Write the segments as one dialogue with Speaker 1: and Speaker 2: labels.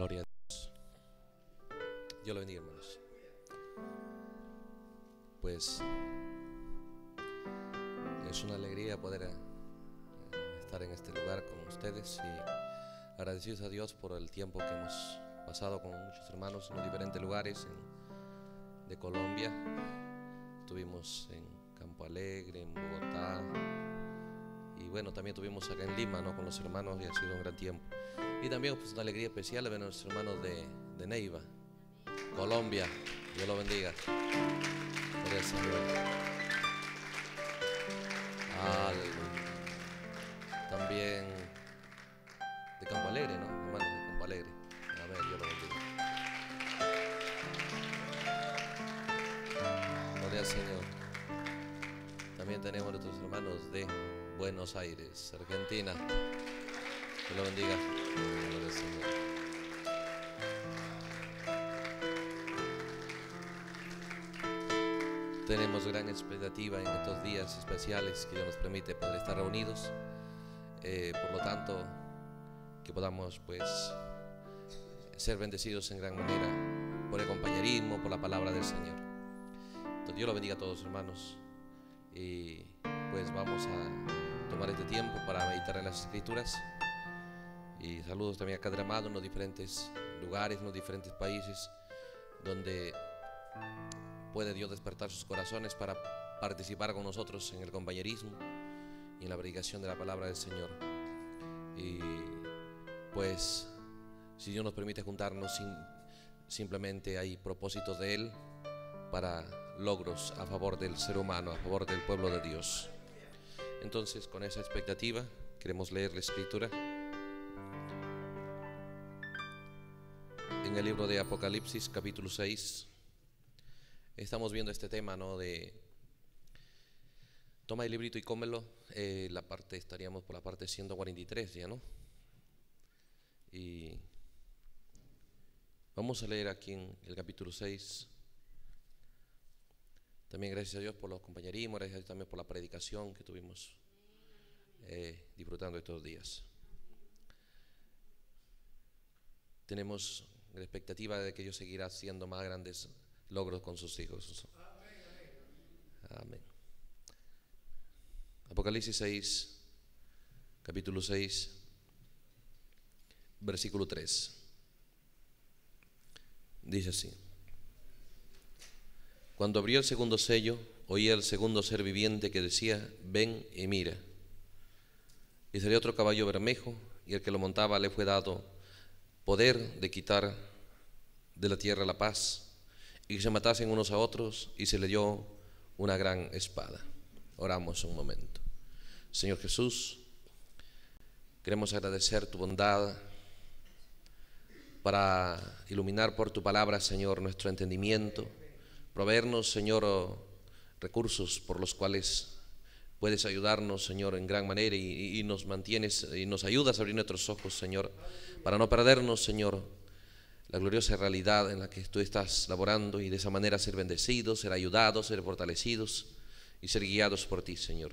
Speaker 1: Gloria a Dios. Dios lo bendiga, hermanos. Pues es una alegría poder eh, estar en este lugar con ustedes y agradecidos a Dios por el tiempo que hemos pasado con muchos hermanos en diferentes lugares de Colombia. Estuvimos en Campo Alegre, en Bogotá y bueno, también tuvimos acá en Lima ¿no? con los hermanos y ha sido un gran tiempo. Y también pues, una alegría especial a nuestros hermanos de, de Neiva, Colombia. Dios lo bendiga. Gracias, Al, también de Campo Alegre, ¿no? Hermanos de Campo Alegre. A ver, Dios lo bendiga. Gloria al Señor. También tenemos a nuestros hermanos de Buenos Aires, Argentina. Que lo bendiga. Tenemos gran expectativa en estos días especiales que Dios nos permite poder estar reunidos. Eh, por lo tanto, que podamos pues ser bendecidos en gran manera por el compañerismo, por la palabra del Señor. Entonces, Dios lo bendiga a todos hermanos y pues vamos a tomar este tiempo para meditar en las escrituras y saludos también a cada amado en los diferentes lugares, en los diferentes países donde puede Dios despertar sus corazones para participar con nosotros en el compañerismo y en la predicación de la palabra del Señor. Y pues, si Dios nos permite juntarnos, sin, simplemente hay propósitos de Él para logros a favor del ser humano, a favor del pueblo de Dios. Entonces, con esa expectativa, queremos leer la escritura. en el libro de Apocalipsis capítulo 6 estamos viendo este tema, ¿no? De toma el librito y cómelo. Eh, la parte, estaríamos por la parte 143 ya, ¿no? Y vamos a leer aquí en el capítulo 6. También gracias a Dios por los compañerismo gracias también por la predicación que tuvimos eh, disfrutando estos días. Tenemos la expectativa de que ellos seguirá haciendo más grandes logros con sus hijos. Amén. Apocalipsis 6, capítulo 6, versículo 3. Dice así. Cuando abrió el segundo sello, oía el segundo ser viviente que decía, ven y mira. Y salió otro caballo bermejo, y el que lo montaba le fue dado poder de quitar de la tierra la paz y que se matasen unos a otros y se le dio una gran espada. Oramos un momento. Señor Jesús, queremos agradecer tu bondad para iluminar por tu palabra, Señor, nuestro entendimiento, proveernos, Señor, recursos por los cuales puedes ayudarnos, Señor, en gran manera y, nos mantienes y nos ayudas a abrir nuestros ojos, Señor, para no perdernos, Señor, la gloriosa realidad en la que tú estás laborando y de esa manera ser bendecidos, ser ayudados, ser fortalecidos y ser guiados por ti, Señor.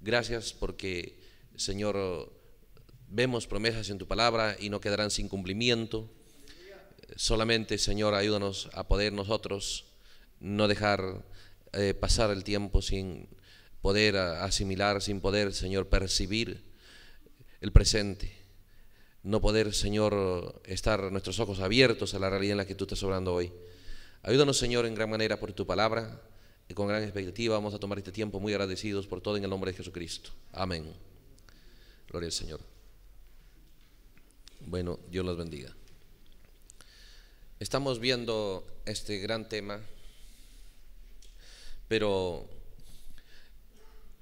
Speaker 1: Gracias porque, Señor, vemos promesas en tu palabra y no quedarán sin cumplimiento. Solamente, Señor, ayúdanos a poder nosotros no dejar eh, pasar el tiempo sin poder asimilar, sin poder, Señor, percibir el presente. No poder, Señor, estar nuestros ojos abiertos a la realidad en la que tú estás obrando hoy. Ayúdanos, Señor, en gran manera por tu palabra. Y con gran expectativa vamos a tomar este tiempo muy agradecidos por todo en el nombre de Jesucristo. Amén. Gloria al Señor. Bueno, Dios los bendiga. Estamos viendo este gran tema, pero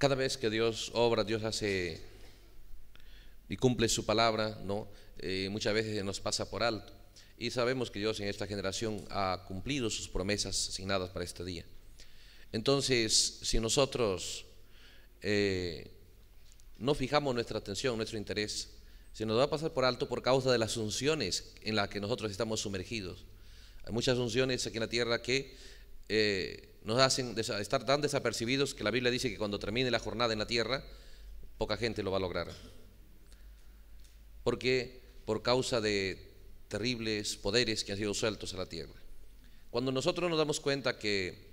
Speaker 1: cada vez que Dios obra, Dios hace y cumple su palabra, ¿no? Eh, muchas veces nos pasa por alto. Y sabemos que Dios en esta generación ha cumplido sus promesas asignadas para este día. Entonces, si nosotros eh, no fijamos nuestra atención, nuestro interés, se nos va a pasar por alto por causa de las unciones en las que nosotros estamos sumergidos. Hay muchas unciones aquí en la tierra que eh, nos hacen estar tan desapercibidos que la Biblia dice que cuando termine la jornada en la tierra, poca gente lo va a lograr. Porque por causa de terribles poderes que han sido sueltos a la tierra. Cuando nosotros nos damos cuenta que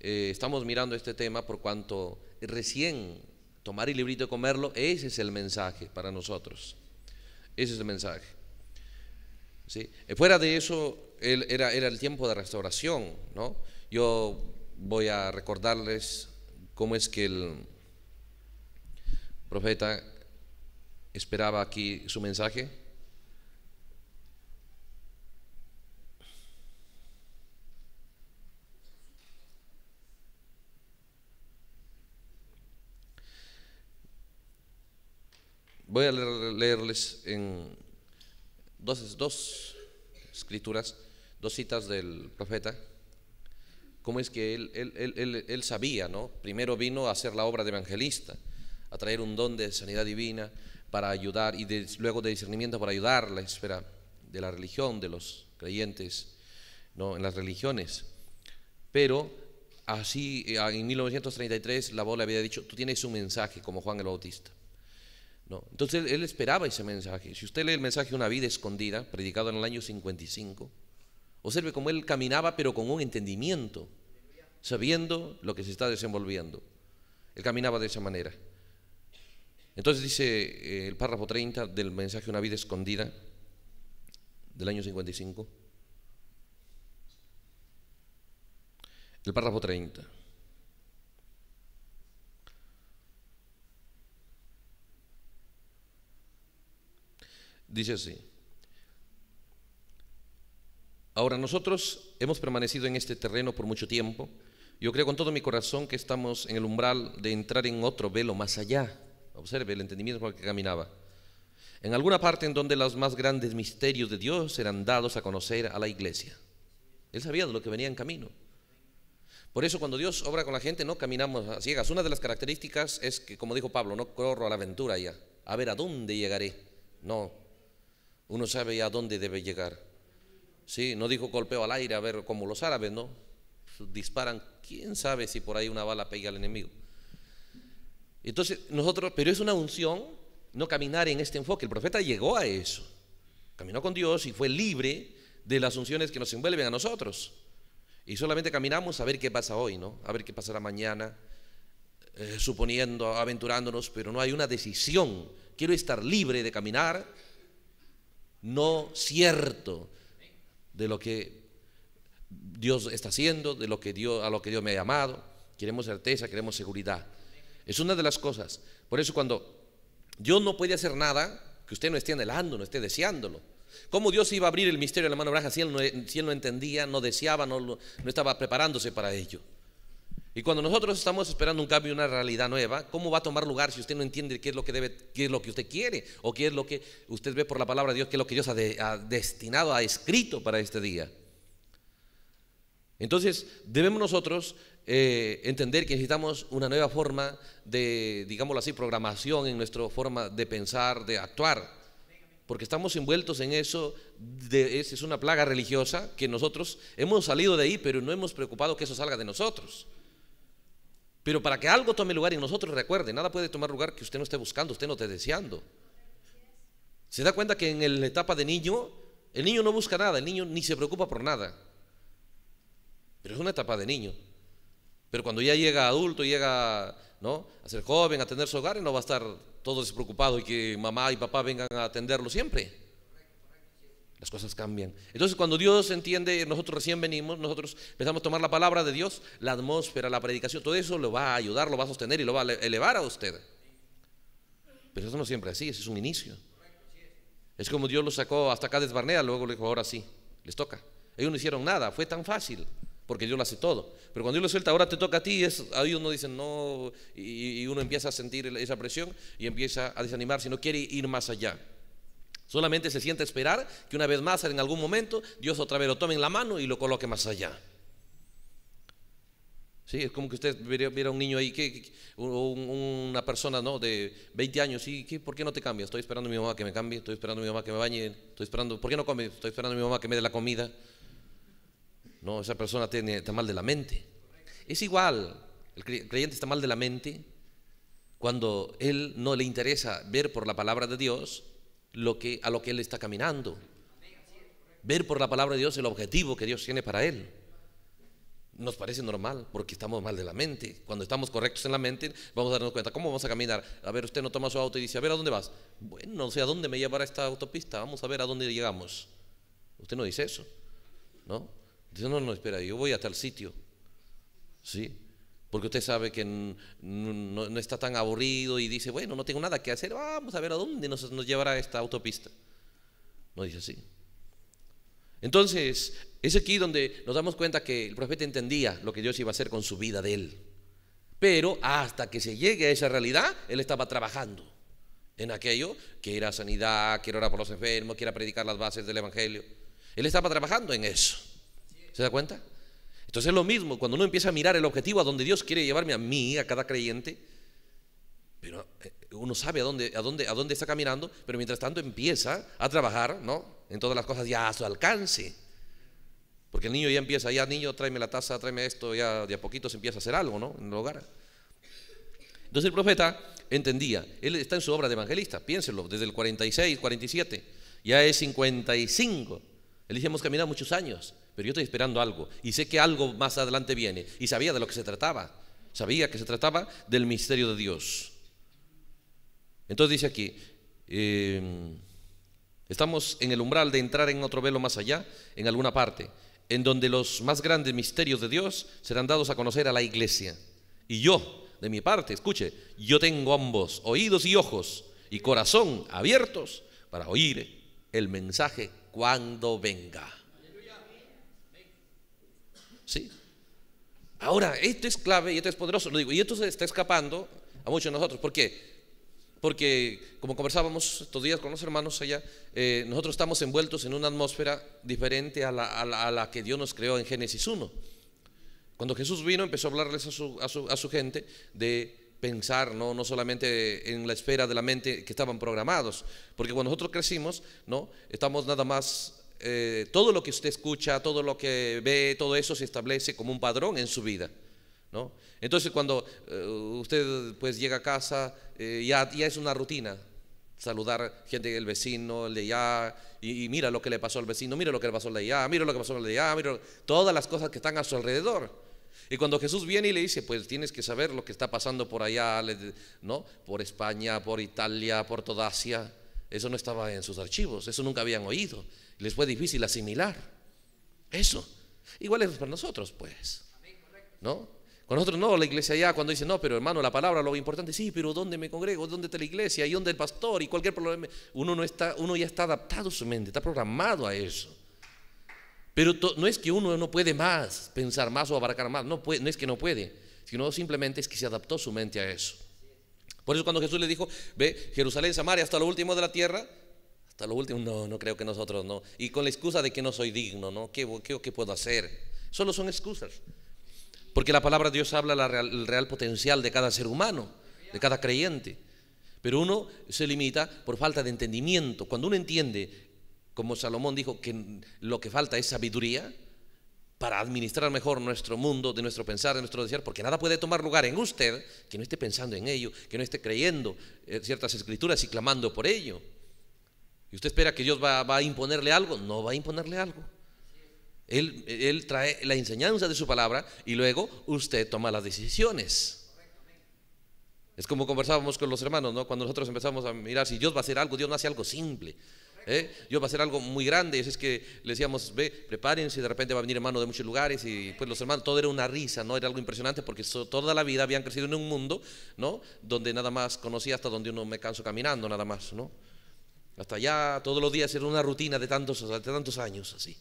Speaker 1: eh, estamos mirando este tema por cuanto recién tomar el librito y comerlo, ese es el mensaje para nosotros. Ese es el mensaje. ¿Sí? Eh, fuera de eso, era, era el tiempo de restauración, ¿no? Yo voy a recordarles cómo es que el profeta esperaba aquí su mensaje. Voy a leerles en dos, dos escrituras, dos citas del profeta cómo es que él, él, sabía, ¿no? Primero vino a hacer la obra de evangelista, a traer un don de sanidad divina para ayudar y luego de discernimiento para ayudar la esfera de la religión, de los creyentes, ¿no? En las religiones. Pero así, eh, en 1933, la le había dicho, tú tienes un mensaje como Juan el Bautista. ¿No? Entonces él esperaba ese mensaje. Si usted lee el mensaje Una vida escondida, predicado en el año 55, Observe cómo él caminaba, pero con un entendimiento, sabiendo lo que se está desenvolviendo. Él caminaba de esa manera. Entonces dice eh, el párrafo 30 del mensaje Una vida escondida del año 55. El párrafo 30. Dice así. Ahora, nosotros hemos permanecido en este terreno por mucho tiempo. Yo creo con todo mi corazón que estamos en el umbral de entrar en otro velo más allá. Observe el entendimiento con el que caminaba. En alguna parte en donde los más grandes misterios de Dios eran dados a conocer a la iglesia. Él sabía de lo que venía en camino. Por eso cuando Dios obra con la gente no caminamos a ciegas. Una de las características es que, como dijo Pablo, no corro a la aventura ya. A ver a dónde llegaré. No. Uno sabe ya a dónde debe llegar. Sí, no dijo golpeo al aire, a ver, como los árabes, ¿no? Disparan, quién sabe si por ahí una bala pega al enemigo. Entonces, nosotros, pero es una unción no caminar en este enfoque. El profeta llegó a eso. Caminó con Dios y fue libre de las unciones que nos envuelven a nosotros. Y solamente caminamos a ver qué pasa hoy, ¿no? A ver qué pasará mañana, eh, suponiendo, aventurándonos, pero no hay una decisión. Quiero estar libre de caminar, no cierto, de lo que Dios está haciendo, de lo que Dios, a lo que Dios me ha llamado. Queremos certeza, queremos seguridad. Es una de las cosas. Por eso cuando yo no puede hacer nada que usted no esté anhelando, no esté deseándolo. ¿Cómo Dios iba a abrir el misterio de la mano de si él no, entendía, no deseaba, no, no estaba preparándose para ello? Y cuando nosotros estamos esperando un cambio, una realidad nueva, ¿cómo va a tomar lugar si usted no entiende qué es lo que debe, qué es lo que usted quiere o qué es lo que usted ve por la palabra de Dios, qué es lo que Dios ha, destinado, ha escrito para este día? Entonces, debemos nosotros eh, entender que necesitamos una nueva forma de, digámoslo así, programación en nuestra forma de pensar, de actuar. Porque estamos envueltos en eso, de, es una plaga religiosa que nosotros hemos salido de ahí, pero no hemos preocupado que eso salga de nosotros. Pero para que algo tome lugar y nosotros, recuerde, nada puede tomar lugar que usted no esté buscando, usted no esté deseando. Se da cuenta que en la etapa de niño, el niño no busca nada, el niño ni se preocupa por nada. Pero es una etapa de niño. Pero cuando ya llega adulto, llega ¿no? a ser joven, a tener su hogar, y no va a estar todo despreocupado y que mamá y papá vengan a atenderlo siempre. Las cosas cambian. Entonces cuando Dios entiende, nosotros recién venimos, nosotros empezamos a tomar la palabra de Dios, la atmósfera, la predicación, todo eso lo va a ayudar, lo va a sostener y lo va a elevar a usted. Pero eso no siempre es así, eso es un inicio. Es como Dios lo sacó hasta acá de Barnea, luego le dijo, ahora sí, les toca. Ellos no hicieron nada, fue tan fácil, porque Dios lo hace todo. Pero cuando Dios lo suelta, ahora te toca a ti, es, ahí uno dice, no, y, y uno empieza a sentir esa presión y empieza a desanimarse, no quiere ir más allá. Solamente se siente esperar que una vez más, en algún momento, Dios otra vez lo tome en la mano y lo coloque más allá. Sí, es como que usted viera, un niño ahí, que, una persona ¿no? de 20 años, ¿y por qué no te cambia? Estoy esperando a mi mamá que me cambie, estoy esperando a mi mamá que me bañe, estoy esperando, ¿por qué no come? Estoy esperando a mi mamá que me dé la comida. No, esa persona tiene, está mal de la mente. Es igual, el creyente está mal de la mente cuando él no le interesa ver por la palabra de Dios lo que, a lo que él está caminando. Ver por la palabra de Dios el objetivo que Dios tiene para él. Nos parece normal porque estamos mal de la mente. Cuando estamos correctos en la mente, vamos a darnos cuenta cómo vamos a caminar. A ver, usted no toma su auto y dice, a ver, ¿a dónde vas? Bueno, no sé a dónde me llevará esta autopista. Vamos a ver a dónde llegamos. Usted no dice eso, ¿no? Dice, no, no, espera, yo voy hasta el sitio. Sí, porque usted sabe que no, está tan aburrido y dice, bueno, no tengo nada que hacer, vamos a ver a dónde nos, nos llevará esta autopista. No dice así. Entonces, es aquí donde nos damos cuenta que el profeta entendía lo que Dios iba a hacer con su vida de él. Pero hasta que se llegue a esa realidad, él estaba trabajando en aquello que era sanidad, que era orar por los enfermos, que era predicar las bases del Evangelio. Él estaba trabajando en eso. ¿Se da cuenta? Entonces es lo mismo, cuando uno empieza a mirar el objetivo a donde Dios quiere llevarme a mí, a cada creyente, pero eh, uno sabe a dónde, a dónde, a dónde está caminando, pero mientras tanto empieza a trabajar, ¿no? En todas las cosas ya a su alcance. Porque el niño ya empieza, ya niño, tráeme la taza, tráeme esto, ya de a poquito se empieza a hacer algo, ¿no? En el hogar. Entonces el profeta entendía, él está en su obra de evangelista, piénselo, desde el 46, 47, ya es 55. Él dice, hemos caminado muchos años pero yo estoy esperando algo y sé que algo más adelante viene y sabía de lo que se trataba, sabía que se trataba del misterio de Dios. Entonces dice aquí, em, estamos en el umbral de entrar en otro velo más allá, en alguna parte, en donde los más grandes misterios de Dios serán dados a conocer a la iglesia. Y yo, de mi parte, escuche, yo tengo ambos oídos y ojos y corazón abiertos para oír el mensaje cuando venga. ¿Sí? Ahora, esto es clave y esto es poderoso, digo, y esto se está escapando a muchos de nosotros. ¿Por qué? Porque, como conversábamos estos días con los hermanos allá, eh, nosotros estamos envueltos en una atmósfera diferente a la, que Dios nos creó en Génesis 1. Cuando Jesús vino, empezó a hablarles a su, gente de pensar, ¿no? no solamente en la esfera de la mente que estaban programados, porque cuando nosotros crecimos, ¿no? estamos nada más eh, todo lo que usted escucha, todo lo que ve, todo eso se establece como un padrón en su vida. Entonces cuando eh, usted pues llega a casa, eh, ya, ya es una rutina, saludar gente del vecino, el de allá, y, mira lo que le pasó al vecino, mira lo que le pasó al de allá, mira lo que pasó al de allá, mira todas las cosas que están a su alrededor. Y cuando Jesús viene y le dice, pues tienes que saber lo que está pasando por allá, ¿no? Por España, por Italia, por toda Asia. Eso no estaba en sus archivos, eso nunca habían oído les fue difícil asimilar eso. Igual es para nosotros, pues. ¿No? Con nosotros no, la iglesia ya cuando dice, no, pero hermano, la palabra, lo importante, sí, pero ¿dónde me congrego? ¿Dónde está la iglesia? ¿Y dónde el pastor? Y cualquier problema. Uno, no está, uno ya está adaptado su mente, está programado a eso. Pero no es que uno no puede más, pensar más o abarcar más, no, no es que no puede, sino simplemente es que se adaptó su mente a eso. Por eso cuando Jesús le dijo, ve, Jerusalén, Samaria, hasta lo último de la tierra, hasta lo último, no, no creo que nosotros no. Y con la excusa de que no soy digno, ¿no? ¿Qué, qué, puedo hacer? Solo son excusas. Porque la palabra de Dios habla del real, real potencial de cada ser humano, de cada creyente. Pero uno se limita por falta de entendimiento. Cuando uno entiende, como Salomón dijo, que lo que falta es sabiduría para administrar mejor nuestro mundo, de nuestro pensar, de nuestro desear, porque nada puede tomar lugar en usted que no esté pensando en ello, que no esté creyendo eh, ciertas escrituras y clamando por ello. ¿Y usted espera que Dios va, a imponerle algo? No va a imponerle algo. Él, trae la enseñanza de su palabra y luego usted toma las decisiones. Es como conversábamos con los hermanos, ¿no? Cuando nosotros empezamos a mirar si Dios va a hacer algo, Dios no hace algo simple. ¿eh? Dios va a hacer algo muy grande. es que le decíamos, ve, prepárense, de repente va a venir hermano de muchos lugares. Y pues los hermanos, todo era una risa, ¿no? Era algo impresionante porque toda la vida habían crecido en un mundo, ¿no? Donde nada más conocía hasta donde uno me canso caminando, nada más, ¿no? Hasta allá todos los días era una rutina de tantos, tantos años así.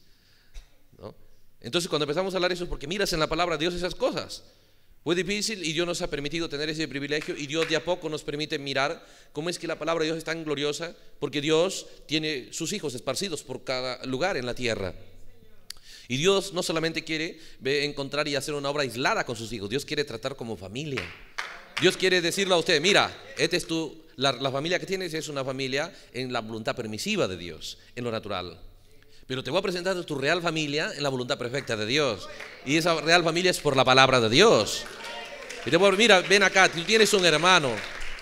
Speaker 1: Entonces cuando empezamos a hablar eso porque miras en la palabra de Dios esas cosas. Fue difícil y Dios nos ha permitido tener ese privilegio y Dios de a poco nos permite mirar cómo es que la palabra de Dios es tan gloriosa porque Dios tiene sus hijos esparcidos por cada lugar en la tierra. Y Dios no solamente quiere encontrar y hacer una obra aislada con sus hijos, Dios quiere tratar como familia. Dios quiere decirle a usted, mira, este es tu la, familia que tienes es una familia en la voluntad permisiva de Dios, en lo natural. Pero te voy a presentar tu real familia en la voluntad perfecta de Dios. Y esa real familia es por la palabra de Dios. Y te voy a, mira, ven acá, tú tienes un hermano.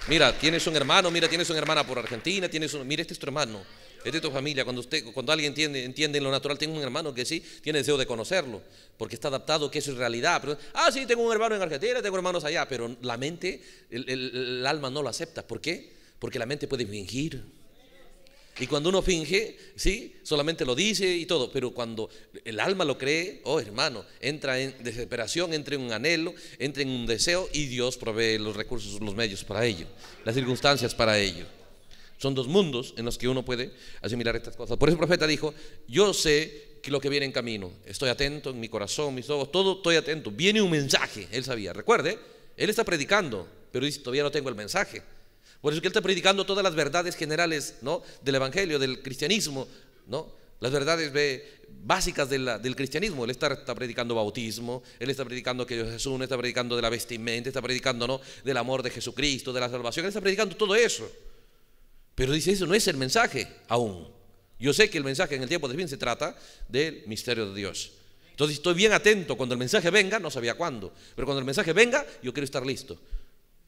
Speaker 1: Mira, tienes un hermano, mira, tienes una hermana por Argentina, tienes un, mira, este es tu hermano es de tu familia. Cuando, usted, cuando alguien entiende, entiende en lo natural, tengo un hermano que sí, tiene deseo de conocerlo, porque está adaptado, que eso es realidad. Pero, ah, sí, tengo un hermano en Argentina, tengo hermanos allá, pero la mente, el, el alma no lo acepta. ¿Por qué? Porque la mente puede fingir. Y cuando uno finge, sí, solamente lo dice y todo, pero cuando el alma lo cree, oh hermano, entra en desesperación, entra en un anhelo, entra en un deseo y Dios provee los recursos, los medios para ello, las circunstancias para ello. Son dos mundos en los que uno puede asimilar estas cosas. Por eso el profeta dijo, yo sé que lo que viene en camino, estoy atento en mi corazón, mis ojos, todo estoy atento. Viene un mensaje, él sabía. Recuerde, él está predicando, pero dice, todavía no tengo el mensaje. Por eso que él está predicando todas las verdades generales ¿no? del Evangelio, del cristianismo, ¿no? las verdades básicas del cristianismo. Él está, predicando bautismo, él está predicando que Dios es uno, está predicando de la vestimenta, está predicando ¿no? del amor de Jesucristo, de la salvación, él está predicando todo eso. Pero dice, eso no es el mensaje aún. Yo sé que el mensaje en el tiempo de fin se trata del misterio de Dios. Entonces estoy bien atento. Cuando el mensaje venga, no sabía cuándo, pero cuando el mensaje venga, yo quiero estar listo.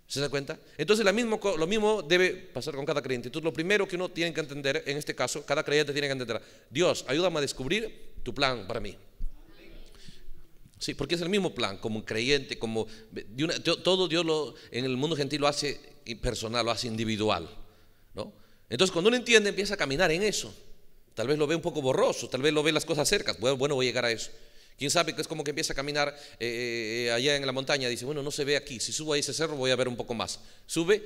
Speaker 1: ¿Se da cuenta? Entonces lo mismo, debe pasar con cada creyente. Entonces lo primero que uno tiene que entender, en este caso, cada creyente tiene que entender, Dios, ayúdame a descubrir tu plan para mí. Sí, porque es el mismo plan, como creyente, como todo Dios lo, en el mundo gentil lo hace personal, lo hace individual. ¿no? Entonces, cuando uno entiende, empieza a caminar en eso. Tal vez lo ve un poco borroso, tal vez lo ve las cosas cerca. Bueno, voy a llegar a eso. Quién sabe que es como que empieza a caminar eh, eh, eh, allá en la montaña. Dice, bueno, no se ve aquí. Si subo a ese cerro, voy a ver un poco más. Sube,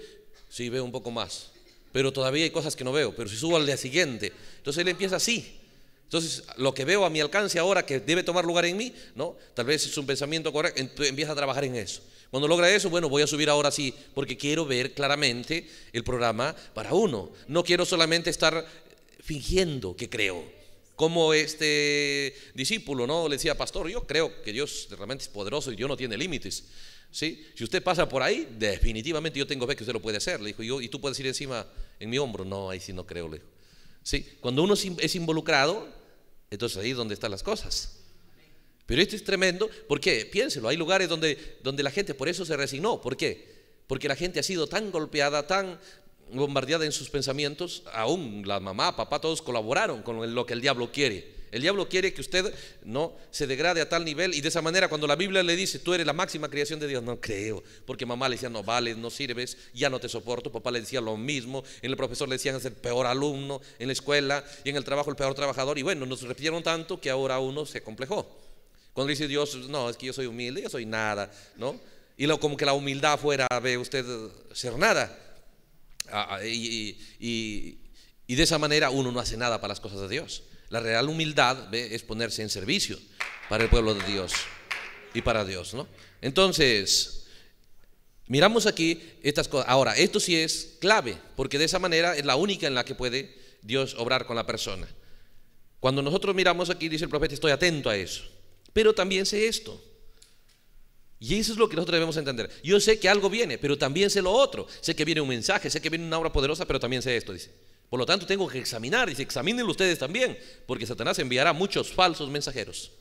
Speaker 1: sí veo un poco más. Pero todavía hay cosas que no veo. Pero si subo al día siguiente, entonces él empieza así. Entonces, lo que veo a mi alcance ahora que debe tomar lugar en mí, ¿no? Tal vez es un pensamiento correcto, empieza a trabajar en eso. Cuando logra eso, bueno, voy a subir ahora sí, porque quiero ver claramente el programa para uno. No quiero solamente estar fingiendo que creo. Como este discípulo, ¿no? Le decía, pastor, yo creo que Dios realmente es poderoso y Dios no tiene límites. ¿Sí? Si usted pasa por ahí, definitivamente yo tengo fe que usted lo puede hacer. Le dijo, yo, y tú puedes ir encima en mi hombro. No, ahí sí no creo, le dijo. ¿Sí? Cuando uno es involucrado, entonces ahí es donde están las cosas. Pero esto es tremendo, ¿por qué? Piénselo, hay lugares donde, donde la gente por eso se resignó, ¿por qué? Porque la gente ha sido tan golpeada, tan bombardeada en sus pensamientos, aún la mamá, papá, todos colaboraron con lo que el diablo quiere. El diablo quiere que usted no se degrade a tal nivel y de esa manera cuando la Biblia le dice, tú eres la máxima creación de Dios, no creo, porque mamá le decía, no vales, no sirves, ya no te soporto, papá le decía lo mismo, en el profesor le decían, es el peor alumno en la escuela y en el trabajo el peor trabajador y bueno, nos repitieron tanto que ahora uno se complejó. Cuando dice Dios, no, es que yo soy humilde, yo soy nada, ¿no? Y lo, como que la humildad fuera, ve usted, eh, ser nada. Ah, ah, y, de esa manera uno no hace nada para las cosas de Dios. La real humildad es ponerse en servicio para el pueblo de Dios y para Dios, ¿no? Entonces, miramos aquí estas cosas. Ahora, esto sí es clave, porque de esa manera es la única en la que puede Dios obrar con la persona. Cuando nosotros miramos aquí, dice el profeta, estoy atento a eso pero también sé esto. Y eso es lo que nosotros debemos entender. Yo sé que algo viene, pero también sé lo otro. Sé que viene un mensaje, sé que viene una obra poderosa, pero también sé esto, dice. Por lo tanto, tengo que examinar, dice, examínenlo ustedes también, porque Satanás enviará muchos falsos mensajeros.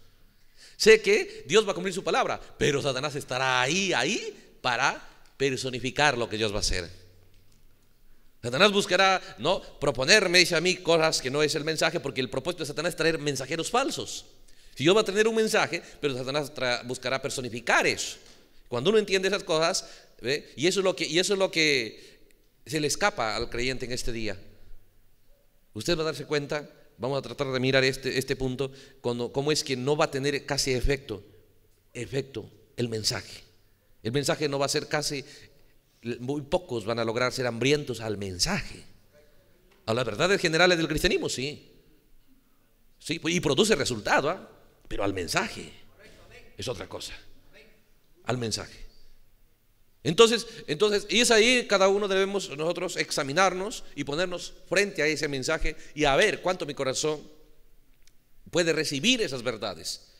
Speaker 1: Sé que Dios va a cumplir su palabra, pero Satanás estará ahí, ahí, para personificar lo que Dios va a hacer. Satanás buscará, ¿no? Proponerme, dice a mí, cosas que no es el mensaje, porque el propósito de Satanás es traer mensajeros falsos. Si Dios va a tener un mensaje, pero Satanás buscará personificar eso. Cuando uno entiende esas cosas, y eso es lo que, y eso es lo que se le escapa al creyente en este día. Usted va a darse cuenta, vamos a tratar de mirar este, este punto, cuando, cómo es que no va a tener casi efecto, efecto, el mensaje. El mensaje no va a ser casi, muy pocos van a lograr ser hambrientos al mensaje. A las verdades generales del cristianismo, sí. Sí, pues, y produce resultado. ¿ah? Pero al mensaje es otra cosa. Al mensaje. Entonces, entonces, y es ahí cada uno debemos nosotros examinarnos y ponernos frente a ese mensaje y a ver cuánto mi corazón puede recibir esas verdades.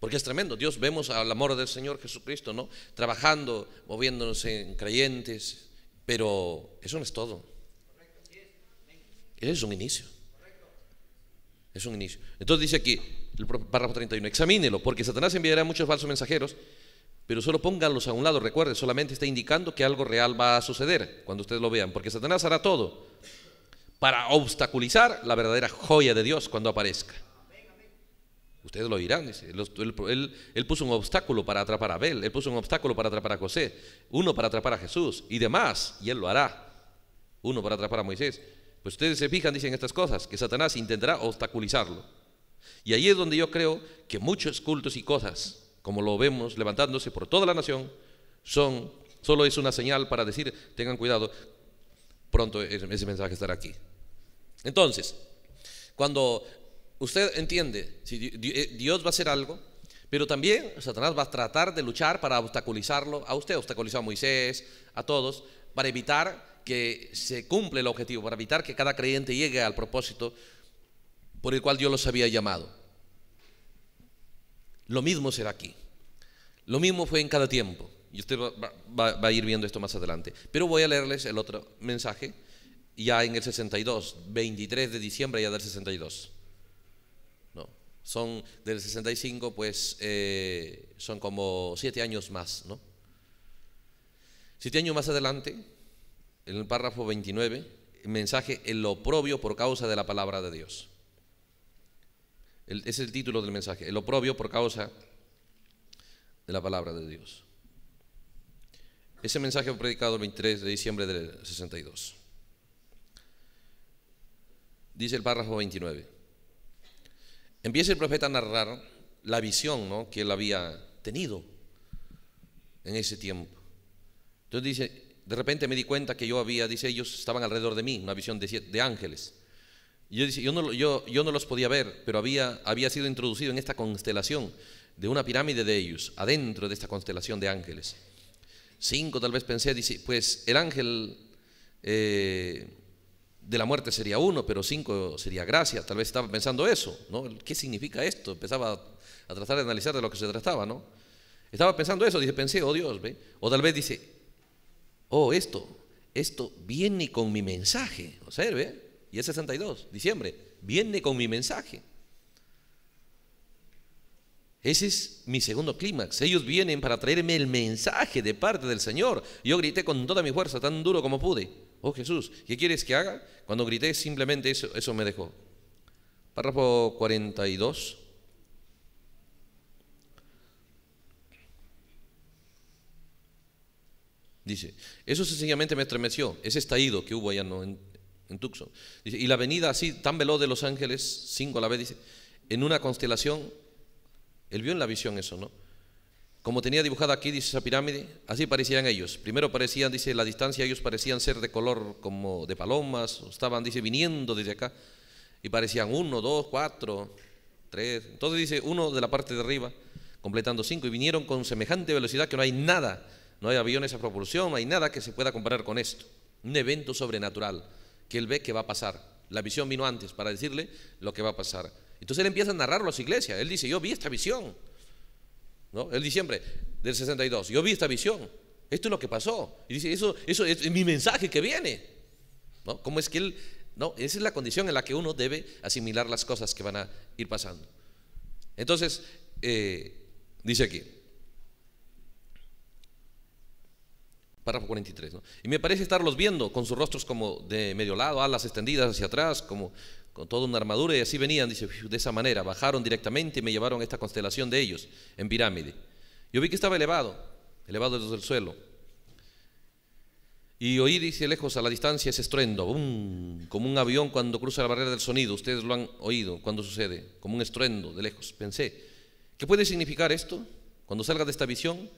Speaker 1: Porque es tremendo. Dios vemos al amor del Señor Jesucristo, ¿no? Trabajando, moviéndonos en creyentes. Pero eso no es todo. Ese es un inicio. Es un inicio. Entonces dice aquí, el párrafo 31, examínelo, porque Satanás enviará muchos falsos mensajeros, pero solo pónganlos a un lado, recuerde, solamente está indicando que algo real va a suceder cuando ustedes lo vean, porque Satanás hará todo para obstaculizar la verdadera joya de Dios cuando aparezca. Ustedes lo oirán, él, puso un obstáculo para atrapar a Abel, él puso un obstáculo para atrapar a José, uno para atrapar a Jesús y demás, y él lo hará. Uno para atrapar a Moisés. Pues ustedes se fijan, dicen estas cosas, que Satanás intentará obstaculizarlo. Y ahí es donde yo creo que muchos cultos y cosas, como lo vemos levantándose por toda la nación, son, solo es una señal para decir, tengan cuidado, pronto ese mensaje estará aquí. Entonces, cuando usted entiende, si eh, Dios va a hacer algo, pero también Satanás va a tratar de luchar para obstaculizarlo a usted, obstaculizar a Moisés, a todos, para evitar que se cumple el objetivo, para evitar que cada creyente llegue al propósito por el cual Dios los había llamado. Lo mismo será aquí. Lo mismo fue en cada tiempo. Y usted va, a ir viendo esto más adelante. Pero voy a leerles el otro mensaje ya en el 62, 23 de diciembre ya del 62. No, son del 65, pues eh, son como siete años más, ¿no? Siete años más adelante, en el párrafo 29, el mensaje El oprobio por causa de la palabra de Dios. es el título del mensaje, El oprobio por causa de la palabra de Dios. Ese mensaje fue predicado el 23 de diciembre del 62. Dice el párrafo 29. Empieza el profeta a narrar la visión que él había tenido en ese tiempo. Entonces dice, de repente me di cuenta que yo había, dice, ellos estaban alrededor de mí, una visión de, ángeles. yo, yo, no, los podía ver, pero había, sido introducido en esta constelación de una pirámide de ellos, adentro de esta constelación de ángeles. Cinco tal vez pensé, dice, pues el ángel eh, de la muerte sería uno, pero cinco sería gracia. Tal vez estaba pensando eso, ¿no? ¿Qué significa esto? Empezaba a, tratar de analizar de lo que se trataba, ¿no? Estaba pensando eso, dice, pensé, oh Dios, ¿ve? O tal vez dice, oh, esto, esto viene con mi mensaje. Observe, y es 62, diciembre, viene con mi mensaje. Ese es mi segundo clímax. Ellos vienen para traerme el mensaje de parte del Señor. Yo grité con toda mi fuerza, tan duro como pude. Oh Jesús, ¿qué quieres que haga? Cuando grité simplemente eso, eso me dejó. Párrafo 42. Dice, eso sencillamente me estremeció, ese estallido que hubo allá en, en, Tucson. y la venida así, tan veloz de los ángeles, cinco a la vez, dice, en una constelación, él vio en la visión eso, ¿no? Como tenía dibujada aquí, dice esa pirámide, así parecían ellos. Primero parecían, dice, la distancia, ellos parecían ser de color como de palomas, estaban, dice, viniendo desde acá, y parecían uno, dos, cuatro, tres. Entonces dice, uno de la parte de arriba, completando cinco, y vinieron con semejante velocidad que no hay nada no hay aviones a propulsión, no hay nada que se pueda comparar con esto. Un evento sobrenatural que él ve que va a pasar. La visión vino antes para decirle lo que va a pasar. Entonces él empieza a narrarlo a su iglesia. Él dice, yo vi esta visión. ¿No? El diciembre del 62, yo vi esta visión. Esto es lo que pasó. Y dice, eso, eso es mi mensaje que viene. ¿No? ¿Cómo es que él... No, esa es la condición en la que uno debe asimilar las cosas que van a ir pasando. Entonces, eh, dice aquí, párrafo 43. Y me parece estarlos viendo con sus rostros como de medio lado, alas extendidas hacia atrás, como con toda una armadura, y así venían, dice, de esa manera, bajaron directamente y me llevaron a esta constelación de ellos, en pirámide. Yo vi que estaba elevado, elevado desde el suelo. Y oí, dice lejos, a la distancia ese estruendo, como un avión cuando cruza la barrera del sonido, ustedes lo han oído, cuando sucede, como un estruendo de lejos. Pensé, ¿qué puede significar esto? Cuando salga de esta visión,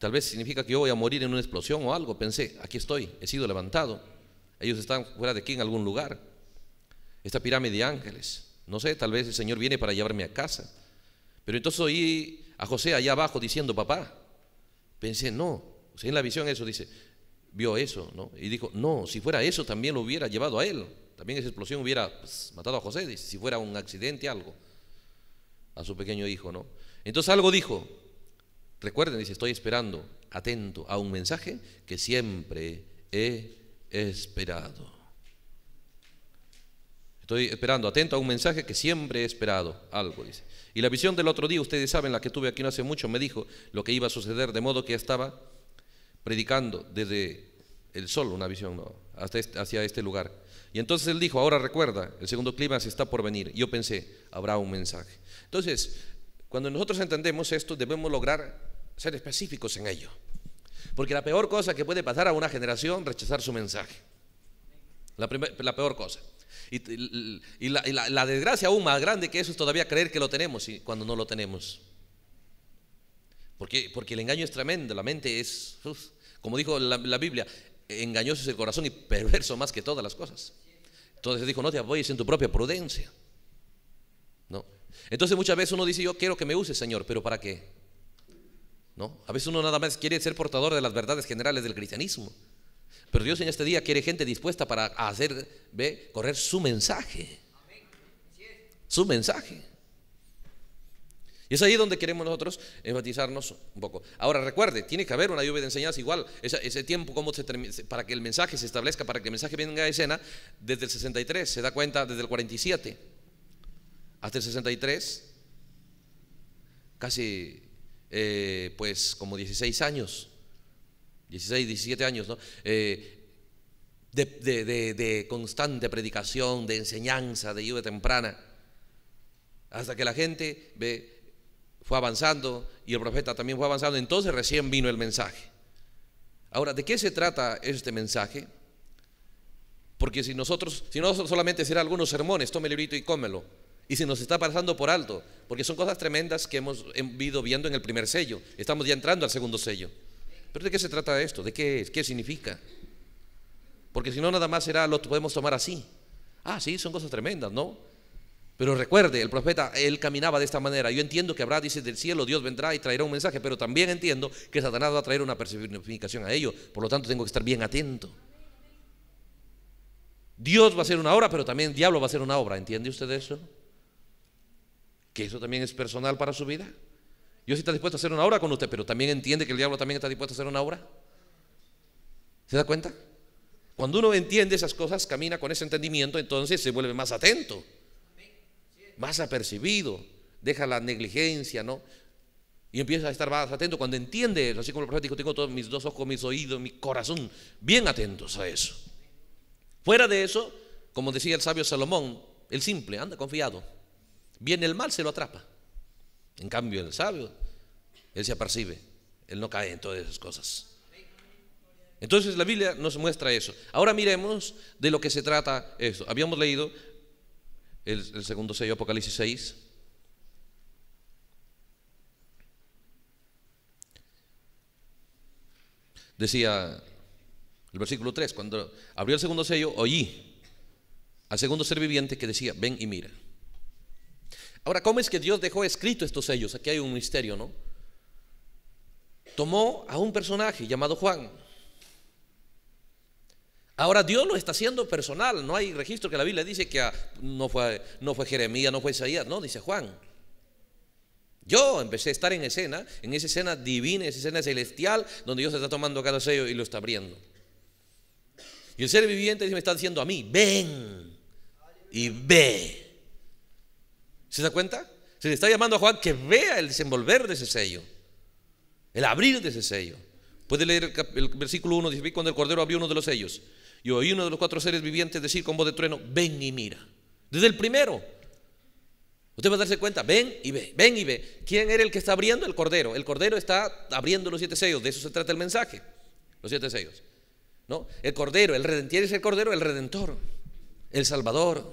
Speaker 1: Tal vez significa que yo voy a morir en una explosión o algo. Pensé, aquí estoy, he sido levantado. Ellos están fuera de aquí en algún lugar. Esta pirámide de ángeles. No sé, tal vez el Señor viene para llevarme a casa. Pero entonces oí a José allá abajo diciendo, papá. Pensé, no. O en la visión eso dice, vio eso, ¿no? Y dijo, no, si fuera eso también lo hubiera llevado a él. También esa explosión hubiera pues, matado a José, si fuera un accidente, algo. A su pequeño hijo, ¿no? Entonces algo dijo, Recuerden, dice, estoy esperando, atento a un mensaje que siempre he esperado. Estoy esperando, atento a un mensaje que siempre he esperado, algo dice. Y la visión del otro día, ustedes saben, la que tuve aquí no hace mucho, me dijo lo que iba a suceder, de modo que estaba predicando desde el sol, una visión, este, hacia este lugar. Y entonces él dijo, ahora recuerda, el segundo clima se está por venir. Y yo pensé, habrá un mensaje. Entonces, cuando nosotros entendemos esto, debemos lograr ser específicos en ello. Porque la peor cosa que puede pasar a una generación, es rechazar su mensaje. La, peor cosa. Y, la, desgracia aún más grande que eso es todavía creer que lo tenemos cuando no lo tenemos. Porque, porque el engaño es tremendo, la mente es, como dijo la, Biblia, engañoso es el corazón y perverso más que todas las cosas. Entonces dijo, no te apoyes en tu propia prudencia. No. Entonces muchas veces uno dice, yo quiero que me uses, Señor, pero ¿para qué? A veces uno nada más quiere ser portador de las verdades generales del cristianismo. Pero Dios en este día quiere gente dispuesta para hacer, correr su mensaje. Su mensaje. Y es ahí donde queremos nosotros enfatizarnos un poco. Ahora recuerde, tiene que haber una lluvia de enseñanza igual. Ese, tiempo como para que el mensaje se establezca, para que el mensaje venga a escena, desde el 63, se da cuenta, desde el 47 hasta el 63, casi eh, pues como 16 años, 16, 17 años, ¿no? Eh, de, constante predicación, de enseñanza, de lluvia temprana, hasta que la gente ve, fue avanzando y el profeta también fue avanzando, entonces recién vino el mensaje. Ahora, ¿de qué se trata este mensaje? Porque si nosotros, si no solamente será algunos sermones, tome el librito y cómelo, y se nos está pasando por alto, porque son cosas tremendas que hemos ido viendo en el primer sello. Estamos ya entrando al segundo sello. Pero ¿de qué se trata esto? ¿De qué, qué significa? Porque si no, nada más será, lo podemos tomar así. Ah, sí, son cosas tremendas, ¿no? Pero recuerde, el profeta, él caminaba de esta manera. Yo entiendo que habrá, dice, del cielo Dios vendrá y traerá un mensaje, pero también entiendo que Satanás va a traer una personificación a ello. Por lo tanto, tengo que estar bien atento. Dios va a hacer una obra, pero también el diablo va a hacer una obra. ¿Entiende usted eso? que eso también es personal para su vida. Dios está dispuesto a hacer una obra con usted, pero también entiende que el diablo también está dispuesto a hacer una obra. ¿Se da cuenta? Cuando uno entiende esas cosas, camina con ese entendimiento, entonces se vuelve más atento, más apercibido, deja la negligencia, ¿no? Y empieza a estar más atento cuando entiende, así como el profeta tengo todos mis dos ojos, mis oídos, mi corazón, bien atentos a eso. Fuera de eso, como decía el sabio Salomón, el simple, anda confiado. Bien el mal, se lo atrapa. En cambio, el sabio, él se apercibe, él no cae en todas esas cosas. Entonces la Biblia nos muestra eso. Ahora miremos de lo que se trata eso. Habíamos leído el, el segundo sello, Apocalipsis 6. Decía el versículo 3, cuando abrió el segundo sello, oí al segundo ser viviente que decía, ven y mira. Ahora, ¿cómo es que Dios dejó escrito estos sellos? Aquí hay un misterio, ¿no? Tomó a un personaje llamado Juan. Ahora Dios lo está haciendo personal, no hay registro que la Biblia dice que ah, no, fue, no fue Jeremías, no fue Isaías, no, dice Juan. Yo empecé a estar en escena, en esa escena divina, esa escena celestial, donde Dios está tomando cada sello y lo está abriendo. Y el ser viviente me está diciendo a mí, ven y ve. ¿Se da cuenta? Se le está llamando a Juan que vea el desenvolver de ese sello, el abrir de ese sello. Puede leer el, versículo 1, dice, cuando el Cordero abrió uno de los sellos y oí uno de los cuatro seres vivientes decir con voz de trueno, ven y mira. Desde el primero, Usted va a darse cuenta, ven y ve, ven y ve. ¿Quién era el que está abriendo? El cordero. El cordero está abriendo los siete sellos, de eso se trata el mensaje, los siete sellos. ¿No? El cordero, el redentor es el cordero, el redentor, el salvador.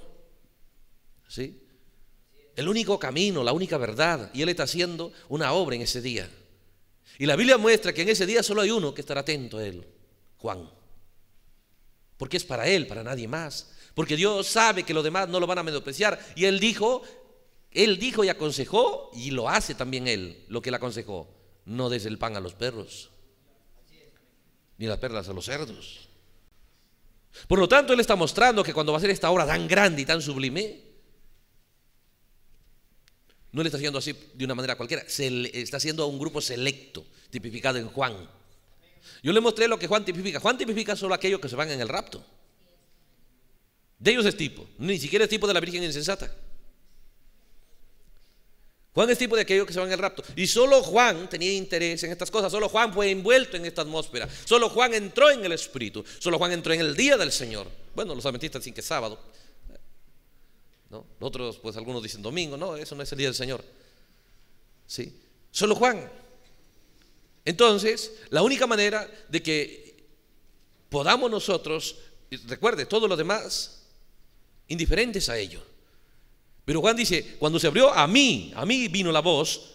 Speaker 1: ¿Sí? el único camino, la única verdad, y Él está haciendo una obra en ese día. Y la Biblia muestra que en ese día solo hay uno que estará atento a Él, Juan. Porque es para Él, para nadie más. Porque Dios sabe que los demás no lo van a menospreciar. Y Él dijo, Él dijo y aconsejó, y lo hace también Él, lo que Él aconsejó. No des el pan a los perros, ni las perlas a los cerdos. Por lo tanto, Él está mostrando que cuando va a ser esta obra tan grande y tan sublime, no le está haciendo así de una manera cualquiera, se está haciendo a un grupo selecto, tipificado en Juan. Yo le mostré lo que Juan tipifica. Juan tipifica solo aquellos que se van en el rapto. De ellos es tipo, ni siquiera es tipo de la Virgen insensata. Juan es tipo de aquellos que se van en el rapto. Y solo Juan tenía interés en estas cosas. Solo Juan fue envuelto en esta atmósfera. Solo Juan entró en el Espíritu. Solo Juan entró en el día del Señor. Bueno, los adventistas dicen que es sábado. ¿no? Otros, pues algunos dicen domingo, no, eso no es el día del Señor. ¿Sí? Solo Juan. Entonces, la única manera de que podamos nosotros, recuerde, todos los demás, indiferentes a ello. Pero Juan dice, cuando se abrió a mí, a mí vino la voz,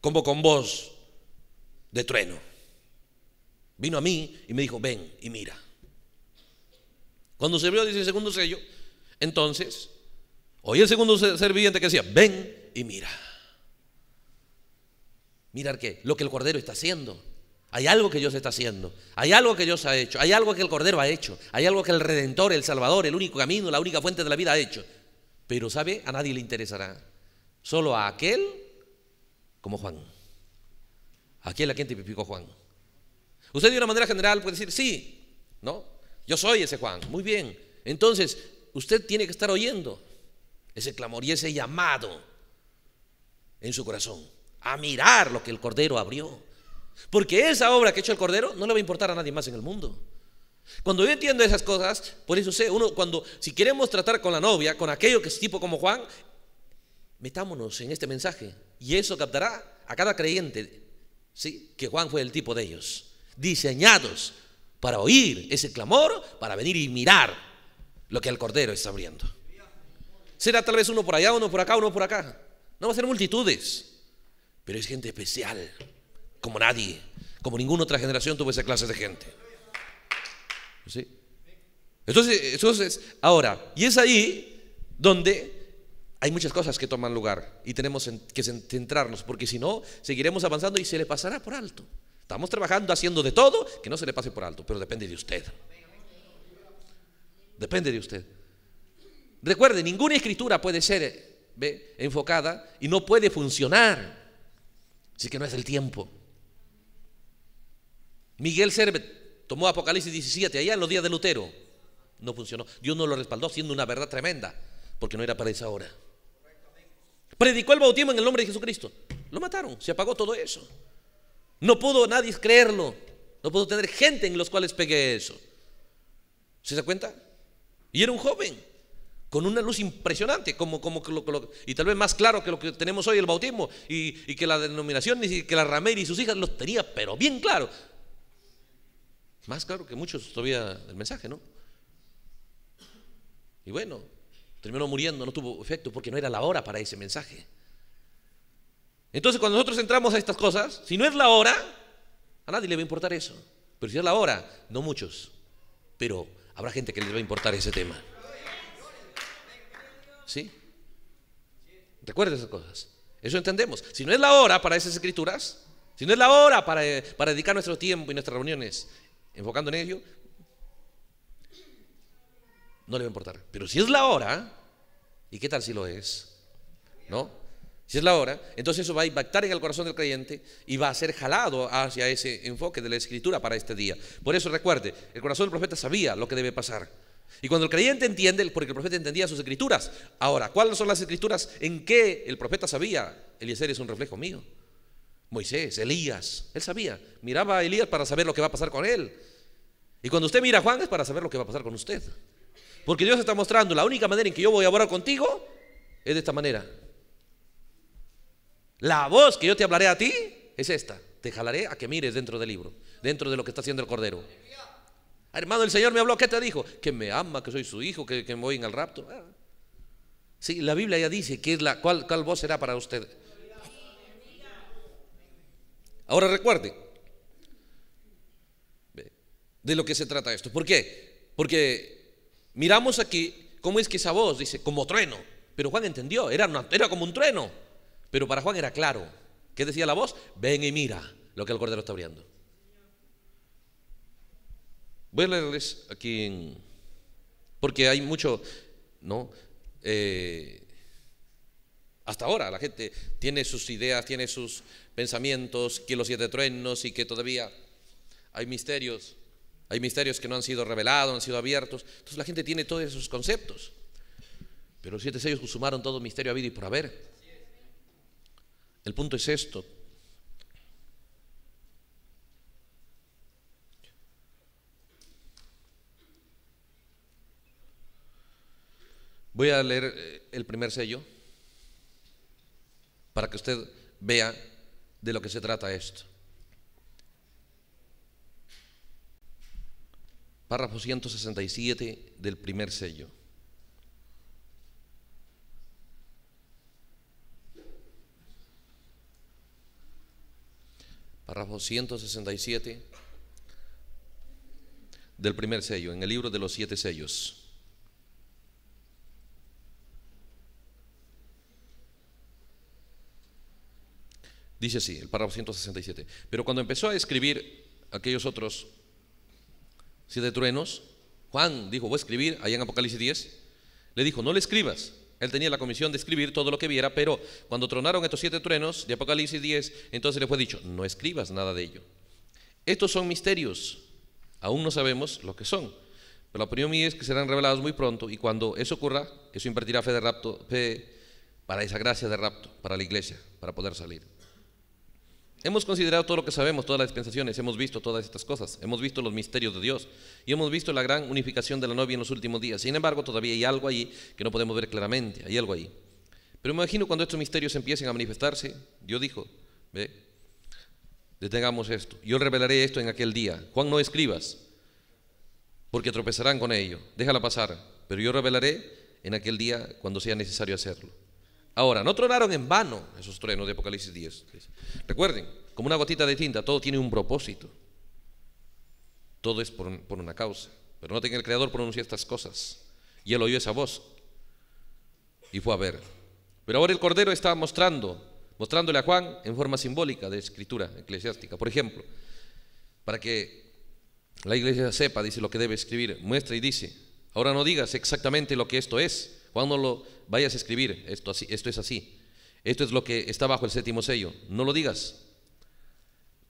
Speaker 1: como con voz de trueno. Vino a mí y me dijo, ven y mira. Cuando se vio dice el segundo sello, entonces, oí el segundo ser viviente que decía, ven y mira. Mirar qué, lo que el Cordero está haciendo. Hay algo que Dios está haciendo, hay algo que Dios ha hecho, hay algo que el Cordero ha hecho, hay algo que el Redentor, el Salvador, el único camino, la única fuente de la vida ha hecho. Pero, ¿sabe? A nadie le interesará. Solo a aquel como Juan. Aquel a quien tipificó Juan. Usted de una manera general puede decir, sí, ¿no? Yo soy ese Juan. Muy bien. Entonces, usted tiene que estar oyendo ese clamor y ese llamado en su corazón a mirar lo que el Cordero abrió. Porque esa obra que ha hecho el Cordero no le va a importar a nadie más en el mundo. Cuando yo entiendo esas cosas, por eso sé, uno cuando, si queremos tratar con la novia, con aquello que es tipo como Juan, metámonos en este mensaje. Y eso captará a cada creyente, ¿sí? Que Juan fue el tipo de ellos, diseñados para oír ese clamor, para venir y mirar lo que el Cordero está abriendo. Será tal vez uno por allá, uno por acá, uno por acá. No va a ser multitudes, pero es gente especial, como nadie, como ninguna otra generación tuvo esa clase de gente. Entonces, entonces, ahora, y es ahí donde hay muchas cosas que toman lugar y tenemos que centrarnos, porque si no, seguiremos avanzando y se le pasará por alto. Estamos trabajando, haciendo de todo, que no se le pase por alto, pero depende de usted. Depende de usted. Recuerde, ninguna escritura puede ser enfocada y no puede funcionar. Así que no es el tiempo. Miguel Servet tomó Apocalipsis 17 allá en los días de Lutero. No funcionó. Dios no lo respaldó siendo una verdad tremenda, porque no era para esa hora. Predicó el bautismo en el nombre de Jesucristo. Lo mataron, se apagó todo eso. No pudo nadie creerlo. No pudo tener gente en los cuales pegué eso. ¿Se da cuenta? Y era un joven con una luz impresionante, como, como, y tal vez más claro que lo que tenemos hoy el bautismo, y, que la denominación, y que la Ramera y sus hijas los tenía, pero bien claro. Más claro que muchos todavía el mensaje, ¿no? Y bueno, terminó muriendo, no tuvo efecto porque no era la hora para ese mensaje. Entonces, cuando nosotros entramos a estas cosas, si no es la hora, a nadie le va a importar eso. Pero si es la hora, no muchos. Pero habrá gente que les va a importar ese tema. ¿Sí? Recuerden esas cosas. Eso entendemos. Si no es la hora para esas escrituras, si no es la hora para, eh, para dedicar nuestro tiempo y nuestras reuniones enfocando en ello, no le va a importar. Pero si es la hora, ¿y qué tal si lo es? ¿No? si es la hora, entonces eso va a impactar en el corazón del creyente y va a ser jalado hacia ese enfoque de la escritura para este día. Por eso recuerde, el corazón del profeta sabía lo que debe pasar. Y cuando el creyente entiende, porque el profeta entendía sus escrituras, ahora, ¿cuáles son las escrituras en que el profeta sabía? elías es un reflejo mío. Moisés, Elías, él sabía. Miraba a Elías para saber lo que va a pasar con él. Y cuando usted mira a Juan es para saber lo que va a pasar con usted. Porque Dios está mostrando la única manera en que yo voy a hablar contigo es de esta manera. La voz que yo te hablaré a ti es esta. Te jalaré a que mires dentro del libro, dentro de lo que está haciendo el Cordero. Hermano, el Señor me habló, ¿qué te dijo? Que me ama, que soy su hijo, que, me voy en el rapto. Ah. Sí, la Biblia ya dice que es la, cuál, voz será para usted. Ahora recuerde de lo que se trata esto. ¿Por qué? Porque miramos aquí cómo es que esa voz dice como trueno, pero Juan entendió, era, era como un trueno. Pero para Juan era claro. ¿Qué decía la voz? Ven y mira lo que el Cordero está abriendo. Voy a leerles aquí, porque hay mucho, ¿no? Eh, hasta ahora la gente tiene sus ideas, tiene sus pensamientos, que los siete truenos y que todavía hay misterios, hay misterios que no han sido revelados, han sido abiertos. Entonces la gente tiene todos esos conceptos. Pero los siete sellos sumaron todo misterio habido y por haber. El punto es esto. Voy a leer eh, el primer sello para que usted vea de lo que se trata esto. Párrafo 167 del primer sello. párrafo 167 del primer sello, en el libro de los siete sellos. Dice así, el párrafo 167. Pero cuando empezó a escribir aquellos otros siete truenos, Juan dijo, voy a escribir allá en Apocalipsis 10. Le dijo, no le escribas, él tenía la comisión de escribir todo lo que viera, pero cuando tronaron estos siete truenos de Apocalipsis 10, entonces le fue dicho, no escribas nada de ello. Estos son misterios, aún no sabemos lo que son, pero la opinión mía es que serán revelados muy pronto y cuando eso ocurra, eso impartirá fe de rapto, fe para esa gracia de rapto, para la iglesia, para poder salir. Hemos considerado todo lo que sabemos, todas las dispensaciones, hemos visto todas estas cosas, hemos visto los misterios de Dios y hemos visto la gran unificación de la novia en los últimos días. Sin embargo, todavía hay algo ahí que no podemos ver claramente, hay algo ahí Pero me imagino cuando estos misterios empiecen a manifestarse, Dios dijo, ve, detengamos esto, yo revelaré esto en aquel día. Juan, no escribas, porque tropezarán con ello, déjala pasar, pero yo revelaré en aquel día cuando sea necesario hacerlo. Ahora, no tronaron en vano esos truenos de Apocalipsis 10. Recuerden, como una gotita de tinta, todo tiene un propósito. Todo es por, una causa. Pero no tiene el Creador pronunciar estas cosas. Y él oyó esa voz y fue a ver. Pero ahora el Cordero está mostrando, mostrándole a Juan en forma simbólica de escritura eclesiástica. Por ejemplo, para que la iglesia sepa, dice lo que debe escribir, muestra y dice. Ahora no digas exactamente lo que esto es, cuando lo vayas a escribir, esto, así, esto es así. Esto es lo que está bajo el séptimo sello. No lo digas.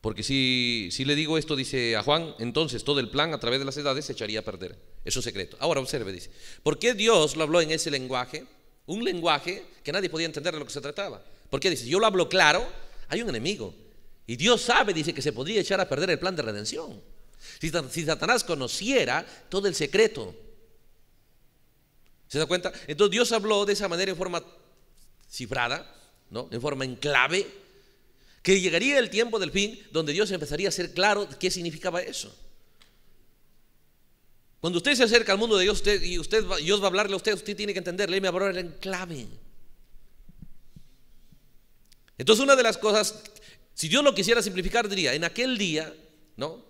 Speaker 1: Porque si, si le digo esto, dice a Juan, entonces todo el plan a través de las edades se echaría a perder. Es un secreto. Ahora observe, dice. ¿Por qué Dios lo habló en ese lenguaje? Un lenguaje que nadie podía entender de lo que se trataba. Porque dice, yo lo hablo claro, hay un enemigo. Y Dios sabe, dice, que se podría echar a perder el plan de redención. si Satanás conociera todo el secreto, ¿Se da cuenta? Entonces Dios habló de esa manera en forma cifrada, ¿no? En forma en clave, que llegaría el tiempo del fin donde Dios empezaría a ser claro qué significaba eso. Cuando usted se acerca al mundo de Dios usted, y usted, Dios va a hablarle a usted, usted tiene que entenderle, y me hablar en clave. Entonces una de las cosas, si Dios lo quisiera simplificar, diría, en aquel día, ¿no?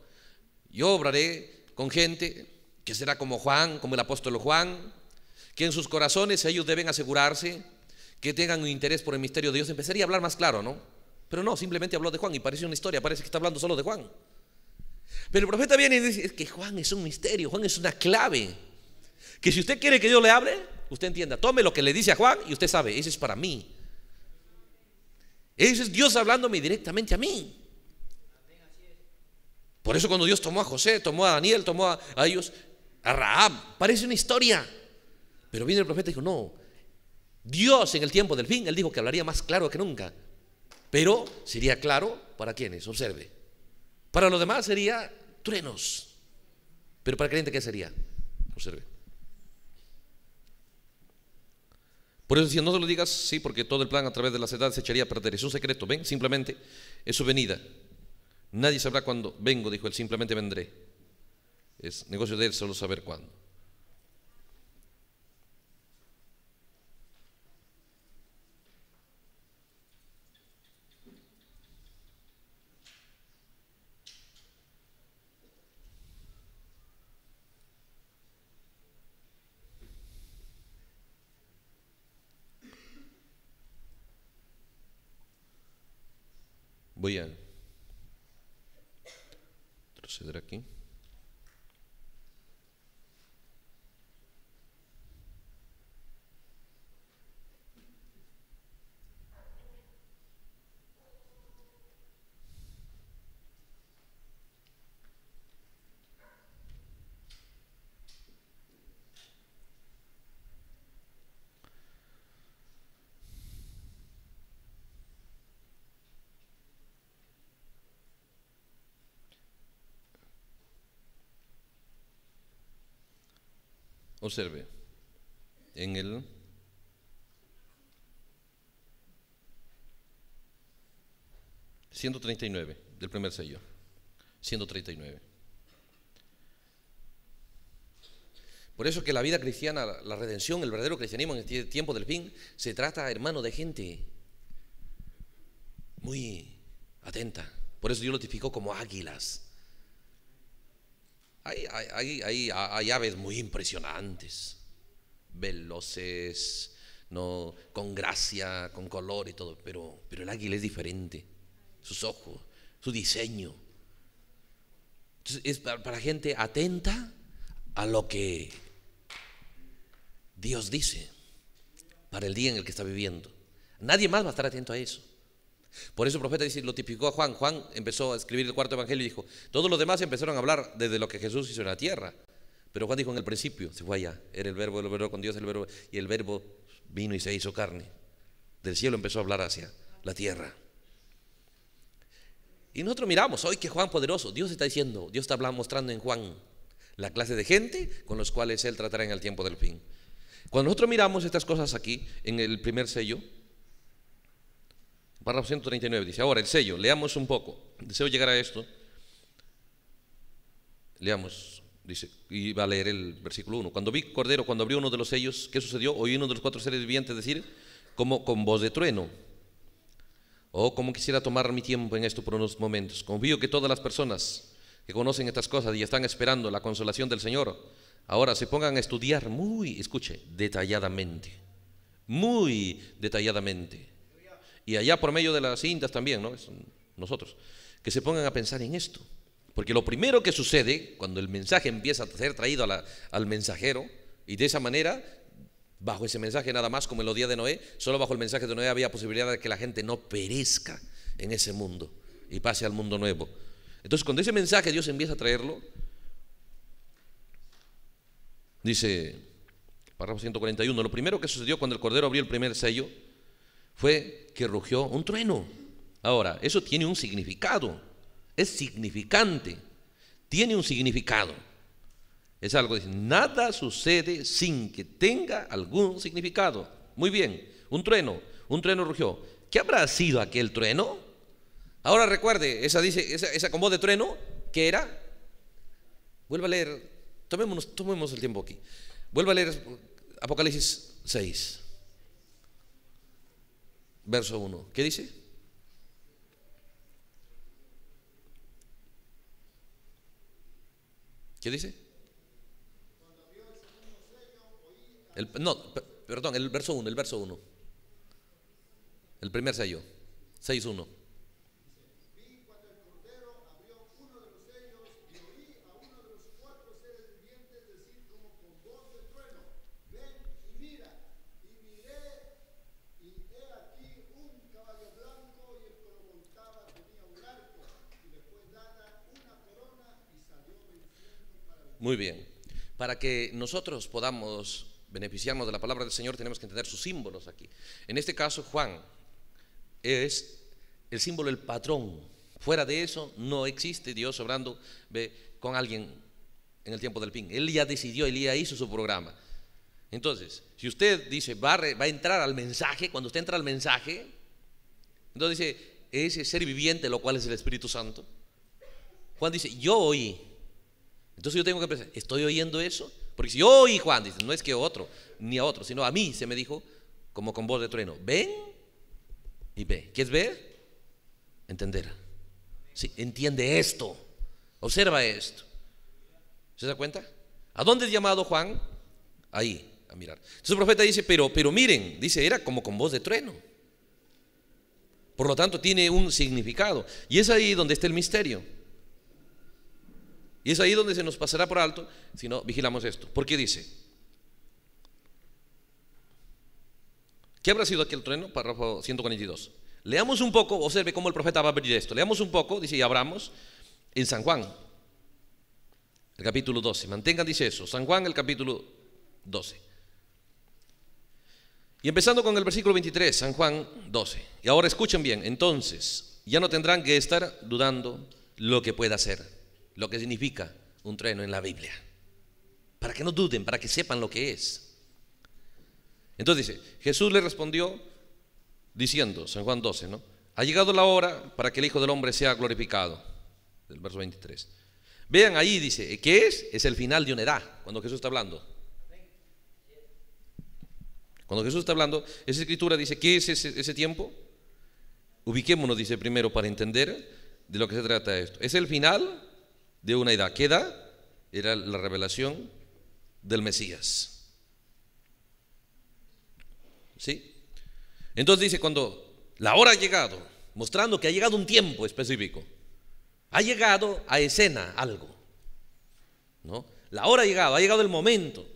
Speaker 1: Yo obraré con gente que será como Juan, como el apóstol Juan, que en sus corazones ellos deben asegurarse que tengan un interés por el misterio de Dios. Empezaría a hablar más claro, ¿no? Pero no, simplemente habló de Juan y parece una historia, parece que está hablando solo de Juan. Pero el profeta viene y dice, que Juan es un misterio, Juan es una clave. Que si usted quiere que Dios le hable, usted entienda, tome lo que le dice a Juan y usted sabe, eso es para mí. Eso es Dios hablándome directamente a mí. Por eso cuando Dios tomó a José, tomó a Daniel, tomó a, ellos, a Rahab, parece una historia. Pero vino el profeta y dijo, no, Dios en el tiempo del fin, él dijo que hablaría más claro que nunca. Pero sería claro para quienes, observe. Para los demás sería truenos. Pero para el creyente, ¿qué sería? Observe. Por eso, si no se lo digas, sí, porque todo el plan a través de la sedad se echaría a perder. Es un secreto, ven, simplemente es su venida. Nadie sabrá cuándo vengo, dijo él, simplemente vendré. Es negocio de él solo saber cuándo. Voy a proceder aquí. Observe, en el ...139... ...del primer sello... ...139... Por eso que la vida cristiana, la redención, el verdadero cristianismo en este tiempo del fin, se trata, hermano, de gente muy atenta. Por eso Dios lo tipificó como águilas. Hay, hay, hay, aves muy impresionantes, veloces, ¿no? con gracia, con color y todo, pero, pero el águila es diferente, sus ojos, su diseño. es para, para gente atenta a lo que Dios dice para el día en el que está viviendo. Nadie más va a estar atento a eso. Por eso el profeta dice, lo tipificó a Juan. Juan empezó a escribir el cuarto evangelio y dijo, todos los demás empezaron a hablar desde lo que Jesús hizo en la tierra. Pero Juan dijo en el principio, se fue allá, era el verbo, el verbo con Dios, el verbo, y el verbo vino y se hizo carne. Del cielo empezó a hablar hacia la tierra. Y nosotros miramos hoy que Juan poderoso, Dios está diciendo, Dios está mostrando en Juan la clase de gente con los cuales Él tratará en el tiempo del fin. Cuando nosotros miramos estas cosas aquí, en el primer sello, párrafo 139 dice, ahora el sello, leamos un poco, deseo llegar a esto, leamos, dice, y va a leer el versículo 1, cuando vi Cordero, cuando abrió uno de los sellos, ¿qué sucedió? Oí uno de los cuatro seres vivientes decir, como con voz de trueno, oh, como quisiera tomar mi tiempo en esto por unos momentos, confío que todas las personas que conocen estas cosas y están esperando la consolación del Señor, ahora se pongan a estudiar muy, escuche, detalladamente, muy detalladamente y allá por medio de las cintas también, ¿no? nosotros, que se pongan a pensar en esto. Porque lo primero que sucede cuando el mensaje empieza a ser traído al mensajero, y de esa manera, bajo ese mensaje nada más, como en los días de Noé, solo bajo el mensaje de Noé había posibilidad de que la gente no perezca en ese mundo y pase al mundo nuevo. Entonces, cuando ese mensaje Dios empieza a traerlo, dice, párrafo 141, lo primero que sucedió cuando el Cordero abrió el primer sello, fue que rugió un trueno. Ahora, eso tiene un significado, es significante, tiene un significado. Es algo, dice, nada sucede sin que tenga algún significado. Muy bien, un trueno, un trueno rugió. ¿Qué habrá sido aquel trueno? Ahora recuerde, esa dice, esa, esa voz de trueno, ¿qué era? Vuelva a leer, tomémonos, tomemos el tiempo aquí. Vuelva a leer Apocalipsis 6 verso 1. ¿Qué dice? ¿Qué dice? El, no, perdón, el verso 1, el verso 1. El primer sello, 6.1. que nosotros podamos beneficiarnos de la palabra del Señor, tenemos que entender sus símbolos aquí. En este caso, Juan es el símbolo, el patrón. Fuera de eso, no existe Dios obrando con alguien en el tiempo del pin Él ya decidió, él ya hizo su programa. Entonces, si usted dice, va va a entrar al mensaje, cuando usted entra al mensaje, entonces dice, ese ser viviente, lo cual es el Espíritu Santo. Juan dice, yo oí, entonces yo tengo que pensar, ¿estoy oyendo eso? Porque si yo oí Juan, dice, no es que otro, ni a otro, sino a mí se me dijo, como con voz de trueno, ven y ve. ¿Quieres ver? Entender. Sí, entiende esto. Observa esto. ¿Se da cuenta? ¿A dónde es llamado Juan? Ahí, a mirar. Entonces el profeta dice, pero, pero miren, dice, era como con voz de trueno. Por lo tanto, tiene un significado. Y es ahí donde está el misterio. Y es ahí donde se nos pasará por alto si no vigilamos esto. ¿Por qué dice? ¿Qué habrá sido el trueno? Párrafo 142. Leamos un poco, observe cómo el profeta va a pedir esto. Leamos un poco, dice, y abramos en San Juan, el capítulo 12. Mantengan, dice eso, San Juan, el capítulo 12. Y empezando con el versículo 23, San Juan 12. Y ahora escuchen bien, entonces, ya no tendrán que estar dudando lo que pueda hacer lo que significa un trueno en la Biblia. Para que no duden, para que sepan lo que es. Entonces dice, Jesús le respondió diciendo, San Juan 12, ¿no? Ha llegado la hora para que el Hijo del Hombre sea glorificado. El verso 23. Vean ahí, dice, ¿qué es? Es el final de una edad, cuando Jesús está hablando. Cuando Jesús está hablando, esa escritura dice, ¿qué es ese, ese tiempo? Ubiquémonos, dice primero, para entender de lo que se trata esto. Es el final de una edad. ¿Qué edad? Era la revelación del Mesías. ¿Sí? Entonces dice, cuando la hora ha llegado, mostrando que ha llegado un tiempo específico, ha llegado a escena algo. ¿No? La hora ha llegado, ha llegado el momento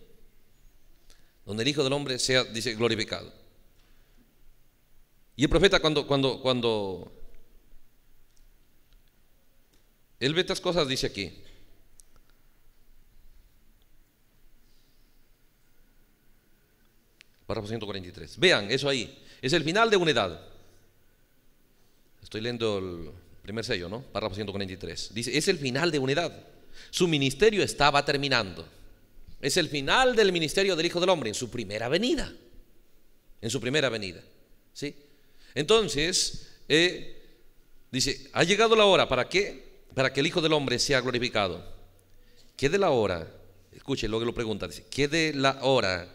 Speaker 1: donde el Hijo del Hombre sea, dice, glorificado. Y el profeta cuando, cuando, cuando él ve estas cosas, dice aquí. Párrafo 143. Vean, eso ahí. Es el final de una edad. Estoy leyendo el primer sello, ¿no? Párrafo 143. Dice, es el final de una edad. Su ministerio estaba terminando. Es el final del ministerio del Hijo del Hombre en su primera venida. En su primera venida. ¿Sí? Entonces, eh, dice, ha llegado la hora para qué? para que el Hijo del Hombre sea glorificado. ¿Qué de la hora? Escuche luego que lo pregunta. Dice, ¿qué de la hora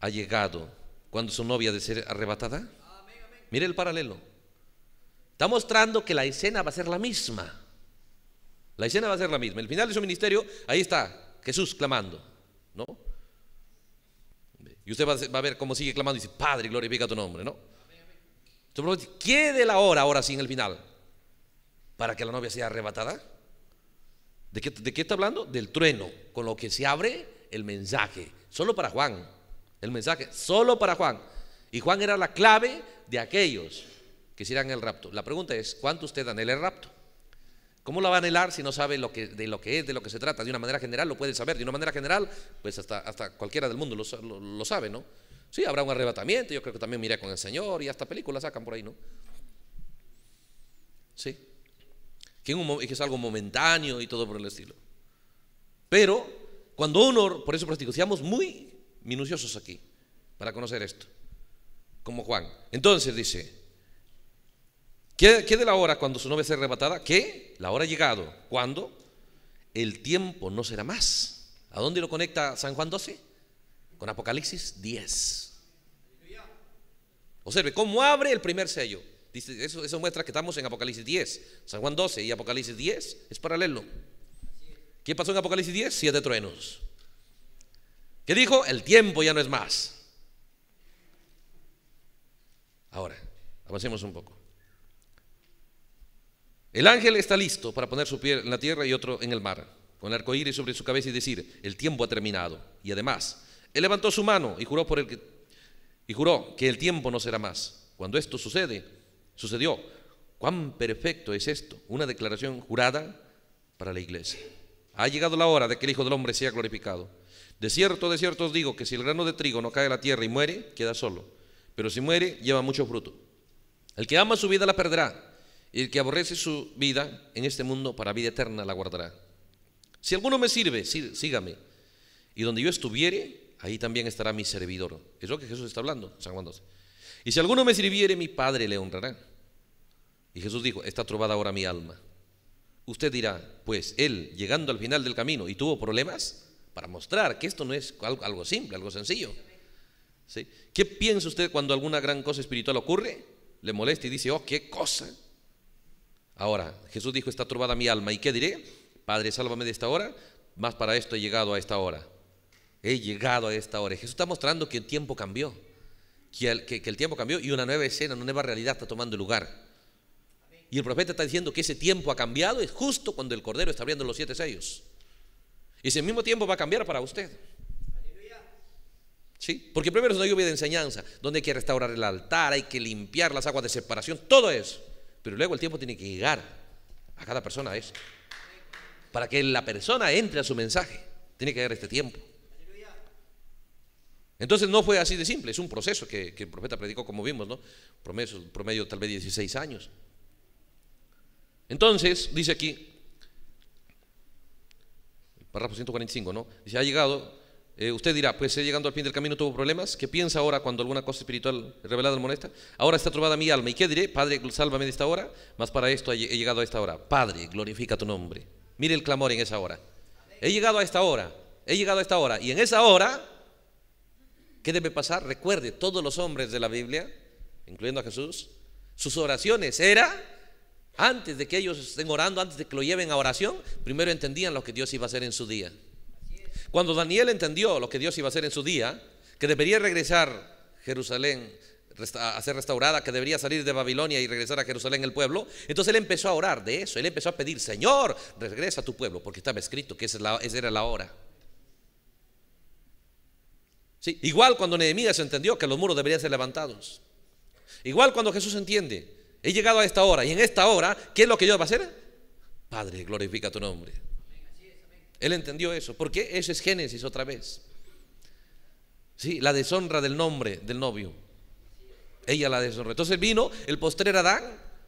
Speaker 1: ha llegado cuando su novia ha de ser arrebatada? Mire el paralelo. Está mostrando que la escena va a ser la misma. La escena va a ser la misma. El final de su ministerio, ahí está Jesús clamando, ¿no? Y usted va a ver cómo sigue clamando y dice, Padre, glorifica tu nombre, ¿no? ¿Qué de la hora ahora sí en el final? para que la novia sea arrebatada? ¿De qué, está hablando? Del trueno, con lo que se abre el mensaje. Solo para Juan. El mensaje, solo para Juan. Y Juan era la clave de aquellos que hicieran el rapto. La pregunta es, ¿cuánto usted anhela el rapto? ¿Cómo lo va a anhelar si no sabe lo que, de lo que es, de lo que se trata? De una manera general lo puede saber. De una manera general, pues hasta, hasta cualquiera del mundo lo, sabe, ¿no? Sí, habrá un arrebatamiento, yo creo que también mira con el Señor y hasta películas sacan por ahí, ¿no? Sí que, es algo momentáneo y todo por el estilo. Pero cuando uno, por eso practicamos seamos muy minuciosos aquí para conocer esto, como Juan. Entonces dice, ¿qué, de la hora cuando su novia sea arrebatada? ¿qué? la hora ha llegado. ¿Cuándo? El tiempo no será más. ¿A dónde lo conecta San Juan 12? Con Apocalipsis 10. Observe cómo abre el primer sello eso, muestra que estamos en Apocalipsis 10, San Juan 12 y Apocalipsis 10 es paralelo. ¿Qué pasó en Apocalipsis 10? Siete truenos. ¿Qué dijo? El tiempo ya no es más. Ahora, avancemos un poco. El ángel está listo para poner su pie en la tierra y otro en el mar, con el arco iris sobre su cabeza y decir: El tiempo ha terminado. Y además, él levantó su mano y juró, por el que, y juró que el tiempo no será más. Cuando esto sucede, sucedió. Cuán perfecto es esto, una declaración jurada para la iglesia. Ha llegado la hora de que el Hijo del Hombre sea glorificado. De cierto, de cierto os digo que si el grano de trigo no cae a la tierra y muere, queda solo. Pero si muere, lleva mucho fruto. El que ama su vida la perderá, y el que aborrece su vida en este mundo para vida eterna la guardará. Si alguno me sirve, sígame. Y donde yo estuviere, ahí también estará mi servidor. Es lo que Jesús está hablando, San Juan Y si alguno me sirviere, mi Padre le honrará. Y Jesús dijo, está trovada ahora mi alma. Usted dirá, pues él, llegando al final del camino y tuvo problemas, para mostrar que esto no es algo, simple, algo sencillo. ¿Qué piensa usted cuando alguna gran cosa espiritual ocurre? Le molesta y dice, oh, qué cosa. Ahora, Jesús dijo, está turbada mi alma. ¿Y qué diré? Padre, sálvame de esta hora, más para esto he llegado a esta hora. He llegado a esta hora. Jesús está mostrando que el tiempo cambió. Que el, que el tiempo cambió y una nueva escena, una nueva realidad está tomando lugar. Y el profeta está diciendo que ese tiempo ha cambiado, es justo cuando el Cordero está abriendo los siete sellos. Y ese mismo tiempo va a cambiar para usted. ¿Sí? Porque primero es una lluvia de enseñanza, donde hay que restaurar el altar, hay que limpiar las aguas de separación, todo eso. Pero luego el tiempo tiene que llegar a cada persona eso. Para que la persona entre a su mensaje, tiene que llegar este tiempo. Entonces no fue así de simple, es un proceso que, el profeta predicó, como vimos, promedio tal vez 16 años. Entonces, dice aquí, el párrafo 145, ¿no? Dice, ha llegado, eh, usted dirá, pues he llegado al fin del camino tuvo problemas, ¿qué piensa ahora cuando alguna cosa espiritual revelada me molesta? Ahora está trovada mi alma, ¿y qué diré? Padre, sálvame de esta hora, más para esto he llegado a esta hora. Padre, glorifica tu nombre. Mire el clamor en esa hora. He llegado a esta hora, he llegado a esta hora, y en esa hora... ¿Qué debe pasar? Recuerde, todos los hombres de la Biblia, incluyendo a Jesús, sus oraciones era antes de que ellos estén orando, antes de que lo lleven a oración, primero entendían lo que Dios iba a hacer en su día. Cuando Daniel entendió lo que Dios iba a hacer en su día, que debería regresar Jerusalén a ser restaurada, que debería salir de Babilonia y regresar a Jerusalén el pueblo. Entonces él empezó a orar de eso, él empezó a pedir, Señor, regresa a tu pueblo, porque estaba escrito que esa, era la hora. igual cuando Nehemías entendió que los muros deberían ser levantados. Igual cuando Jesús entiende He llegado a esta hora y en esta hora, ¿qué es lo que Dios va a hacer? Padre, glorifica tu nombre. Él entendió eso, porque eso es Génesis otra vez. Sí, la deshonra del nombre del novio. Ella la deshonra. Entonces vino el postrer Adán,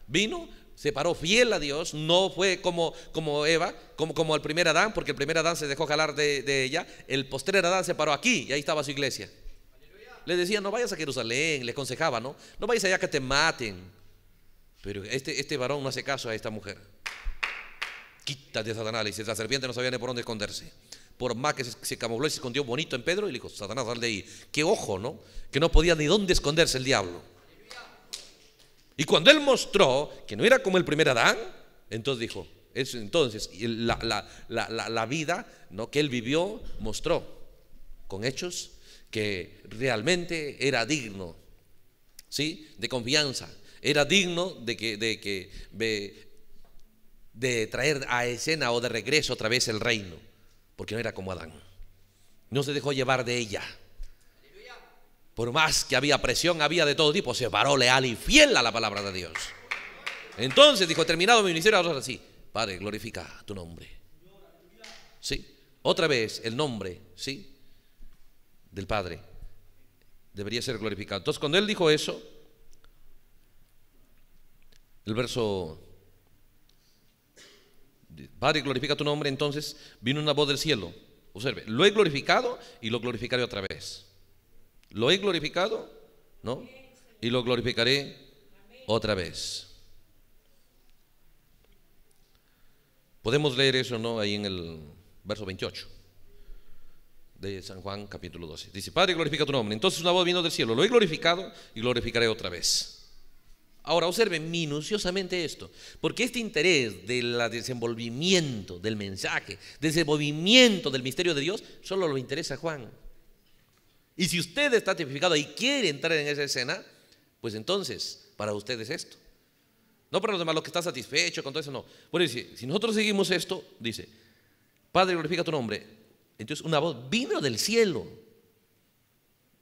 Speaker 1: vino, se paró fiel a Dios, no fue como, como Eva, como, como el primer Adán, porque el primer Adán se dejó jalar de, ella. El postrer Adán se paró aquí y ahí estaba su iglesia. Le decía, no vayas a Jerusalén, le aconsejaba, ¿no? No vayas allá que te maten. Pero este, este varón no hace caso a esta mujer. Quítate, Satanás, le dice, la serpiente no sabía ni por dónde esconderse. Por más que se, camufló y se escondió bonito en Pedro, y le dijo, Satanás, sal de ahí. Qué ojo, ¿no? Que no podía ni dónde esconderse el diablo. Y cuando él mostró que no era como el primer Adán, entonces dijo, es, entonces la, la, vida ¿no? que él vivió mostró con hechos que realmente era digno, ¿sí? De confianza, era digno de que, de que traer a escena o de regreso otra vez el reino, porque no era como Adán. No se dejó llevar de ella. Por más que había presión, había de todo tipo, se paró leal y fiel a la palabra de Dios. Entonces dijo, terminado mi ministerio, ahora sí, Padre, glorifica tu nombre. Sí, otra vez el nombre, sí, del Padre debería ser glorificado. Entonces cuando él dijo eso, el verso, Padre, glorifica tu nombre, entonces vino una voz del cielo. Observe, lo he glorificado y lo glorificaré otra vez. Lo he glorificado, ¿no? Y lo glorificaré otra vez. Podemos leer eso, ¿no? Ahí en el verso 28 de San Juan capítulo 12. Dice, Padre, glorifica tu nombre. Entonces una voz vino del cielo, lo he glorificado y glorificaré otra vez. Ahora observen minuciosamente esto, porque este interés del desenvolvimiento del mensaje, del desenvolvimiento del misterio de Dios, solo lo interesa a Juan. Y si usted está tipificado y quiere entrar en esa escena, pues entonces para usted es esto. No para los demás, los que están satisfechos con todo eso, no. Bueno, si, si nosotros seguimos esto, dice, Padre, glorifica tu nombre. Entonces una voz vino del cielo,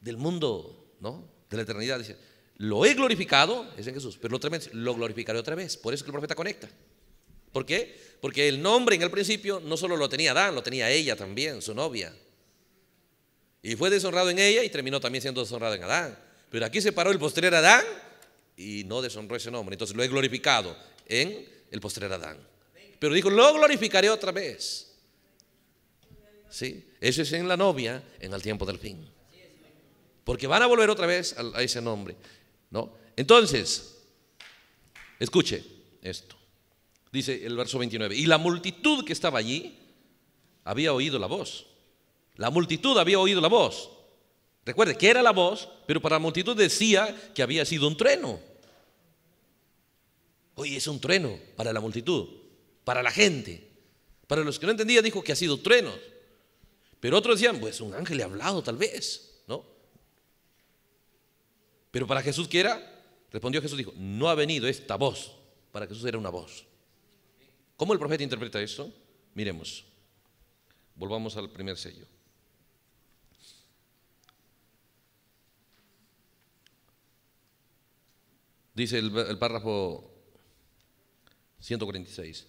Speaker 1: del mundo, ¿no? De la eternidad, dice lo he glorificado, es en Jesús, pero lo glorificaré otra vez. Por eso que el profeta conecta. ¿Por qué? Porque el nombre en el principio no solo lo tenía Adán, lo tenía ella también, su novia. Y fue deshonrado en ella y terminó también siendo deshonrado en Adán. Pero aquí se paró el posterior Adán y no deshonró ese nombre. Entonces lo he glorificado en el posterior Adán. Pero dijo, lo glorificaré otra vez. ¿Sí? Eso es en la novia en el tiempo del fin. Porque van a volver otra vez a ese nombre. ¿no? Entonces, escuche esto. Dice el verso 29, y la multitud que estaba allí había oído la voz. La multitud había oído la voz. Recuerde que era la voz, pero para la multitud decía que había sido un trueno. Oye, es un trueno para la multitud, para la gente. Para los que no entendían, dijo que ha sido trueno Pero otros decían, pues un ángel le ha hablado tal vez. Pero para Jesús, quiera era? Respondió Jesús, dijo, no ha venido esta voz. Para Jesús era una voz. ¿Cómo el profeta interpreta esto? Miremos. Volvamos al primer sello. Dice el, el párrafo 146.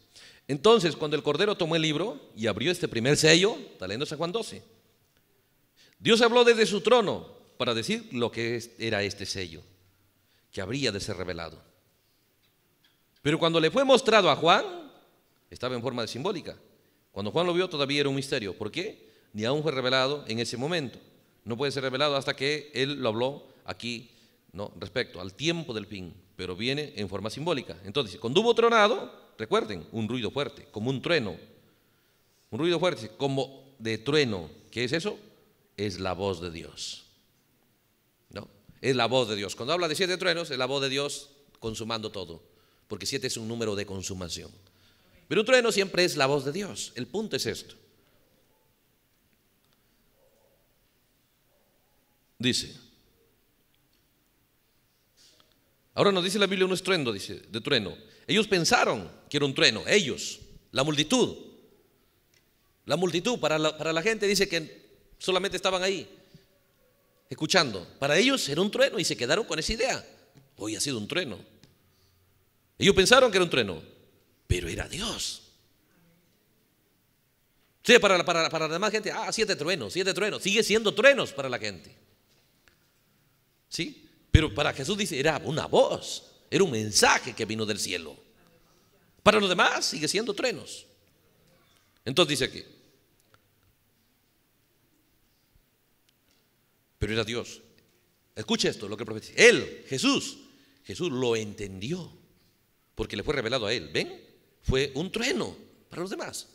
Speaker 1: Entonces, cuando el Cordero tomó el libro y abrió este primer sello, está leyendo San Juan 12, Dios habló desde su trono para decir lo que era este sello que habría de ser revelado. Pero cuando le fue mostrado a Juan, estaba en forma de simbólica. Cuando Juan lo vio todavía era un misterio. ¿Por qué? Ni aún fue revelado en ese momento. No puede ser revelado hasta que él lo habló aquí, no, respecto al tiempo del fin, pero viene en forma simbólica. Entonces, cuando hubo tronado, recuerden, un ruido fuerte, como un trueno. Un ruido fuerte, como de trueno. ¿Qué es eso? Es la voz de Dios es la voz de Dios. Cuando habla de siete truenos, es la voz de Dios consumando todo, porque siete es un número de consumación. Pero un trueno siempre es la voz de Dios. El punto es esto. Dice, ahora nos dice la Biblia un estruendo, dice, de trueno. Ellos pensaron que era un trueno, ellos, la multitud. La multitud, para para la gente dice que solamente estaban ahí escuchando. Para ellos era un trueno y se quedaron con esa idea. Hoy ha sido un trueno. Ellos pensaron que era un trueno, pero era Dios. Sí, para, para, para la demás gente, ah, siete truenos, siete truenos. Sigue siendo truenos para la gente. ¿Sí? Pero para Jesús dice, era una voz, era un mensaje que vino del cielo. Para los demás sigue siendo truenos. Entonces dice aquí, pero era Dios. Escucha esto, lo que profetiza. Él, Jesús, Jesús lo entendió, porque le fue revelado a él. ¿Ven? Fue un trueno para los demás.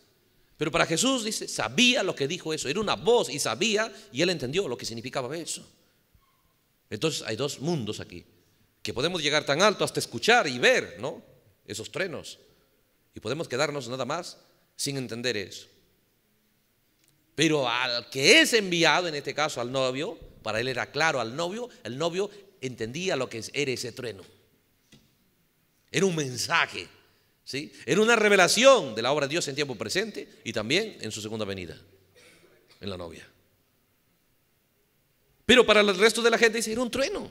Speaker 1: Pero para Jesús, dice, sabía lo que dijo eso. Era una voz y sabía y él entendió lo que significaba eso. Entonces hay dos mundos aquí, que podemos llegar tan alto hasta escuchar y ver, ¿no? Esos truenos. Y podemos quedarnos nada más sin entender eso. Pero al que es enviado, en este caso al novio, para él era claro al novio, el novio entendía lo que era ese trueno. Era un mensaje, ¿sí? Era una revelación de la obra de Dios en tiempo presente y también en su segunda venida, en la novia. Pero para el resto de la gente dice, era un trueno.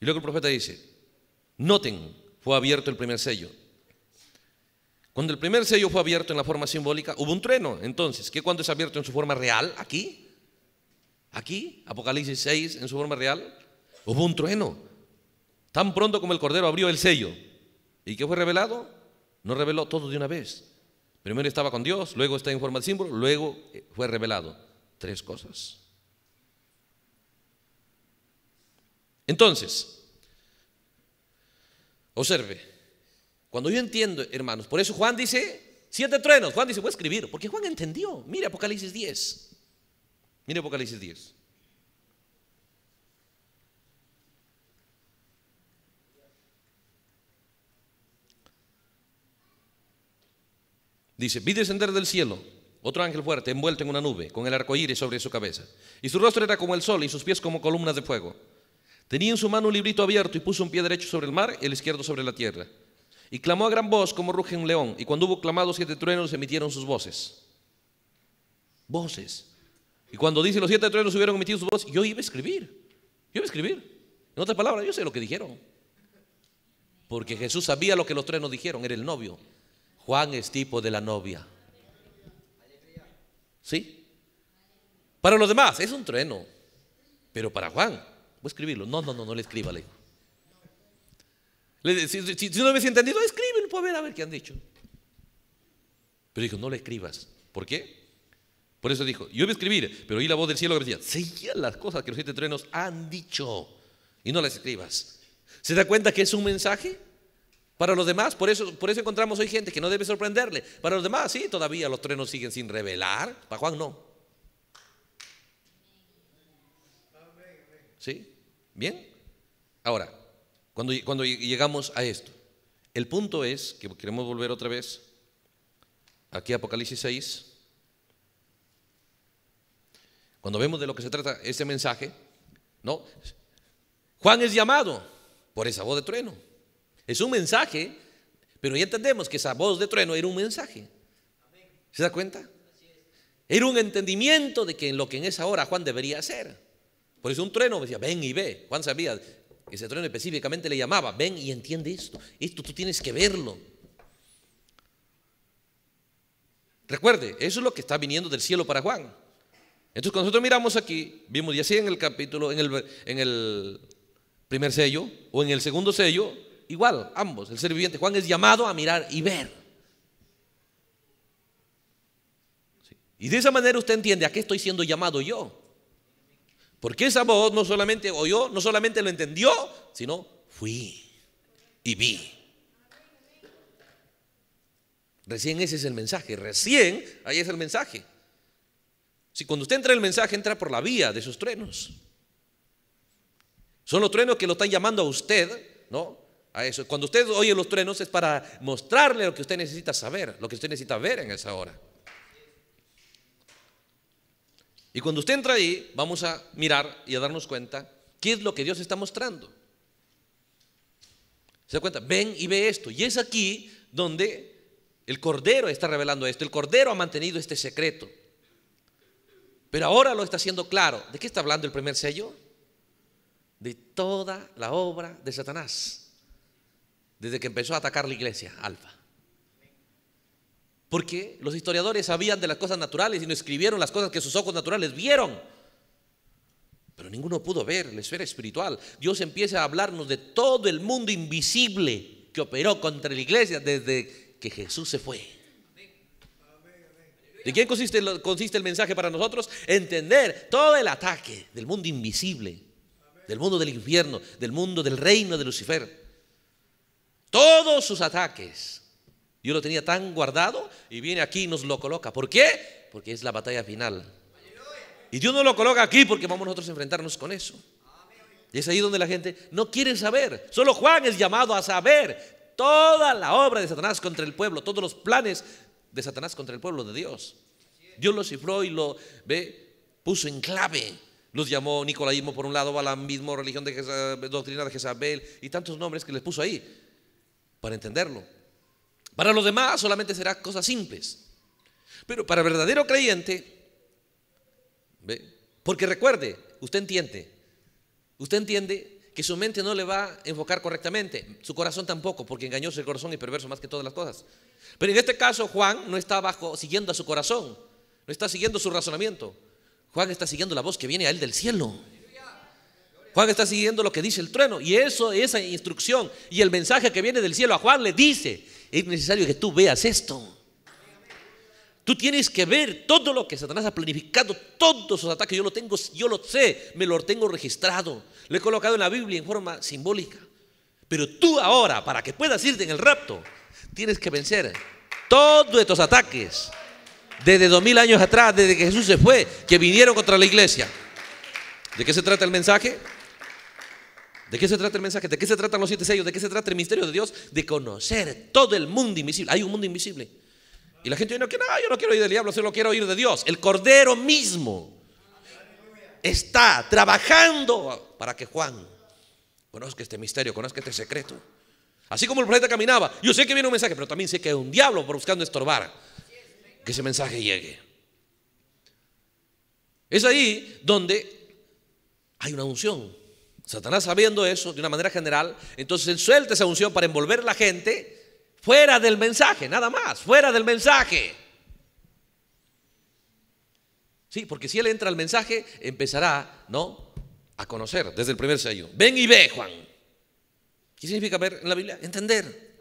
Speaker 1: Y luego el profeta dice, noten, fue abierto el primer sello. Cuando el primer sello fue abierto en la forma simbólica, hubo un trueno. Entonces, que cuando es abierto en su forma real, aquí, Aquí, Apocalipsis 6, en su forma real, hubo un trueno. Tan pronto como el Cordero abrió el sello. ¿Y qué fue revelado? No reveló todo de una vez. Primero estaba con Dios, luego está en forma de símbolo, luego eh, fue revelado. Tres cosas. Entonces, observe, cuando yo entiendo, hermanos, por eso Juan dice, siete truenos, Juan dice, voy a escribir, porque Juan entendió, mire Apocalipsis 10, Mire Apocalipsis 10. Dice, vi descender del cielo otro ángel fuerte envuelto en una nube, con el arco iris sobre su cabeza. Y su rostro era como el sol y sus pies como columnas de fuego. Tenía en su mano un librito abierto y puso un pie derecho sobre el mar y el izquierdo sobre la tierra. Y clamó a gran voz como ruge un león. Y cuando hubo clamado siete truenos, emitieron sus voces. Voces. Y cuando dice los siete truenos hubieron emitido su voz, yo iba a escribir. Yo iba a escribir. En otras palabras, yo sé lo que dijeron. Porque Jesús sabía lo que los truenos dijeron, era el novio. Juan es tipo de la novia. ¿Sí? Para los demás es un trueno. Pero para Juan, voy a escribirlo. No, no, no, no le escriba, le si, si, no hubiese entendido, escríbelo, para pues, ver, a ver qué han dicho. Pero dijo, no le escribas. ¿Por qué? Por eso dijo, yo voy a escribir, pero oí la voz del cielo que decía, seguía las cosas que los siete truenos han dicho y no las escribas. ¿Se da cuenta que es un mensaje? Para los demás, por eso, por eso encontramos hoy gente que no debe sorprenderle. Para los demás, sí, todavía los truenos siguen sin revelar. Para Juan, no. ¿Sí? ¿Bien? Ahora, cuando, cuando llegamos a esto, el punto es que queremos volver otra vez aquí a Apocalipsis 6. Cuando vemos de lo que se trata ese mensaje, ¿no? Juan es llamado por esa voz de trueno. Es un mensaje, pero ya entendemos que esa voz de trueno era un mensaje. ¿Se da cuenta? Era un entendimiento de que en lo que en esa hora Juan debería hacer. Por eso un trueno decía, ven y ve. Juan sabía, que ese trueno específicamente le llamaba, ven y entiende esto. Esto tú tienes que verlo. Recuerde, eso es lo que está viniendo del cielo para Juan. Entonces, cuando nosotros miramos aquí, vimos ya así en el capítulo, en el, primer sello o en el segundo sello, igual, ambos, el ser viviente. Juan es llamado a mirar y ver. Y de esa manera usted entiende a qué estoy siendo llamado yo. Porque esa voz no solamente oyó, no solamente lo entendió, sino fui y vi. Recién ese es el mensaje, recién ahí es el mensaje. Si cuando usted entra el mensaje, entra por la vía de esos truenos. Son los truenos que lo están llamando a usted, ¿no? A eso. Cuando usted oye los truenos es para mostrarle lo que usted necesita saber, lo que usted necesita ver en esa hora. Y cuando usted entra ahí, vamos a mirar y a darnos cuenta qué es lo que Dios está mostrando. ¿Se da cuenta? Ven y ve esto. Y es aquí donde el Cordero está revelando esto. El Cordero ha mantenido este secreto. Pero ahora lo está haciendo claro. ¿De qué está hablando el primer sello? De toda la obra de Satanás. Desde que empezó a atacar la iglesia, Alfa. Porque los historiadores sabían de las cosas naturales y no escribieron las cosas que sus ojos naturales vieron. Pero ninguno pudo ver la esfera espiritual. Dios empieza a hablarnos de todo el mundo invisible que operó contra la iglesia desde que Jesús se fue. ¿De quién consiste, consiste el mensaje para nosotros? Entender todo el ataque del mundo invisible, del mundo del infierno, del mundo del reino de Lucifer. Todos sus ataques. Dios lo tenía tan guardado y viene aquí y nos lo coloca. ¿Por qué? Porque es la batalla final. Y Dios no lo coloca aquí porque vamos nosotros a enfrentarnos con eso. Y es ahí donde la gente no quiere saber. Solo Juan es llamado a saber toda la obra de Satanás contra el pueblo, todos los planes de Satanás contra el pueblo de Dios. Dios lo cifró y lo ve, puso en clave. Los llamó Nicolaísmo por un lado, Balambismo, religión de doctrina de Jezabel y tantos nombres que les puso ahí para entenderlo. Para los demás solamente será cosas simples. Pero para verdadero creyente, porque recuerde, usted entiende, usted entiende que su mente no le va a enfocar correctamente, su corazón tampoco, porque engañó su corazón y perverso más que todas las cosas. Pero en este caso Juan no está bajo, siguiendo a su corazón, no está siguiendo su razonamiento. Juan está siguiendo la voz que viene a él del cielo. Juan está siguiendo lo que dice el trueno y eso esa instrucción y el mensaje que viene del cielo a Juan le dice, es necesario que tú veas esto. Tú tienes que ver todo lo que Satanás ha planificado, todos esos ataques. Yo lo tengo, yo lo sé, me lo tengo registrado. Lo he colocado en la Biblia en forma simbólica. Pero tú ahora, para que puedas irte en el rapto, tienes que vencer todos estos ataques. Desde dos mil años atrás, desde que Jesús se fue, que vinieron contra la iglesia. ¿De qué se trata el mensaje? ¿De qué se trata el mensaje? ¿De qué se tratan los siete sellos? ¿De qué se trata el misterio de Dios? De conocer todo el mundo invisible. Hay un mundo invisible. Y la gente dice que no, yo no quiero oír del diablo, solo quiero oír de Dios. El Cordero mismo está trabajando para que Juan conozca este misterio, conozca este secreto. Así como el profeta caminaba, yo sé que viene un mensaje, pero también sé que hay un diablo buscando estorbar que ese mensaje llegue. Es ahí donde hay una unción. Satanás sabiendo eso de una manera general, entonces él suelta esa unción para envolver a la gente fuera del mensaje, nada más, fuera del mensaje. Sí, porque si él entra al mensaje, empezará, ¿no? A conocer desde el primer sello. Ven y ve, Juan. ¿Qué significa ver en la Biblia? Entender.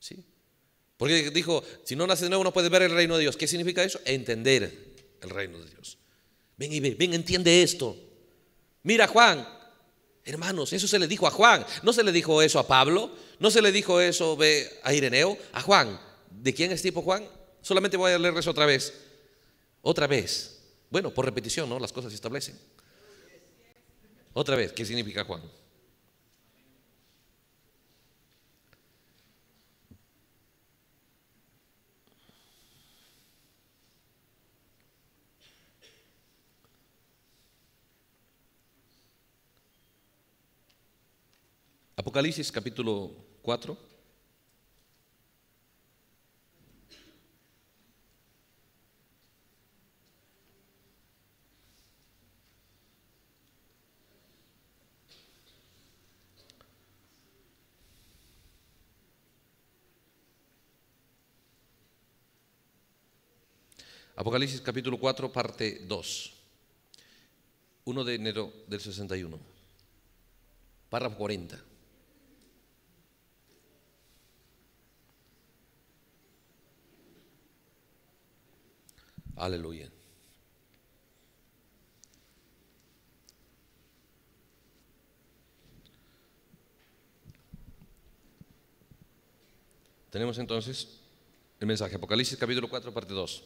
Speaker 1: Sí. Porque dijo, si no nace de nuevo no puede ver el reino de Dios. ¿Qué significa eso? Entender el reino de Dios. Ven y ve, ven, entiende esto. Mira, Juan, Hermanos, eso se le dijo a Juan, no se le dijo eso a Pablo, no se le dijo eso a Ireneo, a Juan. ¿De quién es tipo Juan? Solamente voy a leer eso otra vez. Otra vez. Bueno, por repetición, ¿no? Las cosas se establecen. Otra vez, ¿qué significa Juan? Apocalipsis capítulo 4. Apocalipsis capítulo 4, parte 2. 1 de enero del 61. Párrafo 40. Aleluya. Tenemos entonces el mensaje, Apocalipsis capítulo 4, parte 2,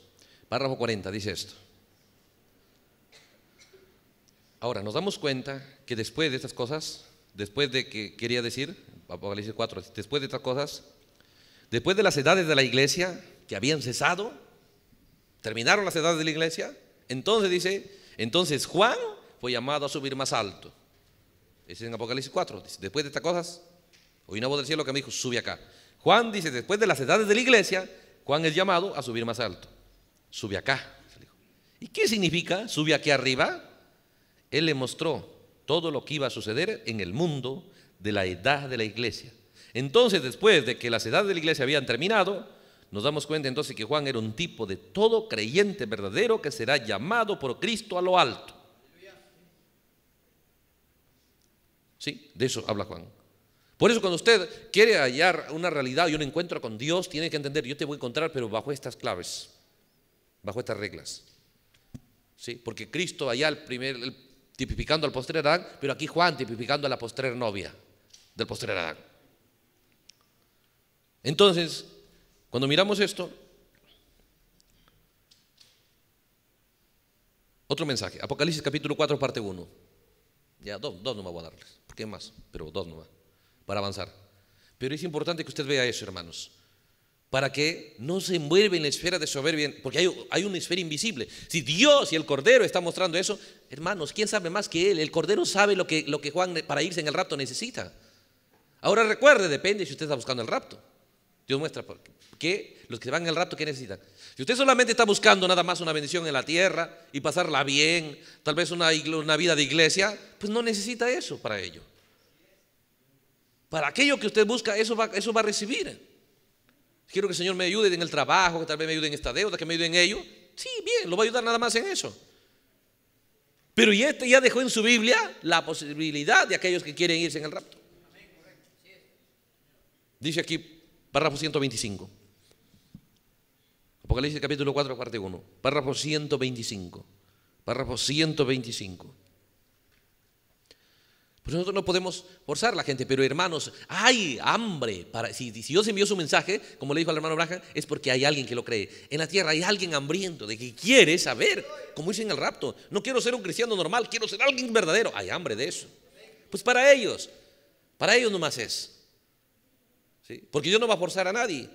Speaker 1: párrafo 40, dice esto. Ahora, nos damos cuenta que después de estas cosas, después de que quería decir, Apocalipsis 4, después de estas cosas, después de las edades de la iglesia que habían cesado, terminaron las edades de la iglesia, entonces dice, entonces Juan fue llamado a subir más alto. Es en Apocalipsis 4, dice, después de estas cosas, oí una voz del cielo que me dijo, sube acá. Juan dice, después de las edades de la iglesia, Juan es llamado a subir más alto. Sube acá. ¿Y qué significa? Sube aquí arriba. Él le mostró todo lo que iba a suceder en el mundo de la edad de la iglesia. Entonces, después de que las edades de la iglesia habían terminado, nos damos cuenta entonces que Juan era un tipo de todo creyente verdadero que será llamado por Cristo a lo alto. Sí, de eso habla Juan. Por eso cuando usted quiere hallar una realidad y un encuentro con Dios, tiene que entender, yo te voy a encontrar, pero bajo estas claves, bajo estas reglas. ¿Sí? Porque Cristo allá el primer, tipificando al postrer Adán, pero aquí Juan tipificando a la postrer novia del postrer Adán. Entonces, cuando miramos esto, otro mensaje, Apocalipsis capítulo 4, parte 1. Ya, dos, dos nomás voy a darles, ¿qué más? Pero dos nomás, para avanzar. Pero es importante que usted vea eso, hermanos, para que no se envuelva en la esfera de soberbia, porque hay, una esfera invisible. Si Dios y el Cordero están mostrando eso, hermanos, ¿quién sabe más que Él? El Cordero sabe lo que, lo que Juan para irse en el rapto necesita. Ahora recuerde, depende si usted está buscando el rapto. Dios muestra que los que se van el rato, ¿qué necesitan? Si usted solamente está buscando nada más una bendición en la tierra y pasarla bien, tal vez una, vida de iglesia, pues no necesita eso para ello. Para aquello que usted busca, eso va, a recibir. Quiero que el Señor me ayude en el trabajo, que tal vez me ayude en esta deuda, que me ayude en ello. Sí, bien, lo va a ayudar nada más en eso. Pero y este ya dejó en su Biblia la posibilidad de aquellos que quieren irse en el rapto. Dice aquí Párrafo 125. Apocalipsis capítulo 4, parte 1. Párrafo 125. Párrafo 125. Pues nosotros no podemos forzar a la gente, pero hermanos, hay hambre. Para, si, Dios envió su mensaje, como le dijo al hermano Braja, es porque hay alguien que lo cree. En la tierra hay alguien hambriento de que quiere saber, como dicen el rapto. No quiero ser un cristiano normal, quiero ser alguien verdadero. Hay hambre de eso. Pues para ellos, para ellos nomás es. Porque yo no va a forzar a nadie.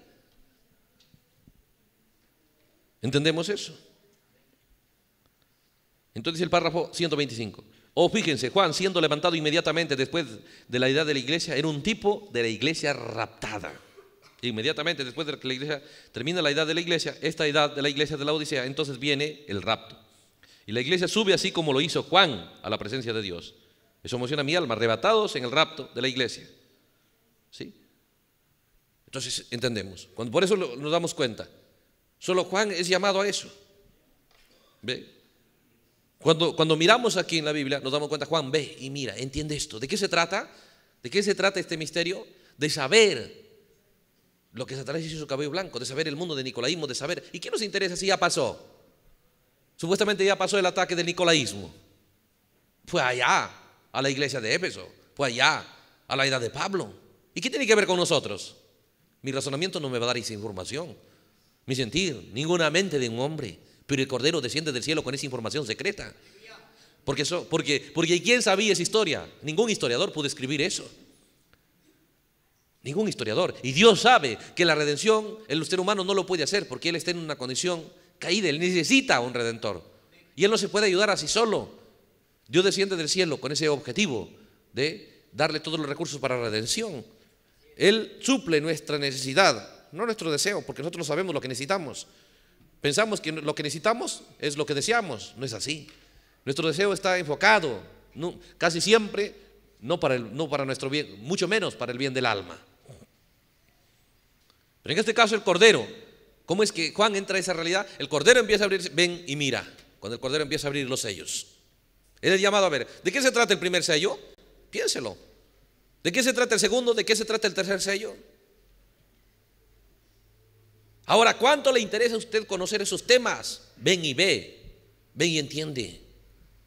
Speaker 1: ¿Entendemos eso? Entonces el párrafo 125. O fíjense, Juan, siendo levantado inmediatamente después de la edad de la iglesia, era un tipo de la iglesia raptada. Inmediatamente después de que la iglesia termina la edad de la iglesia, esta edad de la iglesia de la Odisea, entonces viene el rapto. Y la iglesia sube así como lo hizo Juan a la presencia de Dios. Eso emociona a mi alma, arrebatados en el rapto de la iglesia. ¿Sí? Entonces entendemos. Cuando, por eso nos damos cuenta. Solo Juan es llamado a eso. Cuando, cuando miramos aquí en la Biblia, nos damos cuenta, Juan, ve y mira, entiende esto. ¿De qué se trata? ¿De qué se trata este misterio? De saber lo que Satanás hizo su cabello blanco, de saber el mundo de Nicolaísmo, de saber. ¿Y qué nos interesa si ya pasó? Supuestamente ya pasó el ataque del Nicolaísmo. Fue allá, a la iglesia de Éfeso, fue allá, a la edad de Pablo. ¿Y qué tiene que ver con nosotros? Mi razonamiento no me va a dar esa información. Mi sentido, ninguna mente de un hombre. Pero el Cordero desciende del cielo con esa información secreta. Porque, eso, porque, porque ¿quién sabía esa historia? Ningún historiador pudo escribir eso. Ningún historiador. Y Dios sabe que la redención, el ser humano no lo puede hacer porque Él está en una condición caída. Él necesita un redentor. Y Él no se puede ayudar así solo. Dios desciende del cielo con ese objetivo de darle todos los recursos para la redención. Él suple nuestra necesidad, no nuestro deseo, porque nosotros sabemos lo que necesitamos. Pensamos que lo que necesitamos es lo que deseamos, no es así. Nuestro deseo está enfocado, casi siempre, no para, no para nuestro bien, mucho menos para el bien del alma. Pero en este caso el Cordero, ¿cómo es que Juan entra a esa realidad? El Cordero empieza a abrirse, ven y mira, cuando el Cordero empieza a abrir los sellos. Él es llamado a ver, ¿de qué se trata el primer sello? Piénselo. ¿De qué se trata el segundo? ¿De qué se trata el tercer sello? Ahora, ¿cuánto le interesa a usted conocer esos temas? Ven y ve, ven y entiende.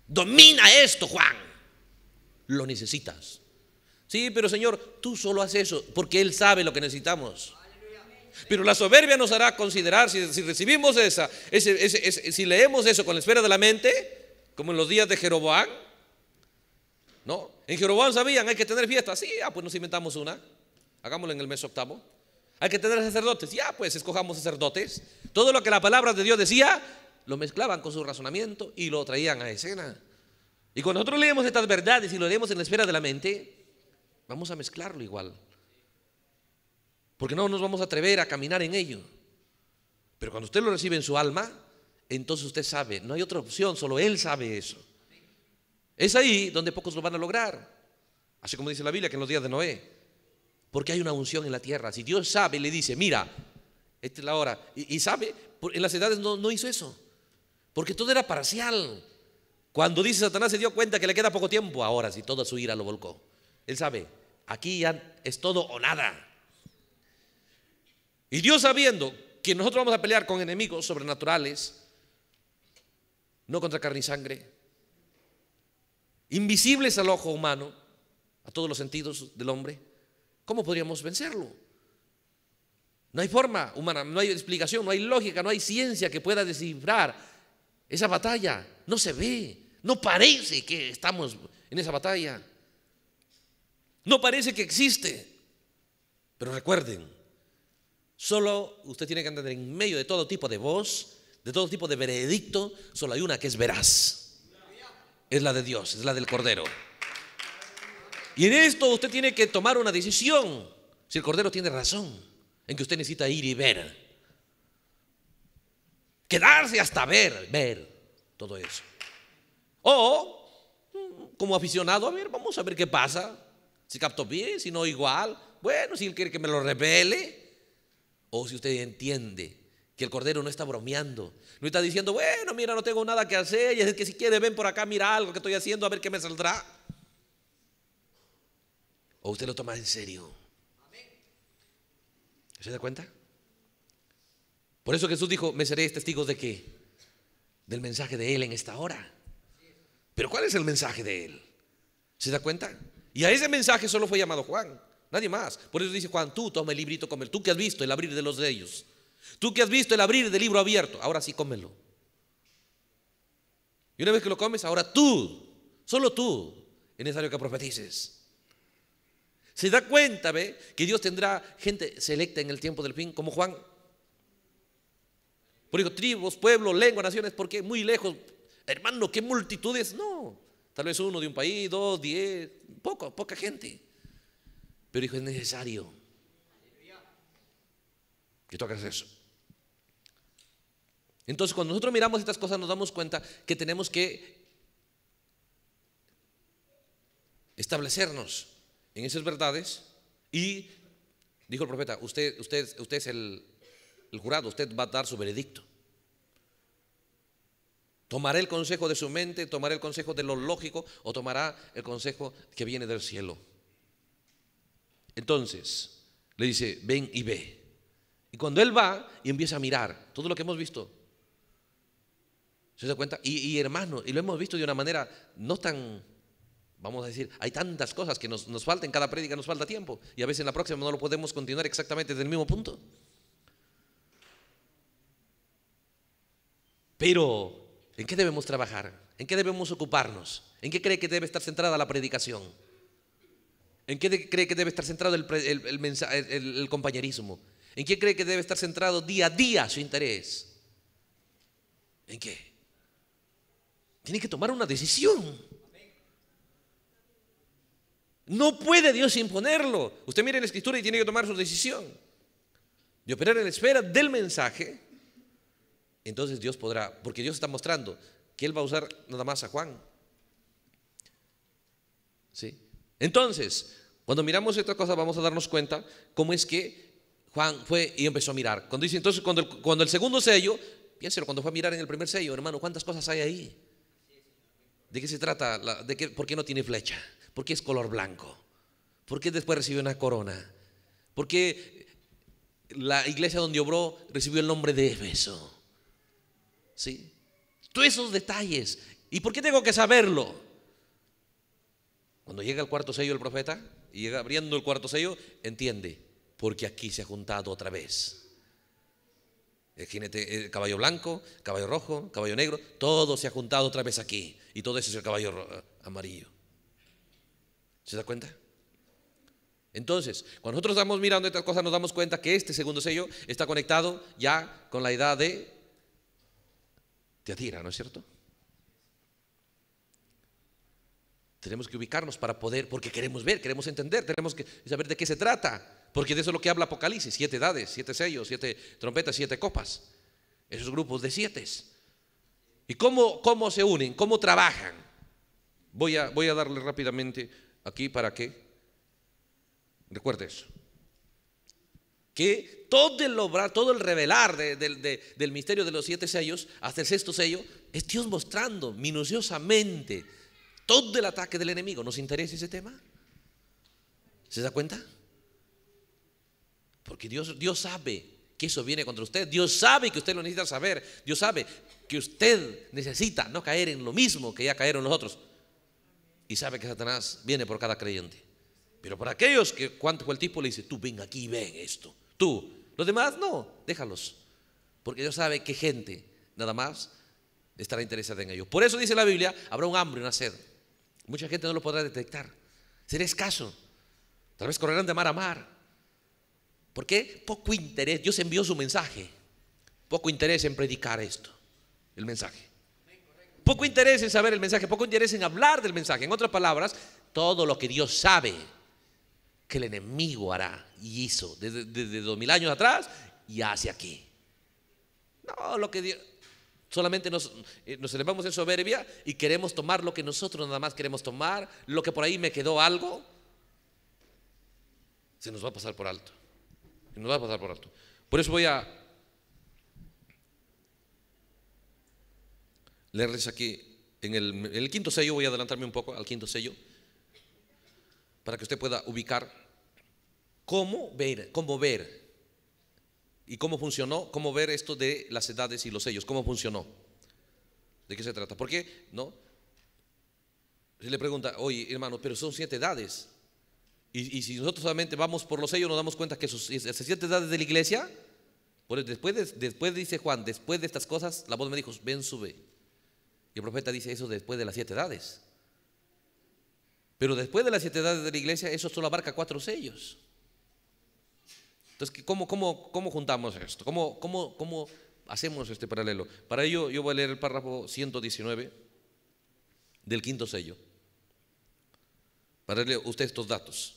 Speaker 1: Domina esto, Juan. Lo necesitas. Sí, pero Señor, tú solo haces eso porque Él sabe lo que necesitamos. Pero la soberbia nos hará considerar si, recibimos esa, si leemos eso con la esfera de la mente, como en los días de Jeroboam, ¿no? En Jeroboam sabían, hay que tener fiestas. Sí, ah, pues nos inventamos una. Hagámoslo en el mes octavo. Hay que tener sacerdotes. Ya, pues escojamos sacerdotes. Todo lo que la palabra de Dios decía, lo mezclaban con su razonamiento y lo traían a escena. Y cuando nosotros leemos estas verdades y lo leemos en la esfera de la mente, vamos a mezclarlo igual. Porque no nos vamos a atrever a caminar en ello. Pero cuando usted lo recibe en su alma, entonces usted sabe, no hay otra opción, solo Él sabe eso. Es ahí donde pocos lo van a lograr. Así como dice la Biblia que en los días de Noé. Porque hay una unción en la tierra. Si Dios sabe, le dice, mira, esta es la hora. Y, sabe, en las edades no, no hizo eso. Porque todo era parcial. Cuando dice Satanás se dio cuenta que le queda poco tiempo. Ahora, si toda su ira lo volcó. Él sabe, aquí ya es todo o nada. Y Dios sabiendo que nosotros vamos a pelear con enemigos sobrenaturales, no contra carne y sangre, invisibles al ojo humano, a todos los sentidos del hombre, ¿cómo podríamos vencerlo? No hay forma humana, no hay explicación, no hay lógica, no hay ciencia que pueda descifrar esa batalla. No se ve, no parece que estamos en esa batalla. No parece que existe. Pero recuerden, solo usted tiene que entender en medio de todo tipo de voz, de todo tipo de veredicto, solo hay una que es veraz es la de Dios, es la del Cordero. Y en esto usted tiene que tomar una decisión. Si el Cordero tiene razón en que usted necesita ir y ver. Quedarse hasta ver, ver todo eso. O, mm, como aficionado, a ver, vamos a ver qué pasa. Si capto bien, si no igual. Bueno, si él quiere que me lo revele. O si usted entiende que el Cordero no está bromeando, no está diciendo, bueno, mira, no tengo nada que hacer, y es que si quiere ven por acá, mira algo que estoy haciendo, a ver qué me saldrá. ¿O usted lo toma en serio? ¿Se da cuenta? Por eso Jesús dijo, me seréis testigos de qué? Del mensaje de Él en esta hora. Pero ¿cuál es el mensaje de Él? ¿Se da cuenta? Y a ese mensaje solo fue llamado Juan, nadie más. Por eso dice Juan, tú toma el librito, como el tú que has visto el abrir de los de ellos. Tú que has visto el abrir del libro abierto, ahora sí cómelo. Y una vez que lo comes, ahora tú, solo tú, es necesario que profetices. Se da cuenta, ve, que Dios tendrá gente selecta en el tiempo del fin, como Juan. Por eso, tribus, pueblos, lenguas, naciones, porque muy lejos, hermano, qué multitudes, no. Tal vez uno de un país, dos, diez, poco, poca gente. Pero dijo, es necesario que hagas eso. Entonces, cuando nosotros miramos estas cosas, nos damos cuenta que tenemos que establecernos en esas verdades. Y dijo el profeta: Usted, usted, usted es el, el jurado, usted va a dar su veredicto. ¿Tomará el consejo de su mente, tomará el consejo de lo lógico o tomará el consejo que viene del cielo? Entonces, le dice, ven y ve. Y cuando él va y empieza a mirar todo lo que hemos visto, ¿Se da cuenta? Y, hermano, y lo hemos visto de una manera no tan, vamos a decir, hay tantas cosas que nos, nos falta en cada prédica, nos falta tiempo. Y a veces en la próxima no lo podemos continuar exactamente desde el mismo punto. Pero, ¿en qué debemos trabajar? ¿En qué debemos ocuparnos? ¿En qué cree que debe estar centrada la predicación? ¿En qué cree que debe estar centrado el, el, compañerismo? ¿En qué cree que debe estar centrado día a día su interés? ¿En qué? Tiene que tomar una decisión. No puede Dios imponerlo. Usted mire la escritura y tiene que tomar su decisión. De operar en la esfera del mensaje, entonces Dios podrá, porque Dios está mostrando que Él va a usar nada más a Juan. ¿Sí? Entonces, cuando miramos estas cosa vamos a darnos cuenta cómo es que Juan fue y empezó a mirar. Cuando dice entonces, cuando el, cuando el segundo sello, piénselo, cuando fue a mirar en el primer sello, hermano, ¿cuántas cosas hay ahí? ¿De qué se trata? ¿De qué? ¿Por qué no tiene flecha? ¿Por qué es color blanco? ¿Por qué después recibió una corona? ¿Por qué la iglesia donde obró recibió el nombre de Beso? ¿Sí? Todos esos detalles. ¿Y por qué tengo que saberlo? Cuando llega el cuarto sello el profeta y llega abriendo el cuarto sello, entiende, porque aquí se ha juntado otra vez el jinete, el caballo blanco, caballo rojo, caballo negro, todo se ha juntado otra vez aquí. Y todo eso es el caballo eh, amarillo. ¿Se da cuenta? Entonces, cuando nosotros estamos mirando estas cosas, nos damos cuenta que este segundo sello está conectado ya con la edad de Teatira, ¿no es cierto? Tenemos que ubicarnos para poder, porque queremos ver, queremos entender, tenemos que saber de qué se trata. Porque de eso es lo que habla Apocalipsis, siete edades, siete sellos, siete trompetas, siete copas. Esos grupos de siete. ¿Y cómo, cómo se unen? ¿Cómo trabajan? Voy a, voy a darle rápidamente aquí para que recuerde eso. Que todo el obrar, todo el revelar del misterio de los siete sellos hasta el sexto sello es Dios mostrando minuciosamente todo el ataque del enemigo. ¿Nos interesa ese tema? ¿Se da cuenta? Porque Dios, Dios sabe que eso viene contra usted. Dios sabe que usted lo necesita saber. Dios sabe que usted necesita no caer en lo mismo que ya cayeron los otros. Y sabe que Satanás viene por cada creyente. Pero para aquellos que cuánto el tipo le dice, tú ven aquí, y ven esto. Tú. Los demás no, déjalos. Porque Dios sabe que gente nada más estará interesada en ellos. Por eso dice la Biblia, habrá un hambre, una sed. Mucha gente no lo podrá detectar. Será escaso. Tal vez correrán de mar a mar. Porque poco interés, Dios envió su mensaje. Poco interés en predicar esto, el mensaje. Poco interés en saber el mensaje, poco interés en hablar del mensaje. En otras palabras, todo lo que Dios sabe que el enemigo hará y hizo desde, 2000 dos mil años atrás y hacia aquí. No, lo que Dios, Solamente nos, eh, nos, elevamos en soberbia y queremos tomar lo que nosotros nada más queremos tomar, lo que por ahí me quedó algo, se nos va a pasar por alto. Y va a pasar por alto. Por eso voy a leerles aquí, en el, quinto sello, voy a adelantarme un poco al quinto sello, para que usted pueda ubicar cómo ver, cómo ver y cómo funcionó, cómo ver esto de las edades y los sellos, cómo funcionó. ¿De qué se trata? ¿Por qué? ¿no? Se le pregunta, oye, hermano, pero son siete edades. Y, si nosotros solamente vamos por los sellos, nos damos cuenta que sus, siete edades de la iglesia, después, dice Juan, después de estas cosas, la voz me dijo, ven, sube. Y el profeta dice eso después de las siete edades. Pero después de las siete edades de la iglesia, eso solo abarca cuatro sellos. Entonces, ¿cómo, juntamos esto? ¿Cómo, cómo, hacemos este paralelo? Para ello, yo voy a leer el párrafo 119 del quinto sello. Para darle usted estos datos.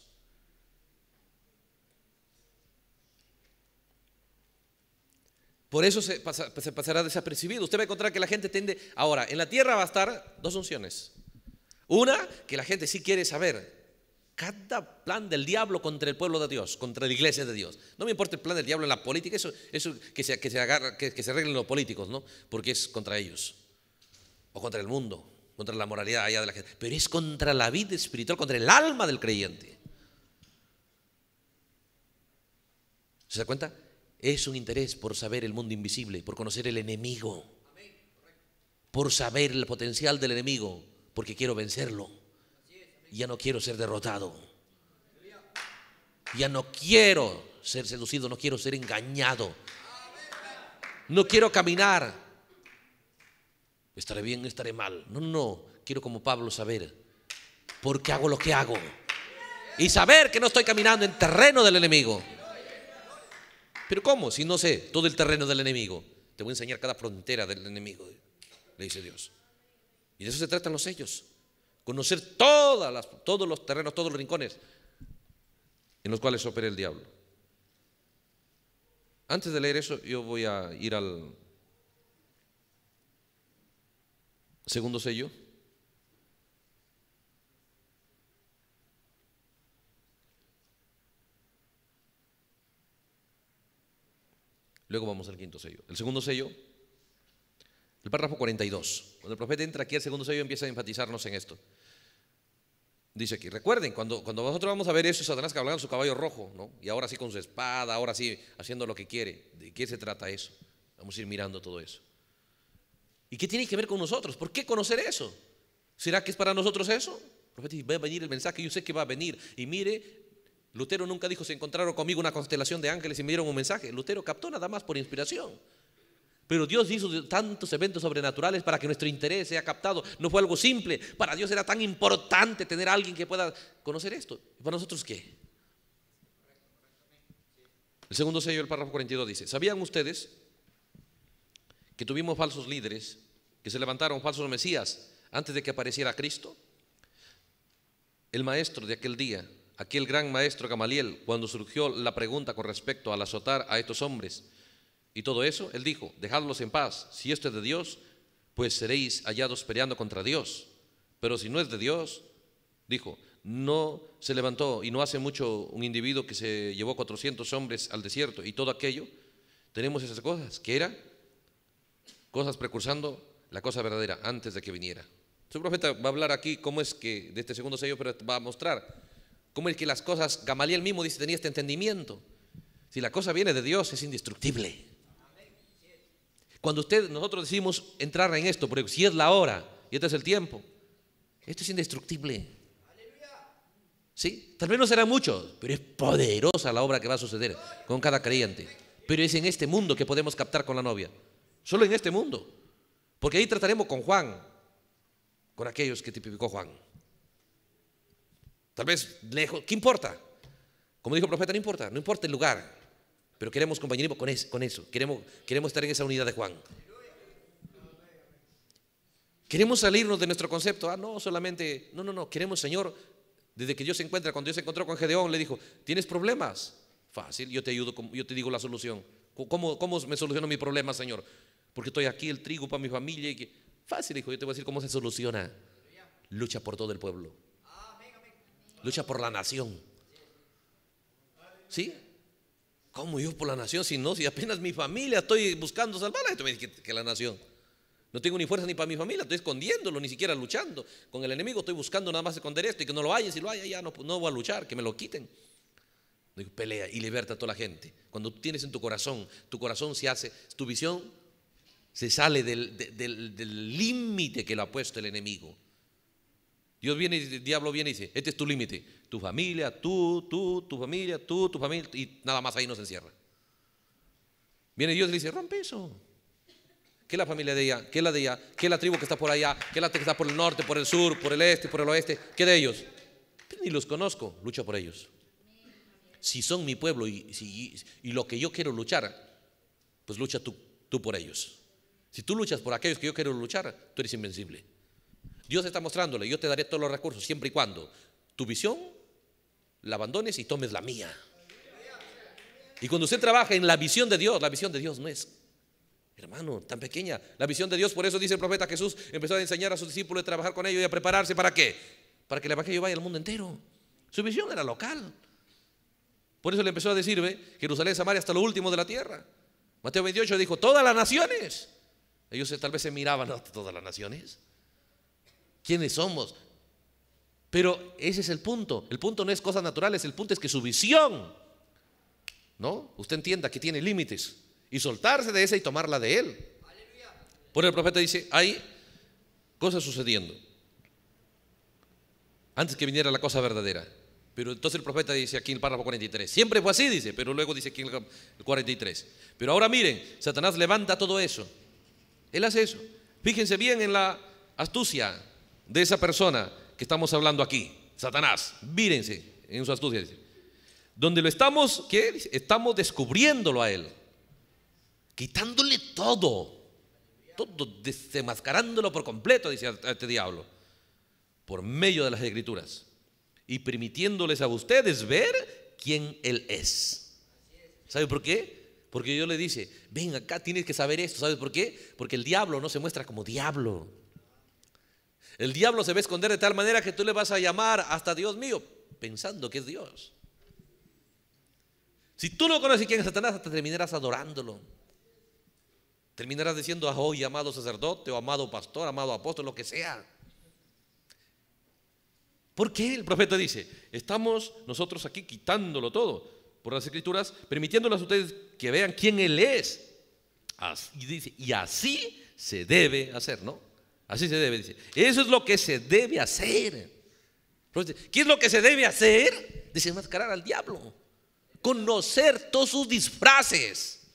Speaker 1: Por eso se, pasará desapercibido. Usted va a encontrar que la gente tiende... Ahora, en la tierra va a estar dos unciones. Una, que la gente sí quiere saber. Cada plan del diablo contra el pueblo de Dios, contra la iglesia de Dios. No me importa el plan del diablo en la política, eso, que, se, que, se se arreglen los políticos, ¿no? Porque es contra ellos. O contra el mundo, contra la moralidad allá de la gente. Pero es contra la vida espiritual, contra el alma del creyente. ¿Se da cuenta? es un interés por saber el mundo invisible, por conocer el enemigo, por saber el potencial del enemigo, porque quiero vencerlo. Ya no quiero ser derrotado. Ya no quiero ser seducido, no quiero ser engañado. No quiero caminar. Estaré bien, estaré mal. No, no, no. Quiero como Pablo saber por qué hago lo que hago. Y saber que no estoy caminando en terreno del enemigo. ¿Pero cómo? Si no sé todo el terreno del enemigo. Te voy a enseñar cada frontera del enemigo, le dice Dios. Y de eso se tratan los sellos. Conocer todas las, todos los terrenos, todos los rincones en los cuales opera el diablo. Antes de leer eso, yo voy a ir al segundo sello. Luego vamos al quinto sello. El segundo sello, el párrafo 42. Cuando el profeta entra aquí al segundo sello empieza a enfatizarnos en esto. Dice aquí, recuerden, cuando, cuando nosotros vamos a ver eso, Satanás en su caballo rojo, ¿no? Y ahora sí con su espada, ahora sí haciendo lo que quiere. ¿De qué se trata eso? Vamos a ir mirando todo eso. ¿Y qué tiene que ver con nosotros? ¿Por qué conocer eso? ¿Será que es para nosotros eso? Profeta, va a venir el mensaje, yo sé que va a venir. Y mire, Lutero nunca dijo, se encontraron conmigo una constelación de ángeles y me dieron un mensaje. Lutero captó nada más por inspiración. Pero Dios hizo tantos eventos sobrenaturales para que nuestro interés sea captado. No fue algo simple. Para Dios era tan importante tener a alguien que pueda conocer esto. ¿Y para nosotros qué? El segundo sello del párrafo 42 dice, ¿sabían ustedes que tuvimos falsos líderes, que se levantaron falsos mesías antes de que apareciera Cristo? El maestro de aquel día Aquí el gran maestro Gamaliel, cuando surgió la pregunta con respecto al azotar a estos hombres y todo eso, él dijo, dejadlos en paz, si esto es de Dios, pues seréis hallados peleando contra Dios. Pero si no es de Dios, dijo, no se levantó y no hace mucho un individuo que se llevó 400 hombres al desierto y todo aquello, tenemos esas cosas, que eran cosas precursando la cosa verdadera antes de que viniera. Su profeta va a hablar aquí cómo es que de este segundo sello, pero va a mostrar como el que las cosas, Gamaliel mismo dice, tenía este entendimiento? Si la cosa viene de Dios, es indestructible. Cuando usted, nosotros decimos entrar en esto, porque si es la hora y este es el tiempo, esto es indestructible. ¿Sí? Tal vez no será mucho, pero es poderosa la obra que va a suceder con cada creyente. Pero es en este mundo que podemos captar con la novia. Solo en este mundo. Porque ahí trataremos con Juan, con aquellos que tipificó Juan. Tal vez lejos, ¿qué importa? Como dijo el profeta, no importa, no importa el lugar, pero queremos compañerismo con, eso, queremos, queremos estar en esa unidad de Juan. Queremos salirnos de nuestro concepto, ah, no, solamente, no, no, no, queremos, Señor, desde que Dios se encuentra, cuando Dios se encontró con Gedeón, le dijo, ¿tienes problemas? Fácil, yo te ayudo, yo te digo la solución. ¿Cómo, me soluciono mi problema, Señor? Porque estoy aquí, el trigo para mi familia. Y que... Fácil, hijo, yo te voy a decir cómo se soluciona. Lucha por todo el pueblo lucha por la nación. ¿Sí? ¿Cómo yo por la nación? Si no, si apenas mi familia estoy buscando salvarla, esto me dice que, la nación. No tengo ni fuerza ni para mi familia, estoy escondiéndolo, ni siquiera luchando. Con el enemigo estoy buscando nada más esconder esto y que no lo haya. Si lo haya, ya no, no voy a luchar, que me lo quiten. Digo, pelea y liberta a toda la gente. Cuando tú tienes en tu corazón, tu corazón se hace, tu visión se sale del límite que lo ha puesto el enemigo. Dios viene y el diablo viene y dice, este es tu límite. Tu familia, tú, tú, tu familia, tú, tu familia, y nada más ahí nos encierra. Viene Dios y le dice, rompe eso. ¿Qué es la familia de ella, ¿Qué es la de ella, ¿Qué es la tribu que está por allá, ¿Qué es la que está por el norte, por el sur, por el este, por el oeste, ¿qué de ellos? Pues ni los conozco, lucha por ellos. Si son mi pueblo y, y lo que yo quiero luchar, pues lucha tú, tú por ellos. Si tú luchas por aquellos que yo quiero luchar, tú eres invencible. Dios está mostrándole, yo te daré todos los recursos, siempre y cuando tu visión la abandones y tomes la mía. Y cuando usted trabaja en la visión de Dios, la visión de Dios no es, hermano, tan pequeña. La visión de Dios, por eso dice el profeta Jesús, empezó a enseñar a sus discípulos a trabajar con ellos y a prepararse para qué? Para que el Evangelio vaya al mundo entero. Su visión era local. Por eso le empezó a decir, Jerusalén, Samaria, hasta lo último de la tierra. Mateo 28 dijo, todas las naciones. Ellos tal vez se miraban a todas las naciones quiénes somos. Pero ese es el punto. El punto no es cosas naturales, el punto es que su visión, ¿no? Usted entienda que tiene límites y soltarse de esa y tomarla de él. Por el profeta dice, hay cosas sucediendo antes que viniera la cosa verdadera. Pero entonces el profeta dice aquí en el párrafo 43, siempre fue así, dice, pero luego dice aquí en el 43. Pero ahora miren, Satanás levanta todo eso. Él hace eso. Fíjense bien en la astucia, de esa persona que estamos hablando aquí, Satanás, vírense en su astucia. Donde lo estamos, ¿qué? Estamos descubriéndolo a él, quitándole todo, todo, Desmascarándolo por completo, dice este diablo, por medio de las escrituras y permitiéndoles a ustedes ver quién él es. ¿Sabe por qué? Porque Dios le dice, ven acá, tienes que saber esto. ¿Sabe por qué? Porque el diablo no se muestra como diablo. El diablo se va a esconder de tal manera que tú le vas a llamar hasta Dios mío, pensando que es Dios. Si tú no conoces quién es Satanás, hasta terminarás adorándolo. Terminarás diciendo, ahoy hoy amado sacerdote, o amado pastor, amado apóstol, lo que sea. ¿Por qué el profeta dice, estamos nosotros aquí quitándolo todo por las escrituras, permitiéndoles a ustedes que vean quién Él es? y dice, y así se debe hacer, ¿no? Así se debe, decir Eso es lo que se debe hacer. ¿Qué es lo que se debe hacer? Desenmascarar al diablo. Conocer todos sus disfraces.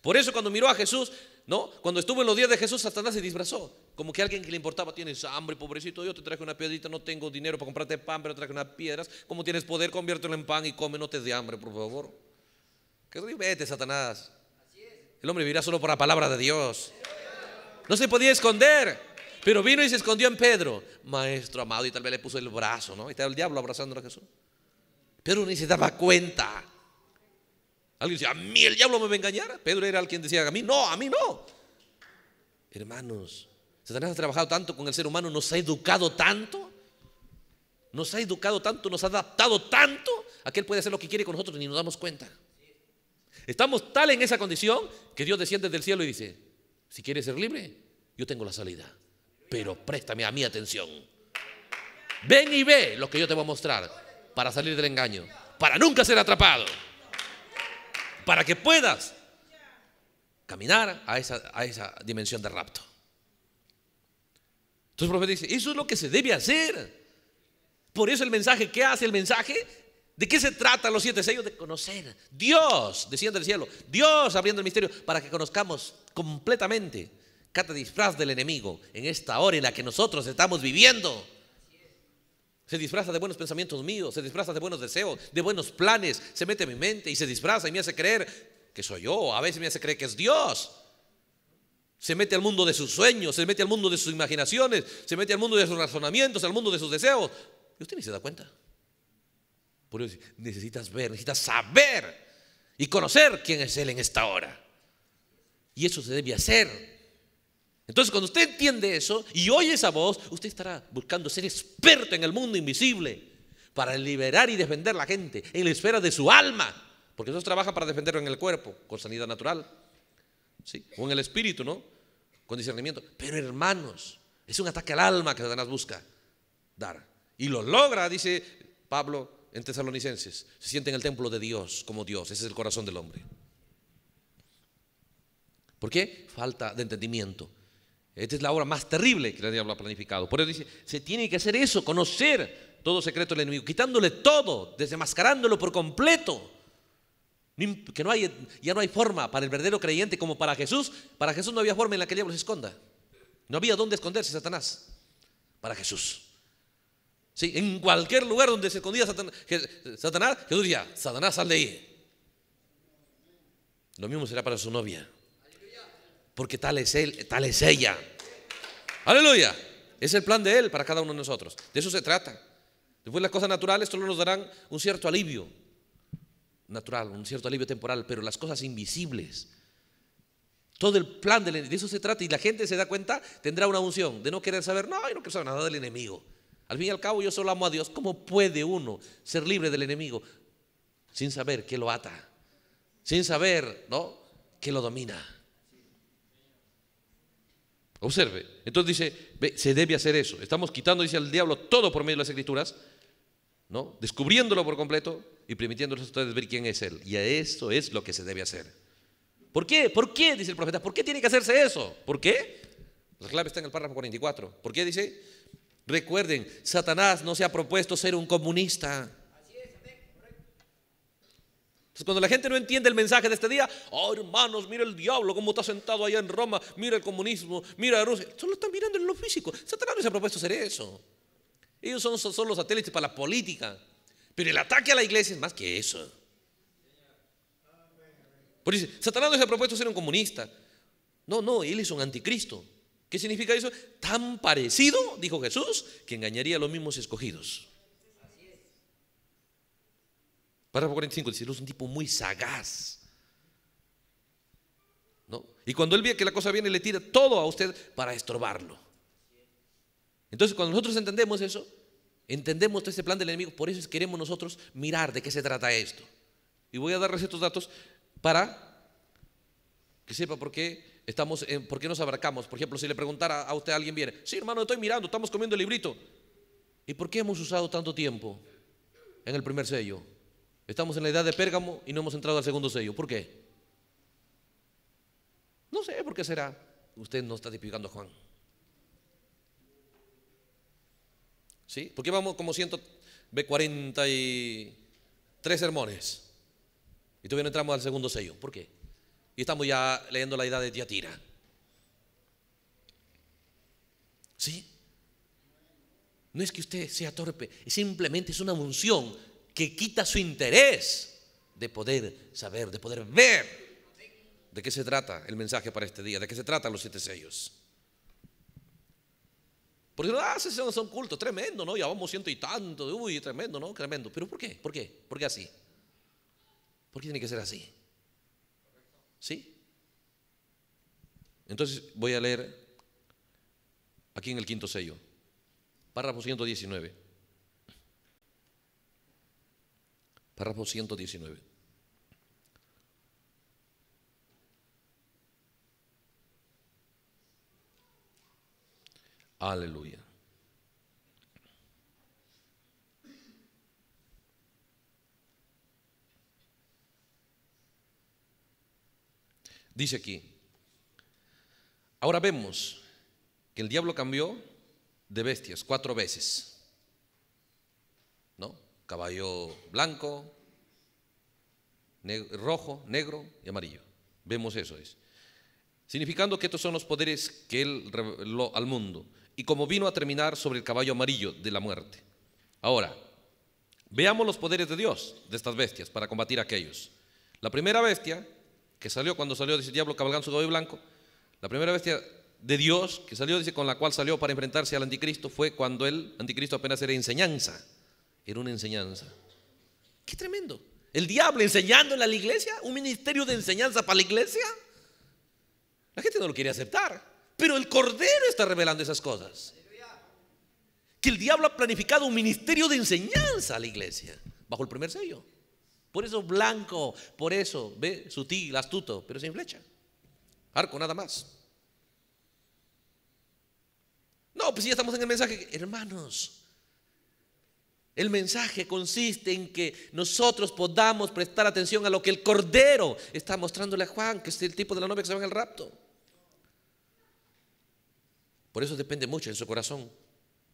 Speaker 1: Por eso cuando miró a Jesús, ¿no? Cuando estuvo en los días de Jesús, Satanás se disfrazó. Como que alguien que le importaba, tienes hambre, pobrecito, yo te traje una piedrita, no tengo dinero para comprarte pan, pero traje unas piedras. Como tienes poder, conviértelo en pan y come, no te de hambre, por favor. Que vete, Satanás. El hombre vivirá solo por la palabra de Dios. No se podía esconder. Pero vino y se escondió en Pedro, maestro amado, y tal vez le puso el brazo, ¿no? Y estaba el diablo abrazando a Jesús. Pedro ni se daba cuenta. Alguien decía, a mí el diablo me va a engañar Pedro era el que decía, a mí no, a mí no. Hermanos, Satanás ha trabajado tanto con el ser humano, nos ha educado tanto, nos ha educado tanto, nos ha adaptado tanto, a que él puede hacer lo que quiere con nosotros ni nos damos cuenta. Estamos tal en esa condición que Dios desciende del cielo y dice, si quieres ser libre, yo tengo la salida pero préstame a mi atención. Ven y ve lo que yo te voy a mostrar para salir del engaño, para nunca ser atrapado, para que puedas caminar a esa, dimensión de rapto. Entonces el profeta dice, eso es lo que se debe hacer. Por eso el mensaje, ¿qué hace el mensaje? ¿De qué se trata los siete sellos? De conocer. Dios desciende el cielo. Dios abriendo el misterio para que conozcamos completamente cada disfraz del enemigo en esta hora en la que nosotros estamos viviendo. Se disfraza de buenos pensamientos míos, se disfraza de buenos deseos, de buenos planes, se mete en mi mente y se disfraza y me hace creer que soy yo, a veces me hace creer que es Dios. Se mete al mundo de sus sueños, se mete al mundo de sus imaginaciones, se mete al mundo de sus razonamientos, al mundo de sus deseos. Y usted ni se da cuenta. Por eso necesitas ver, necesitas saber y conocer quién es Él en esta hora. Y eso se debe hacer entonces, cuando usted entiende eso y oye esa voz, usted estará buscando ser experto en el mundo invisible para liberar y defender a la gente en la esfera de su alma, porque Dios trabaja para defenderlo en el cuerpo, con sanidad natural, ¿sí? o en el espíritu, ¿no? Con discernimiento. Pero hermanos, es un ataque al alma que Satanás busca dar. Y lo logra, dice Pablo en Tesalonicenses. Se siente en el templo de Dios como Dios. Ese es el corazón del hombre. ¿Por qué? Falta de entendimiento esta es la obra más terrible que el diablo ha planificado. Por eso dice, se tiene que hacer eso, conocer todo secreto del enemigo, quitándole todo, desmascarándolo por completo. Que no hay, ya no hay forma para el verdadero creyente como para Jesús. Para Jesús no había forma en la que el diablo se esconda. No había dónde esconderse Satanás. Para Jesús. Sí, en cualquier lugar donde se escondía Satanás, Satanás Jesús decía, Satanás sal de ahí. Lo mismo será para su novia porque tal es Él, tal es ella. Aleluya. Es el plan de Él para cada uno de nosotros. De eso se trata. Después las cosas naturales solo nos darán un cierto alivio natural, un cierto alivio temporal, pero las cosas invisibles, todo el plan del, de eso se trata y la gente se da cuenta, tendrá una unción de no querer saber, no, yo no quiero saber nada del enemigo. Al fin y al cabo yo solo amo a Dios. ¿Cómo puede uno ser libre del enemigo sin saber que lo ata? Sin saber, ¿no? Que lo domina. Observe. Entonces dice, se debe hacer eso. Estamos quitando, dice el diablo, todo por medio de las escrituras, ¿no? Descubriéndolo por completo y permitiéndoles a ustedes ver quién es él. Y a eso es lo que se debe hacer. ¿Por qué? ¿Por qué? Dice el profeta. ¿Por qué tiene que hacerse eso? ¿Por qué? La clave está en el párrafo 44. ¿Por qué dice? Recuerden, Satanás no se ha propuesto ser un comunista cuando la gente no entiende el mensaje de este día, oh hermanos, mira el diablo cómo está sentado allá en Roma, mira el comunismo, mira Rusia. Solo están mirando en lo físico. Satanás no se ha propuesto hacer eso. Ellos son, son los satélites para la política. Pero el ataque a la iglesia es más que eso. Por eso, Satanás no se ha propuesto ser un comunista. No, no, él es un anticristo. ¿Qué significa eso? Tan parecido, dijo Jesús, que engañaría a los mismos escogidos. Párrafo 45 dice, es un tipo muy sagaz. Y cuando él ve que la cosa viene, le tira todo a usted para estorbarlo. Entonces, cuando nosotros entendemos eso, entendemos todo ese plan del enemigo, por eso es queremos nosotros mirar de qué se trata esto. Y voy a darles estos datos para que sepa por qué estamos, por qué nos abarcamos. Por ejemplo, si le preguntara a usted a alguien viene, sí, hermano, estoy mirando, estamos comiendo el librito. ¿Y por qué hemos usado tanto tiempo en el primer sello? Estamos en la edad de Pérgamo y no hemos entrado al segundo sello. ¿Por qué? No sé por qué será. Usted no está tipificando a Juan. ¿Sí? Porque vamos como 143 sermones? Y todavía no entramos al segundo sello. ¿Por qué? Y estamos ya leyendo la edad de Tiatira. ¿Sí? No es que usted sea torpe, simplemente es una unción que quita su interés de poder saber, de poder ver. ¿De qué se trata el mensaje para este día? ¿De qué se trata los siete sellos? Porque ah, son cultos, tremendo, ¿no? Ya vamos ciento y tanto, uy, tremendo, ¿no? Tremendo. ¿Pero por qué? ¿Por qué? ¿Por qué así? ¿Por qué tiene que ser así? ¿Sí? Entonces voy a leer aquí en el quinto sello, párrafo 119. párrafo 119. Aleluya. Dice aquí, ahora vemos que el diablo cambió de bestias cuatro veces caballo blanco, rojo, negro y amarillo. Vemos eso es. Significando que estos son los poderes que él reveló al mundo y como vino a terminar sobre el caballo amarillo de la muerte. Ahora, veamos los poderes de Dios de estas bestias para combatir a aquellos. La primera bestia que salió cuando salió ese diablo cabalgando su caballo blanco, la primera bestia de Dios que salió dice con la cual salió para enfrentarse al anticristo fue cuando el anticristo apenas era enseñanza. Era una enseñanza. Qué tremendo. El diablo enseñando en la iglesia, un ministerio de enseñanza para la iglesia. La gente no lo quiere aceptar, pero el Cordero está revelando esas cosas. Que el diablo ha planificado un ministerio de enseñanza a la iglesia, bajo el primer sello. Por eso blanco, por eso, ve, sutil, astuto, pero sin flecha. Arco, nada más. No, pues ya estamos en el mensaje, hermanos, el mensaje consiste en que nosotros podamos prestar atención a lo que el Cordero está mostrándole a Juan, que es el tipo de la novia que se va en el rapto. Por eso depende mucho en su corazón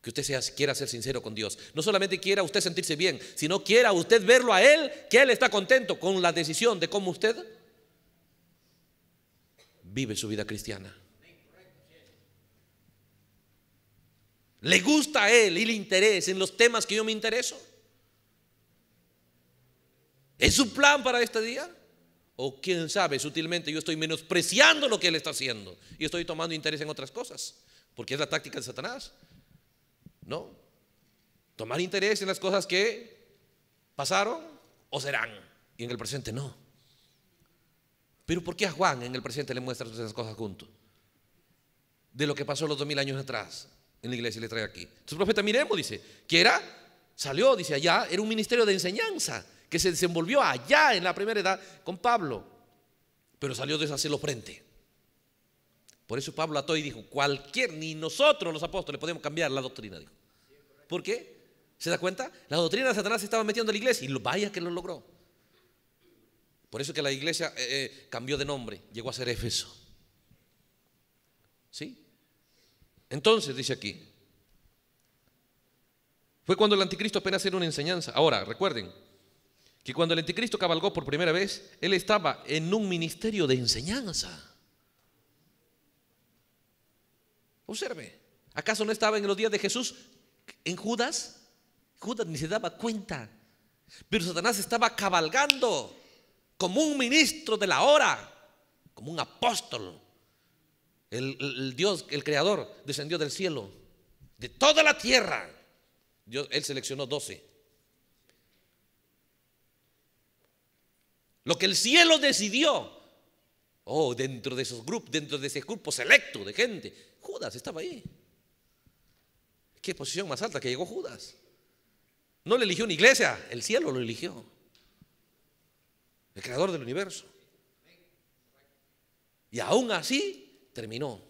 Speaker 1: que usted quiera ser sincero con Dios. No solamente quiera usted sentirse bien, sino quiera usted verlo a Él, que Él está contento con la decisión de cómo usted vive su vida cristiana. ¿Le gusta a él y le interesa en los temas que yo me intereso? ¿Es su plan para este día? O quién sabe, sutilmente yo estoy menospreciando lo que él está haciendo y estoy tomando interés en otras cosas, porque es la táctica de Satanás. ¿No? Tomar interés en las cosas que pasaron o serán y en el presente no. Pero ¿por qué a Juan en el presente le muestras esas cosas juntos? De lo que pasó los dos mil años atrás, en la iglesia le trae aquí. Entonces profeta, miremos, dice, ¿Qué era, salió, dice, allá, era un ministerio de enseñanza que se desenvolvió allá en la primera edad con Pablo, pero salió de frente. Por eso Pablo ató y dijo, cualquier, ni nosotros los apóstoles podemos cambiar la doctrina, dijo. ¿Por qué? ¿Se da cuenta? La doctrina de Satanás se estaba metiendo en la iglesia y vaya que lo logró. Por eso que la iglesia eh, eh, cambió de nombre, llegó a ser Éfeso. ¿Sí? Entonces, dice aquí, fue cuando el anticristo apenas era una enseñanza. Ahora, recuerden que cuando el anticristo cabalgó por primera vez, él estaba en un ministerio de enseñanza. Observe, ¿acaso no estaba en los días de Jesús en Judas? Judas ni se daba cuenta, pero Satanás estaba cabalgando como un ministro de la hora, como un apóstol. El, Dios, el Creador, descendió del cielo, de toda la tierra. él seleccionó 12. Lo que el cielo decidió. Oh, dentro de esos grupos, dentro de ese grupo selecto de gente. Judas estaba ahí. Qué posición más alta que llegó Judas. No le eligió una iglesia, el cielo lo eligió. El creador del universo. Y aún así, terminó,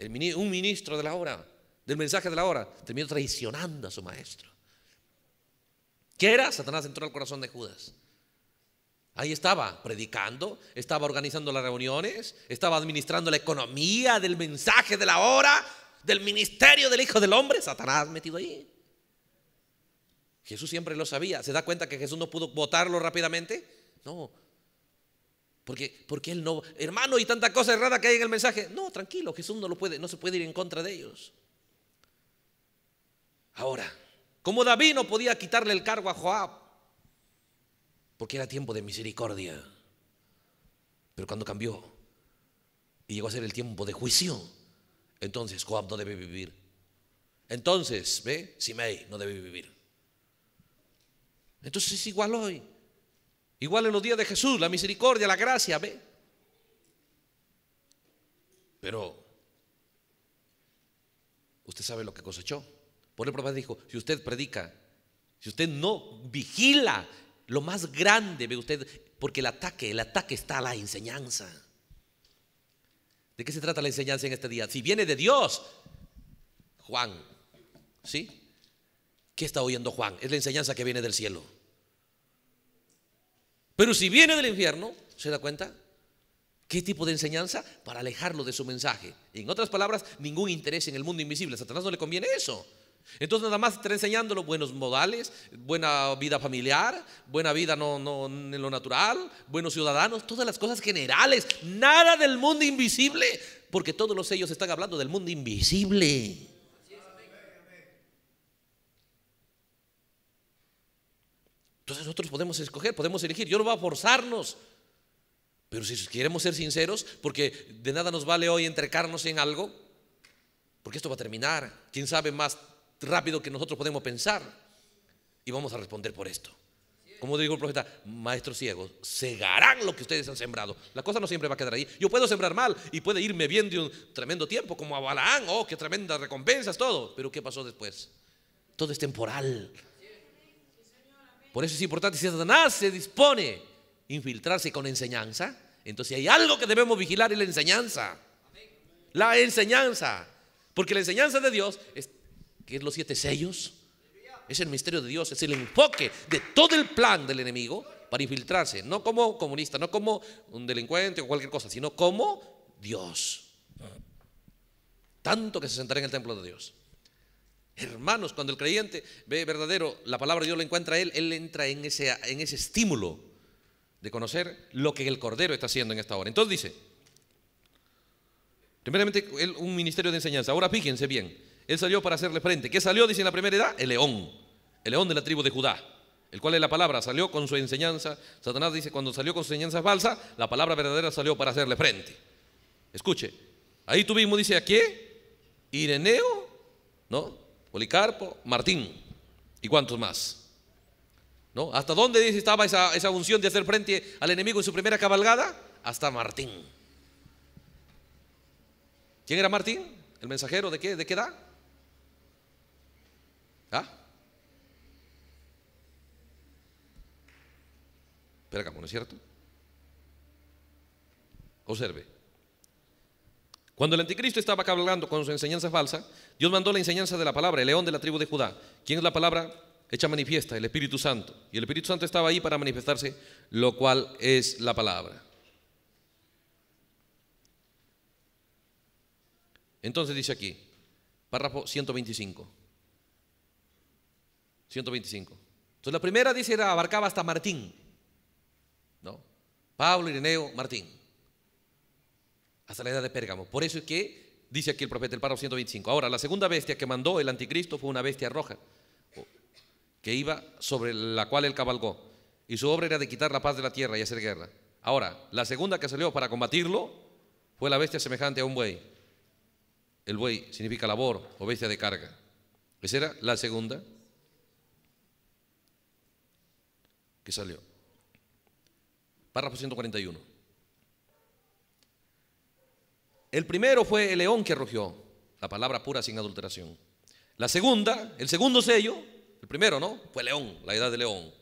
Speaker 1: un ministro de la hora, del mensaje de la hora, terminó traicionando a su maestro. ¿Qué era? Satanás entró al corazón de Judas. Ahí estaba predicando, estaba organizando las reuniones, estaba administrando la economía del mensaje de la hora, del ministerio del Hijo del Hombre, Satanás metido ahí. Jesús siempre lo sabía. ¿Se da cuenta que Jesús no pudo votarlo rápidamente? No, porque, porque él no, hermano, y tanta cosa errada que hay en el mensaje. No, tranquilo, Jesús no lo puede, no se puede ir en contra de ellos. Ahora, como David no podía quitarle el cargo a Joab, porque era tiempo de misericordia. Pero cuando cambió y llegó a ser el tiempo de juicio, entonces Joab no debe vivir. Entonces, ¿ve? Simei no debe vivir. Entonces es igual hoy. Igual en los días de Jesús, la misericordia, la gracia, ve. Pero usted sabe lo que cosechó. Por el profeta dijo, si usted predica, si usted no vigila lo más grande, ve usted, porque el ataque, el ataque está a la enseñanza. ¿De qué se trata la enseñanza en este día? Si viene de Dios, Juan, ¿sí? ¿Qué está oyendo Juan? Es la enseñanza que viene del cielo. Pero si viene del infierno, ¿se da cuenta? ¿Qué tipo de enseñanza? Para alejarlo de su mensaje. En otras palabras, ningún interés en el mundo invisible. A Satanás no le conviene eso. Entonces nada más está enseñándolo buenos modales, buena vida familiar, buena vida no, no, en lo natural, buenos ciudadanos, todas las cosas generales, nada del mundo invisible, porque todos los ellos están hablando del mundo invisible. Entonces nosotros podemos escoger, podemos elegir. Yo no va a forzarnos. Pero si queremos ser sinceros, porque de nada nos vale hoy entrecarnos en algo, porque esto va a terminar, quién sabe, más rápido que nosotros podemos pensar. Y vamos a responder por esto. Como dijo el profeta, maestros ciegos, cegarán lo que ustedes han sembrado. La cosa no siempre va a quedar ahí. Yo puedo sembrar mal y puede irme bien de un tremendo tiempo, como a Balaán, oh, qué tremendas recompensas, todo. Pero ¿qué pasó después? Todo es temporal. Por eso es importante, si Satanás se dispone a infiltrarse con enseñanza, entonces hay algo que debemos vigilar en la enseñanza. La enseñanza. Porque la enseñanza de Dios, es, que es los siete sellos, es el misterio de Dios, es el enfoque de todo el plan del enemigo para infiltrarse, no como comunista, no como un delincuente o cualquier cosa, sino como Dios. Tanto que se sentará en el templo de Dios. Hermanos, cuando el creyente ve verdadero, la palabra de Dios lo encuentra a él, él entra en ese, en ese estímulo de conocer lo que el Cordero está haciendo en esta hora. Entonces dice, primeramente un ministerio de enseñanza, ahora fíjense bien, él salió para hacerle frente. ¿Qué salió? Dice en la primera edad, el león, el león de la tribu de Judá, el cual es la palabra, salió con su enseñanza. Satanás dice, cuando salió con su enseñanza falsa, la palabra verdadera salió para hacerle frente. Escuche, ahí tuvimos dice, ¿a qué? Ireneo, ¿no? Policarpo, Martín y cuántos más. ¿No? ¿Hasta dónde dice estaba esa, unción de hacer frente al enemigo en su primera cabalgada? Hasta Martín. ¿Quién era Martín? ¿El mensajero de qué, de qué edad? ¿Ah? Pergamo, ¿no es cierto? Observe. Cuando el anticristo estaba cabalgando con su enseñanza falsa, Dios mandó la enseñanza de la palabra, el león de la tribu de Judá. ¿Quién es la palabra? Hecha manifiesta, el Espíritu Santo. Y el Espíritu Santo estaba ahí para manifestarse, lo cual es la palabra. Entonces dice aquí, párrafo 125. 125. Entonces la primera dice era abarcaba hasta Martín. ¿No? Pablo, Ireneo, Martín hasta la edad de Pérgamo. Por eso es que dice aquí el profeta el párrafo 125. Ahora, la segunda bestia que mandó el anticristo fue una bestia roja, que iba sobre la cual él cabalgó, y su obra era de quitar la paz de la tierra y hacer guerra. Ahora, la segunda que salió para combatirlo fue la bestia semejante a un buey. El buey significa labor o bestia de carga. Esa era la segunda que salió. Párrafo 141. El primero fue el león que rugió, la palabra pura sin adulteración. La segunda, el segundo sello, el primero, ¿no? Fue león, la edad de león.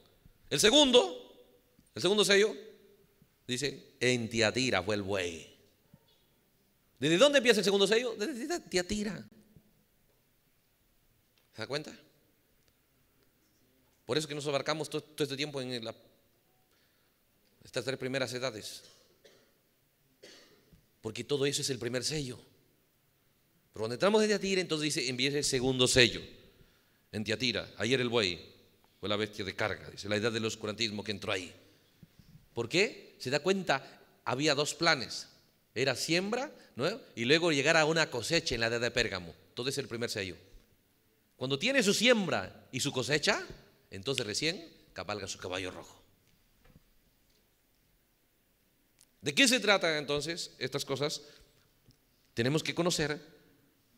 Speaker 1: El segundo, el segundo sello, dice, en Tiatira fue el buey. ¿Desde dónde empieza el segundo sello? Desde Tiatira. ¿Se da cuenta? Por eso que nos abarcamos todo, este tiempo en estas tres primeras edades. Porque todo eso es el primer sello. Pero cuando entramos en Tiatira, entonces dice, envié el segundo sello. En Tiatira, ayer el buey fue la bestia de carga, dice, la edad del oscurantismo que entró ahí. ¿Por qué? Se da cuenta, había dos planes. Era siembra ¿no? y luego llegar a una cosecha en la edad de Pérgamo. Todo es el primer sello. Cuando tiene su siembra y su cosecha, entonces recién cabalga su caballo rojo. ¿De qué se trata entonces estas cosas? Tenemos que conocer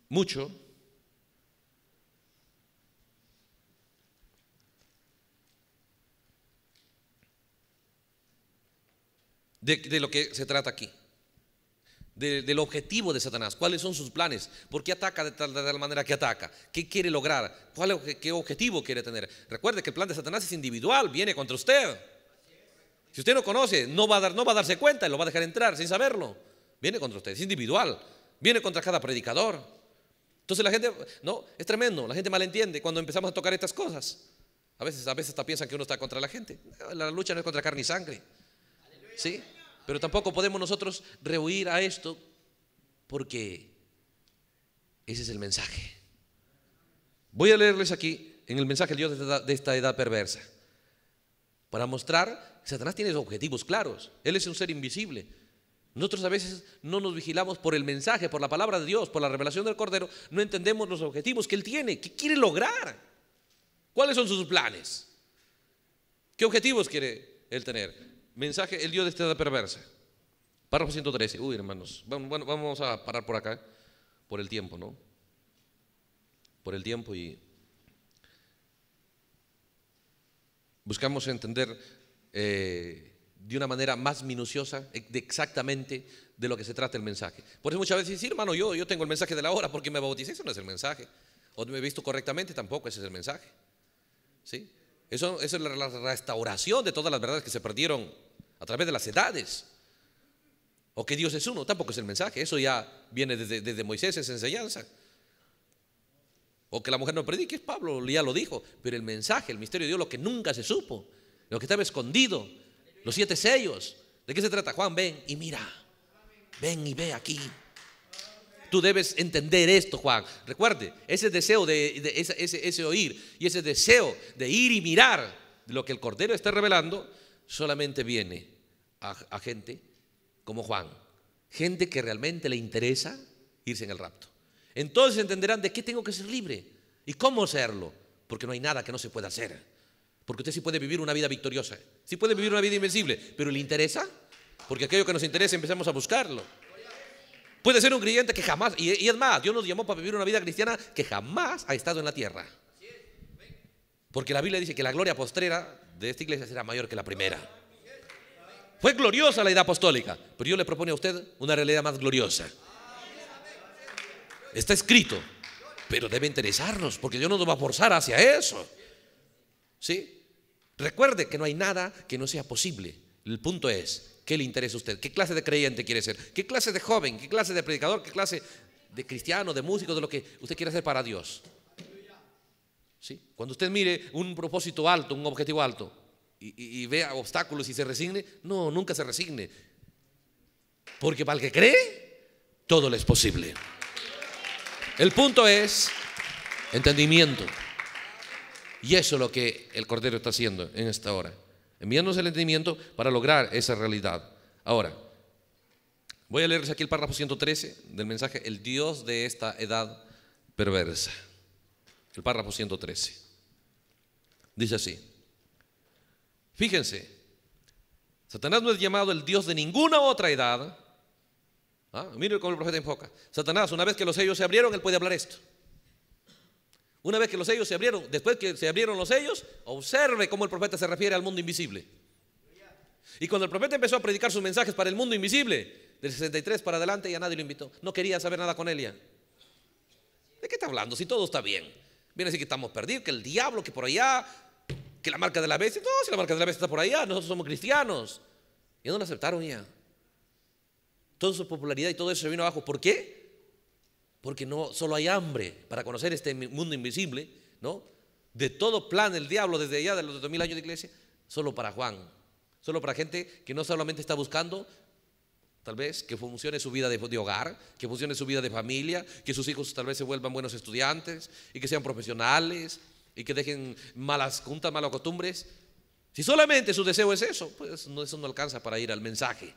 Speaker 1: mucho de, lo que se trata aquí. del objetivo de Satanás, cuáles son sus planes, por qué ataca de tal, manera que ataca, qué quiere lograr, qué objetivo quiere tener. Recuerde que el plan de Satanás es individual, viene contra usted. Si usted no conoce, no va a, darse cuenta y lo va a dejar entrar sin saberlo. Viene contra usted, es individual. Viene contra cada predicador. Entonces la gente, no, es tremendo, la gente malentiende cuando empezamos a tocar estas cosas. A veces, a veces hasta piensan que uno está contra la gente. La lucha no es contra carne y sangre. ¿Sí? Pero tampoco podemos nosotros rehuir a esto porque ese es el mensaje. Voy a leerles aquí en el mensaje de Dios de esta edad perversa para mostrar Satanás tiene objetivos claros. Él es un ser invisible. Nosotros a veces no nos vigilamos por el mensaje, por la palabra de Dios, por la revelación del Cordero. No entendemos los objetivos que Él tiene, que quiere lograr. ¿Cuáles son sus planes? ¿Qué objetivos quiere Él tener? Mensaje, el Dios de esta edad perversa. Párrafo 113. Uy, hermanos, bueno, vamos a parar por acá, por el tiempo, ¿no? Por el tiempo y buscamos entender eh, de una manera más minuciosa eh, de exactamente de lo que se trata el mensaje. Por eso muchas veces dicen, hermano, yo, yo tengo el mensaje de la hora porque me bauticé, eso no es el mensaje. O me he visto correctamente, tampoco ese es el mensaje. ¿Sí? Eso, es la, restauración de todas las verdades que se perdieron a través de las edades. O que Dios es uno, tampoco es el mensaje. Eso ya viene desde, Moisés, esa enseñanza. O que la mujer no predique, es Pablo, ya lo dijo. Pero el mensaje, el misterio de Dios, lo que nunca se supo, lo que estaba escondido, los siete sellos. ¿De qué se trata, Juan? Ven y mira. Ven y ve aquí. Tú debes entender esto, Juan. Recuerde, ese deseo de, ese, oír y ese deseo de ir y mirar lo que el Cordero está revelando, solamente viene a, a gente como Juan. Gente que realmente le interesa irse en el rapto. Entonces entenderán de qué tengo que ser libre y cómo serlo, porque no hay nada que no se pueda hacer. Porque usted sí puede vivir una vida victoriosa, sí puede vivir una vida invencible, pero ¿le interesa? Porque aquello que nos interesa empezamos a buscarlo. Puede ser un creyente que jamás, y, es más, Dios nos llamó para vivir una vida cristiana que jamás ha estado en la tierra. Porque la Biblia dice que la gloria postrera de esta iglesia será mayor que la primera. Fue gloriosa la edad apostólica, pero yo le propongo a usted una realidad más gloriosa. Está escrito, pero debe interesarnos, porque Dios no nos va a forzar hacia eso. ¿Sí? Recuerde que no hay nada que no sea posible. El punto es, ¿qué le interesa a usted? ¿Qué clase de creyente quiere ser? ¿Qué clase de joven? ¿Qué clase de predicador? ¿Qué clase de cristiano, de músico, de lo que usted quiere hacer para Dios? ¿Sí? Cuando usted mire un propósito alto, un objetivo alto, y, vea obstáculos y se resigne, no, nunca se resigne. Porque para el que cree, todo le es posible. El punto es entendimiento. Y eso es lo que el Cordero está haciendo en esta hora, enviándonos el entendimiento para lograr esa realidad. Ahora, voy a leerles aquí el párrafo 113 del mensaje, el Dios de esta edad perversa. El párrafo 113. Dice así, fíjense, Satanás no es llamado el Dios de ninguna otra edad. ¿Ah? Miren cómo el profeta enfoca. Satanás, una vez que los sellos se abrieron, él puede hablar esto. Una vez que los sellos se abrieron, después que se abrieron los sellos, observe cómo el profeta se refiere al mundo invisible. Y cuando el profeta empezó a predicar sus mensajes para el mundo invisible, del 63 para adelante ya nadie lo invitó. No quería saber nada con ella. ¿De qué está hablando? Si todo está bien. Viene a decir que estamos perdidos, que el diablo, que por allá, que la marca de la bestia. No, si la marca de la bestia está por allá, nosotros somos cristianos. Y no lo aceptaron ya. Toda su popularidad y todo eso se vino abajo. ¿Por qué? porque no solo hay hambre para conocer este mundo invisible, ¿no? De todo plan el diablo desde allá de los 2000 años de iglesia, solo para Juan, solo para gente que no solamente está buscando tal vez que funcione su vida de, hogar, que funcione su vida de familia, que sus hijos tal vez se vuelvan buenos estudiantes y que sean profesionales y que dejen malas juntas, malas costumbres. Si solamente su deseo es eso, pues eso no alcanza para ir al mensaje.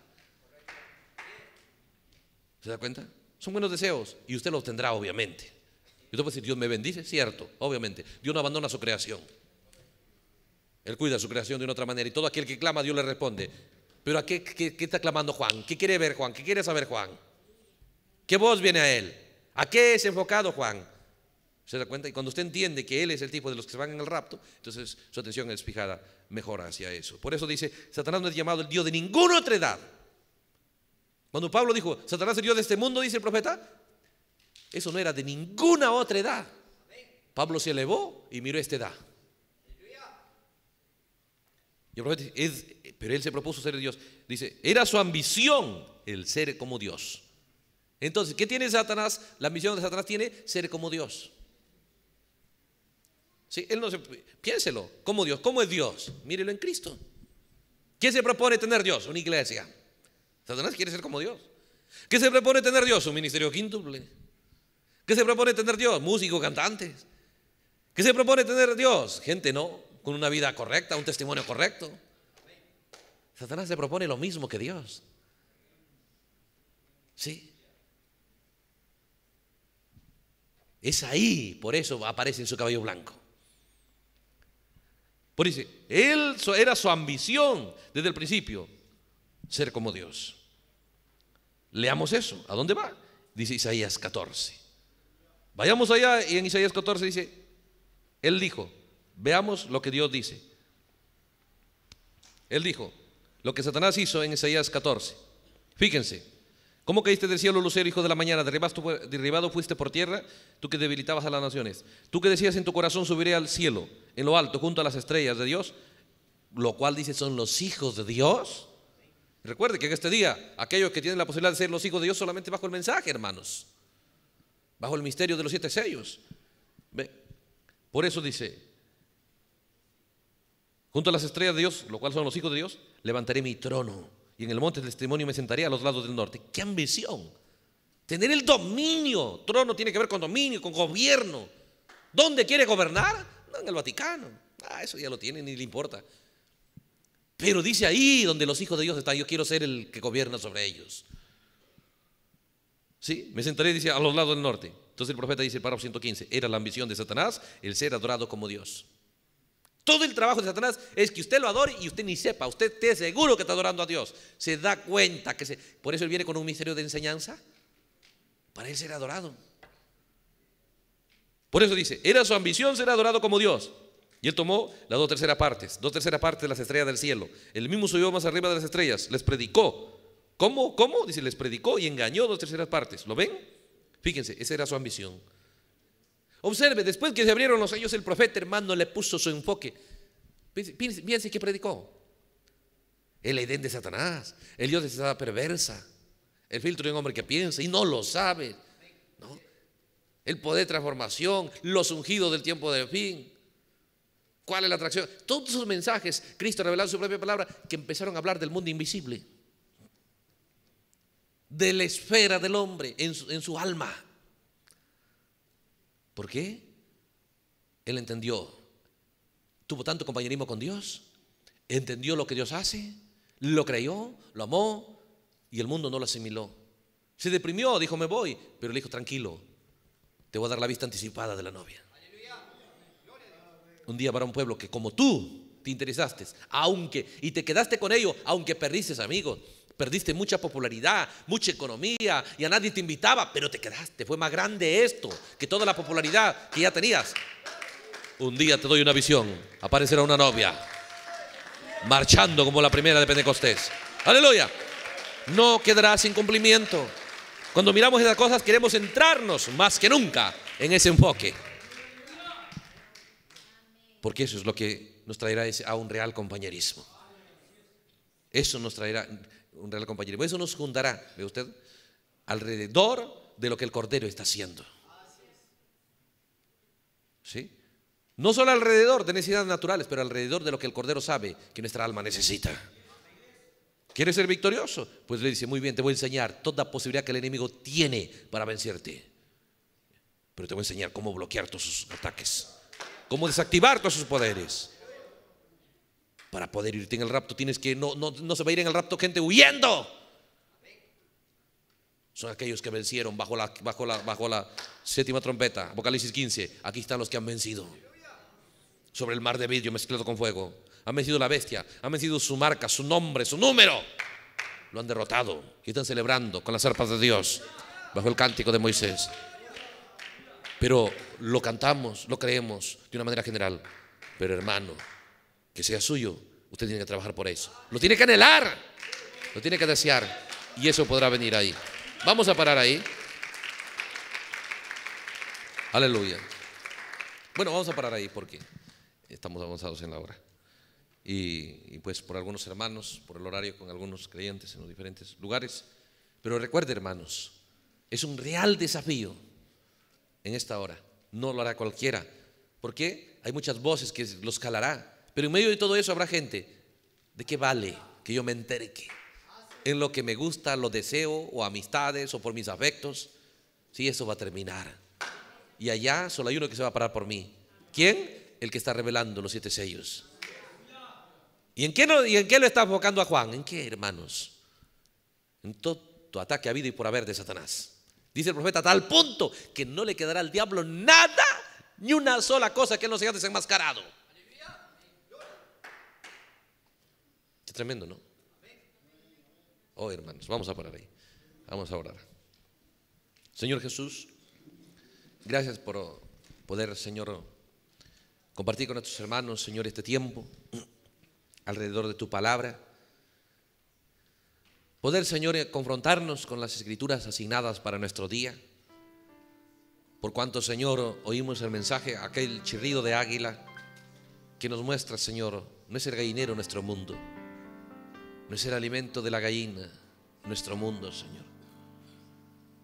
Speaker 1: ¿Se da cuenta? Son buenos deseos y usted los tendrá, obviamente. Yo usted puede decir, Dios me bendice, cierto, obviamente. Dios no abandona su creación. Él cuida su creación de una otra manera y todo aquel que clama, Dios le responde. Pero ¿a qué, está clamando Juan? ¿Qué quiere ver Juan? ¿Qué quiere saber Juan? ¿Qué voz viene a él? ¿A qué es enfocado Juan? ¿Se da cuenta? Y cuando usted entiende que Él es el tipo de los que se van en el rapto, entonces su atención es fijada, mejor hacia eso. Por eso dice, Satanás no es llamado el Dios de ninguna otra edad, cuando Pablo dijo, Satanás Dios de este mundo, dice el profeta, eso no era de ninguna otra edad. Pablo se elevó y miró esta edad. el pero él se propuso ser Dios. Dice, era su ambición el ser como Dios. Entonces, ¿qué tiene Satanás? La ambición de Satanás tiene ser como Dios. Sí, él no se, piénselo, como Dios, ¿cómo es Dios? Mírelo en Cristo. ¿Quién se propone tener Dios? Una iglesia. Satanás quiere ser como Dios. ¿Qué se propone tener Dios? Un ministerio quíntuple. ¿Qué se propone tener Dios? Músicos, cantantes. ¿Qué se propone tener Dios? Gente no, con una vida correcta, un testimonio correcto. Satanás se propone lo mismo que Dios. ¿Sí? Es ahí, por eso aparece en su cabello blanco. Por eso, él era su ambición desde el principio, ser como Dios. Leamos eso. ¿A dónde va? Dice Isaías 14. Vayamos allá y en Isaías 14 dice, Él dijo, veamos lo que Dios dice. Él dijo, lo que Satanás hizo en Isaías 14. Fíjense, ¿Cómo caíste del cielo, lucero, hijo de la mañana? Derribado, fuiste por tierra, tú que debilitabas a las naciones. Tú que decías en tu corazón, subiré al cielo, en lo alto, junto a las estrellas de Dios, lo cual dice, son los hijos de Dios. Recuerde que en este día, aquellos que tienen la posibilidad de ser los hijos de Dios solamente bajo el mensaje, hermanos, bajo el misterio de los siete sellos. ¿Ve? Por eso dice, junto a las estrellas de Dios, lo cual son los hijos de Dios, levantaré mi trono y en el monte del testimonio me sentaré a los lados del norte. ¡Qué ambición! Tener el dominio. Trono tiene que ver con dominio, con gobierno. ¿Dónde quiere gobernar? No, en el Vaticano. Ah, eso ya lo tiene, ni le importa. Pero dice ahí donde los hijos de Dios están, yo quiero ser el que gobierna sobre ellos. ¿Sí? Me sentaré, dice, a los lados del norte. Entonces el profeta dice, párrafo 115, era la ambición de Satanás el ser adorado como Dios. Todo el trabajo de Satanás es que usted lo adore y usted ni sepa, usted esté seguro que está adorando a Dios. Se da cuenta que se... Por eso él viene con un misterio de enseñanza para él ser adorado. Por eso dice, era su ambición ser adorado como Dios. Y él tomó las dos terceras partes, dos terceras partes de las estrellas del cielo. El mismo subió más arriba de las estrellas, les predicó. ¿Cómo? ¿Cómo? Dice, les predicó y engañó dos terceras partes. ¿Lo ven? Fíjense, esa era su ambición. Observe, después que se abrieron los años, el profeta hermano le puso su enfoque. piense que predicó. El Edén de Satanás, el Dios de esa perversa, el filtro de un hombre que piensa y no lo sabe. El poder de transformación, los ungidos del tiempo del fin, ¿Cuál es la atracción? Todos esos mensajes, Cristo revelado su propia palabra, que empezaron a hablar del mundo invisible, de la esfera del hombre en su, en su alma. ¿Por qué? Él entendió, tuvo tanto compañerismo con Dios, entendió lo que Dios hace, lo creyó, lo amó y el mundo no lo asimiló. Se deprimió, dijo, me voy, pero le dijo, tranquilo, te voy a dar la vista anticipada de la novia un día para un pueblo que como tú te interesaste, aunque, y te quedaste con ello, aunque perdiste amigos, perdiste mucha popularidad, mucha economía, y a nadie te invitaba, pero te quedaste, fue más grande esto que toda la popularidad que ya tenías. Un día te doy una visión, aparecerá una novia, marchando como la primera de Pentecostés. Aleluya, no quedará sin cumplimiento. Cuando miramos esas cosas queremos centrarnos más que nunca en ese enfoque porque eso es lo que nos traerá a un real compañerismo. Eso nos traerá un real compañerismo. Eso nos juntará, ve usted, alrededor de lo que el Cordero está haciendo. ¿Sí? No solo alrededor de necesidades naturales, pero alrededor de lo que el Cordero sabe que nuestra alma necesita. ¿Quieres ser victorioso? Pues le dice, muy bien, te voy a enseñar toda posibilidad que el enemigo tiene para vencerte. Pero te voy a enseñar cómo bloquear todos sus ataques cómo desactivar todos sus poderes. Para poder irte en el rapto tienes que, no, no, se va a ir en el rapto gente huyendo. Son aquellos que vencieron bajo la, bajo la, bajo la séptima trompeta, Apocalipsis 15. Aquí están los que han vencido. Sobre el mar de vidrio mezclado con fuego. Han vencido la bestia, han vencido su marca, su nombre, su número. Lo han derrotado y están celebrando con las arpas de Dios bajo el cántico de Moisés. Pero lo cantamos, lo creemos de una manera general. Pero hermano, que sea suyo, usted tiene que trabajar por eso. Lo tiene que anhelar, lo tiene que desear. Y eso podrá venir ahí. Vamos a parar ahí. Aleluya. Bueno, vamos a parar ahí porque estamos avanzados en la hora. Y, y, pues por algunos hermanos, por el horario con algunos creyentes en los diferentes lugares. Pero recuerde, hermanos, es un real desafío en esta hora. No lo hará cualquiera. porque Hay muchas voces que los calará. Pero en medio de todo eso habrá gente. ¿De qué vale que yo me entere que? En lo que me gusta, lo deseo, o amistades, o por mis afectos. Sí, eso va a terminar. Y allá solo hay uno que se va a parar por mí. ¿Quién? El que está revelando los siete sellos. ¿Y en qué, no, en qué lo está enfocando a Juan? ¿En qué, hermanos? En todo ataque habido y por haber de Satanás. Dice el profeta, tal punto que no le quedará al diablo nada, ni una sola cosa que no sea desenmascarado. Qué tremendo, ¿no? Oh, hermanos, vamos a parar ahí. Vamos a orar. Señor Jesús, gracias por poder, Señor, compartir con nuestros hermanos, Señor, este tiempo alrededor de tu palabra. Poder, Señor, eh, confrontarnos con las escrituras asignadas para nuestro día. Por cuanto, Señor, oímos el mensaje, aquel chirrido de águila que nos muestra, Señor, no es el gallinero nuestro mundo, no es el alimento de la gallina nuestro mundo, Señor.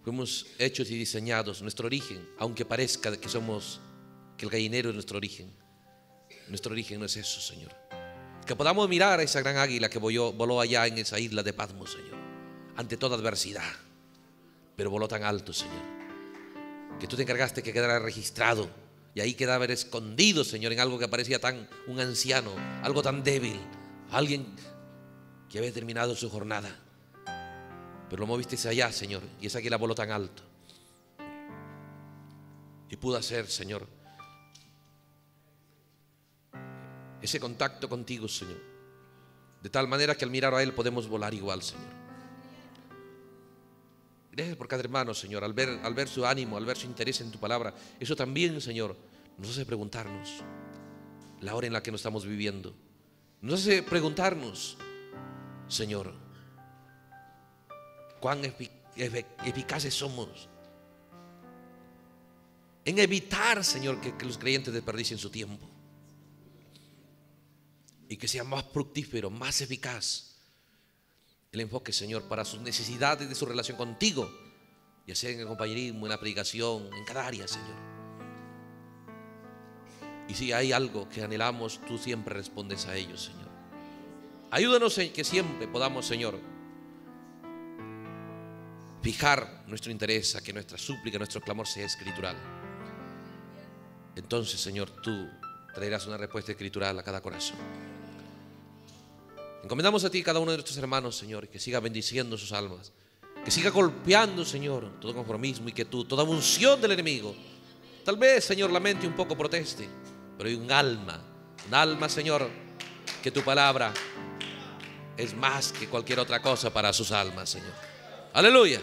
Speaker 1: Fuimos hechos y diseñados, nuestro origen, aunque parezca que somos, que el gallinero es nuestro origen. Nuestro origen no es eso, Señor que podamos mirar a esa gran águila que voló, allá en esa isla de Patmos, Señor, ante toda adversidad, pero voló tan alto, Señor, que tú te encargaste que quedara registrado y ahí quedaba escondido, Señor, en algo que parecía tan un anciano, algo tan débil, alguien que había terminado su jornada. Pero lo moviste allá, Señor, y esa águila voló tan alto. Y pudo hacer, Señor, ese contacto contigo, Señor. De tal manera que al mirar a Él podemos volar igual, Señor. Gracias por cada hermano, Señor, al ver, al ver su ánimo, al ver su interés en tu palabra. Eso también, Señor, nos hace preguntarnos la hora en la que nos estamos viviendo. Nos hace preguntarnos, Señor, cuán eficaces somos en evitar, Señor, que los creyentes desperdicien su tiempo y que sea más fructífero, más eficaz el enfoque, Señor, para sus necesidades de su relación contigo, ya sea en el compañerismo, en la predicación, en cada área, Señor. Y si hay algo que anhelamos, tú siempre respondes a ellos, Señor. Ayúdanos en que siempre podamos, Señor, fijar nuestro interés a que nuestra súplica, nuestro clamor sea escritural. Entonces, Señor, tú traerás una respuesta escritural a cada corazón. Encomendamos a ti cada uno de nuestros hermanos, Señor, que siga bendiciendo sus almas. Que siga golpeando, Señor, todo conformismo y que tú toda unción del enemigo. Tal vez, Señor, la mente un poco proteste, pero hay un alma, un alma, Señor, que tu palabra es más que cualquier otra cosa para sus almas, Señor. Aleluya.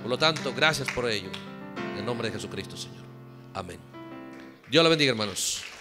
Speaker 1: Por lo tanto, gracias por ello. En el nombre de Jesucristo, Señor. Amén. Dios la bendiga, hermanos.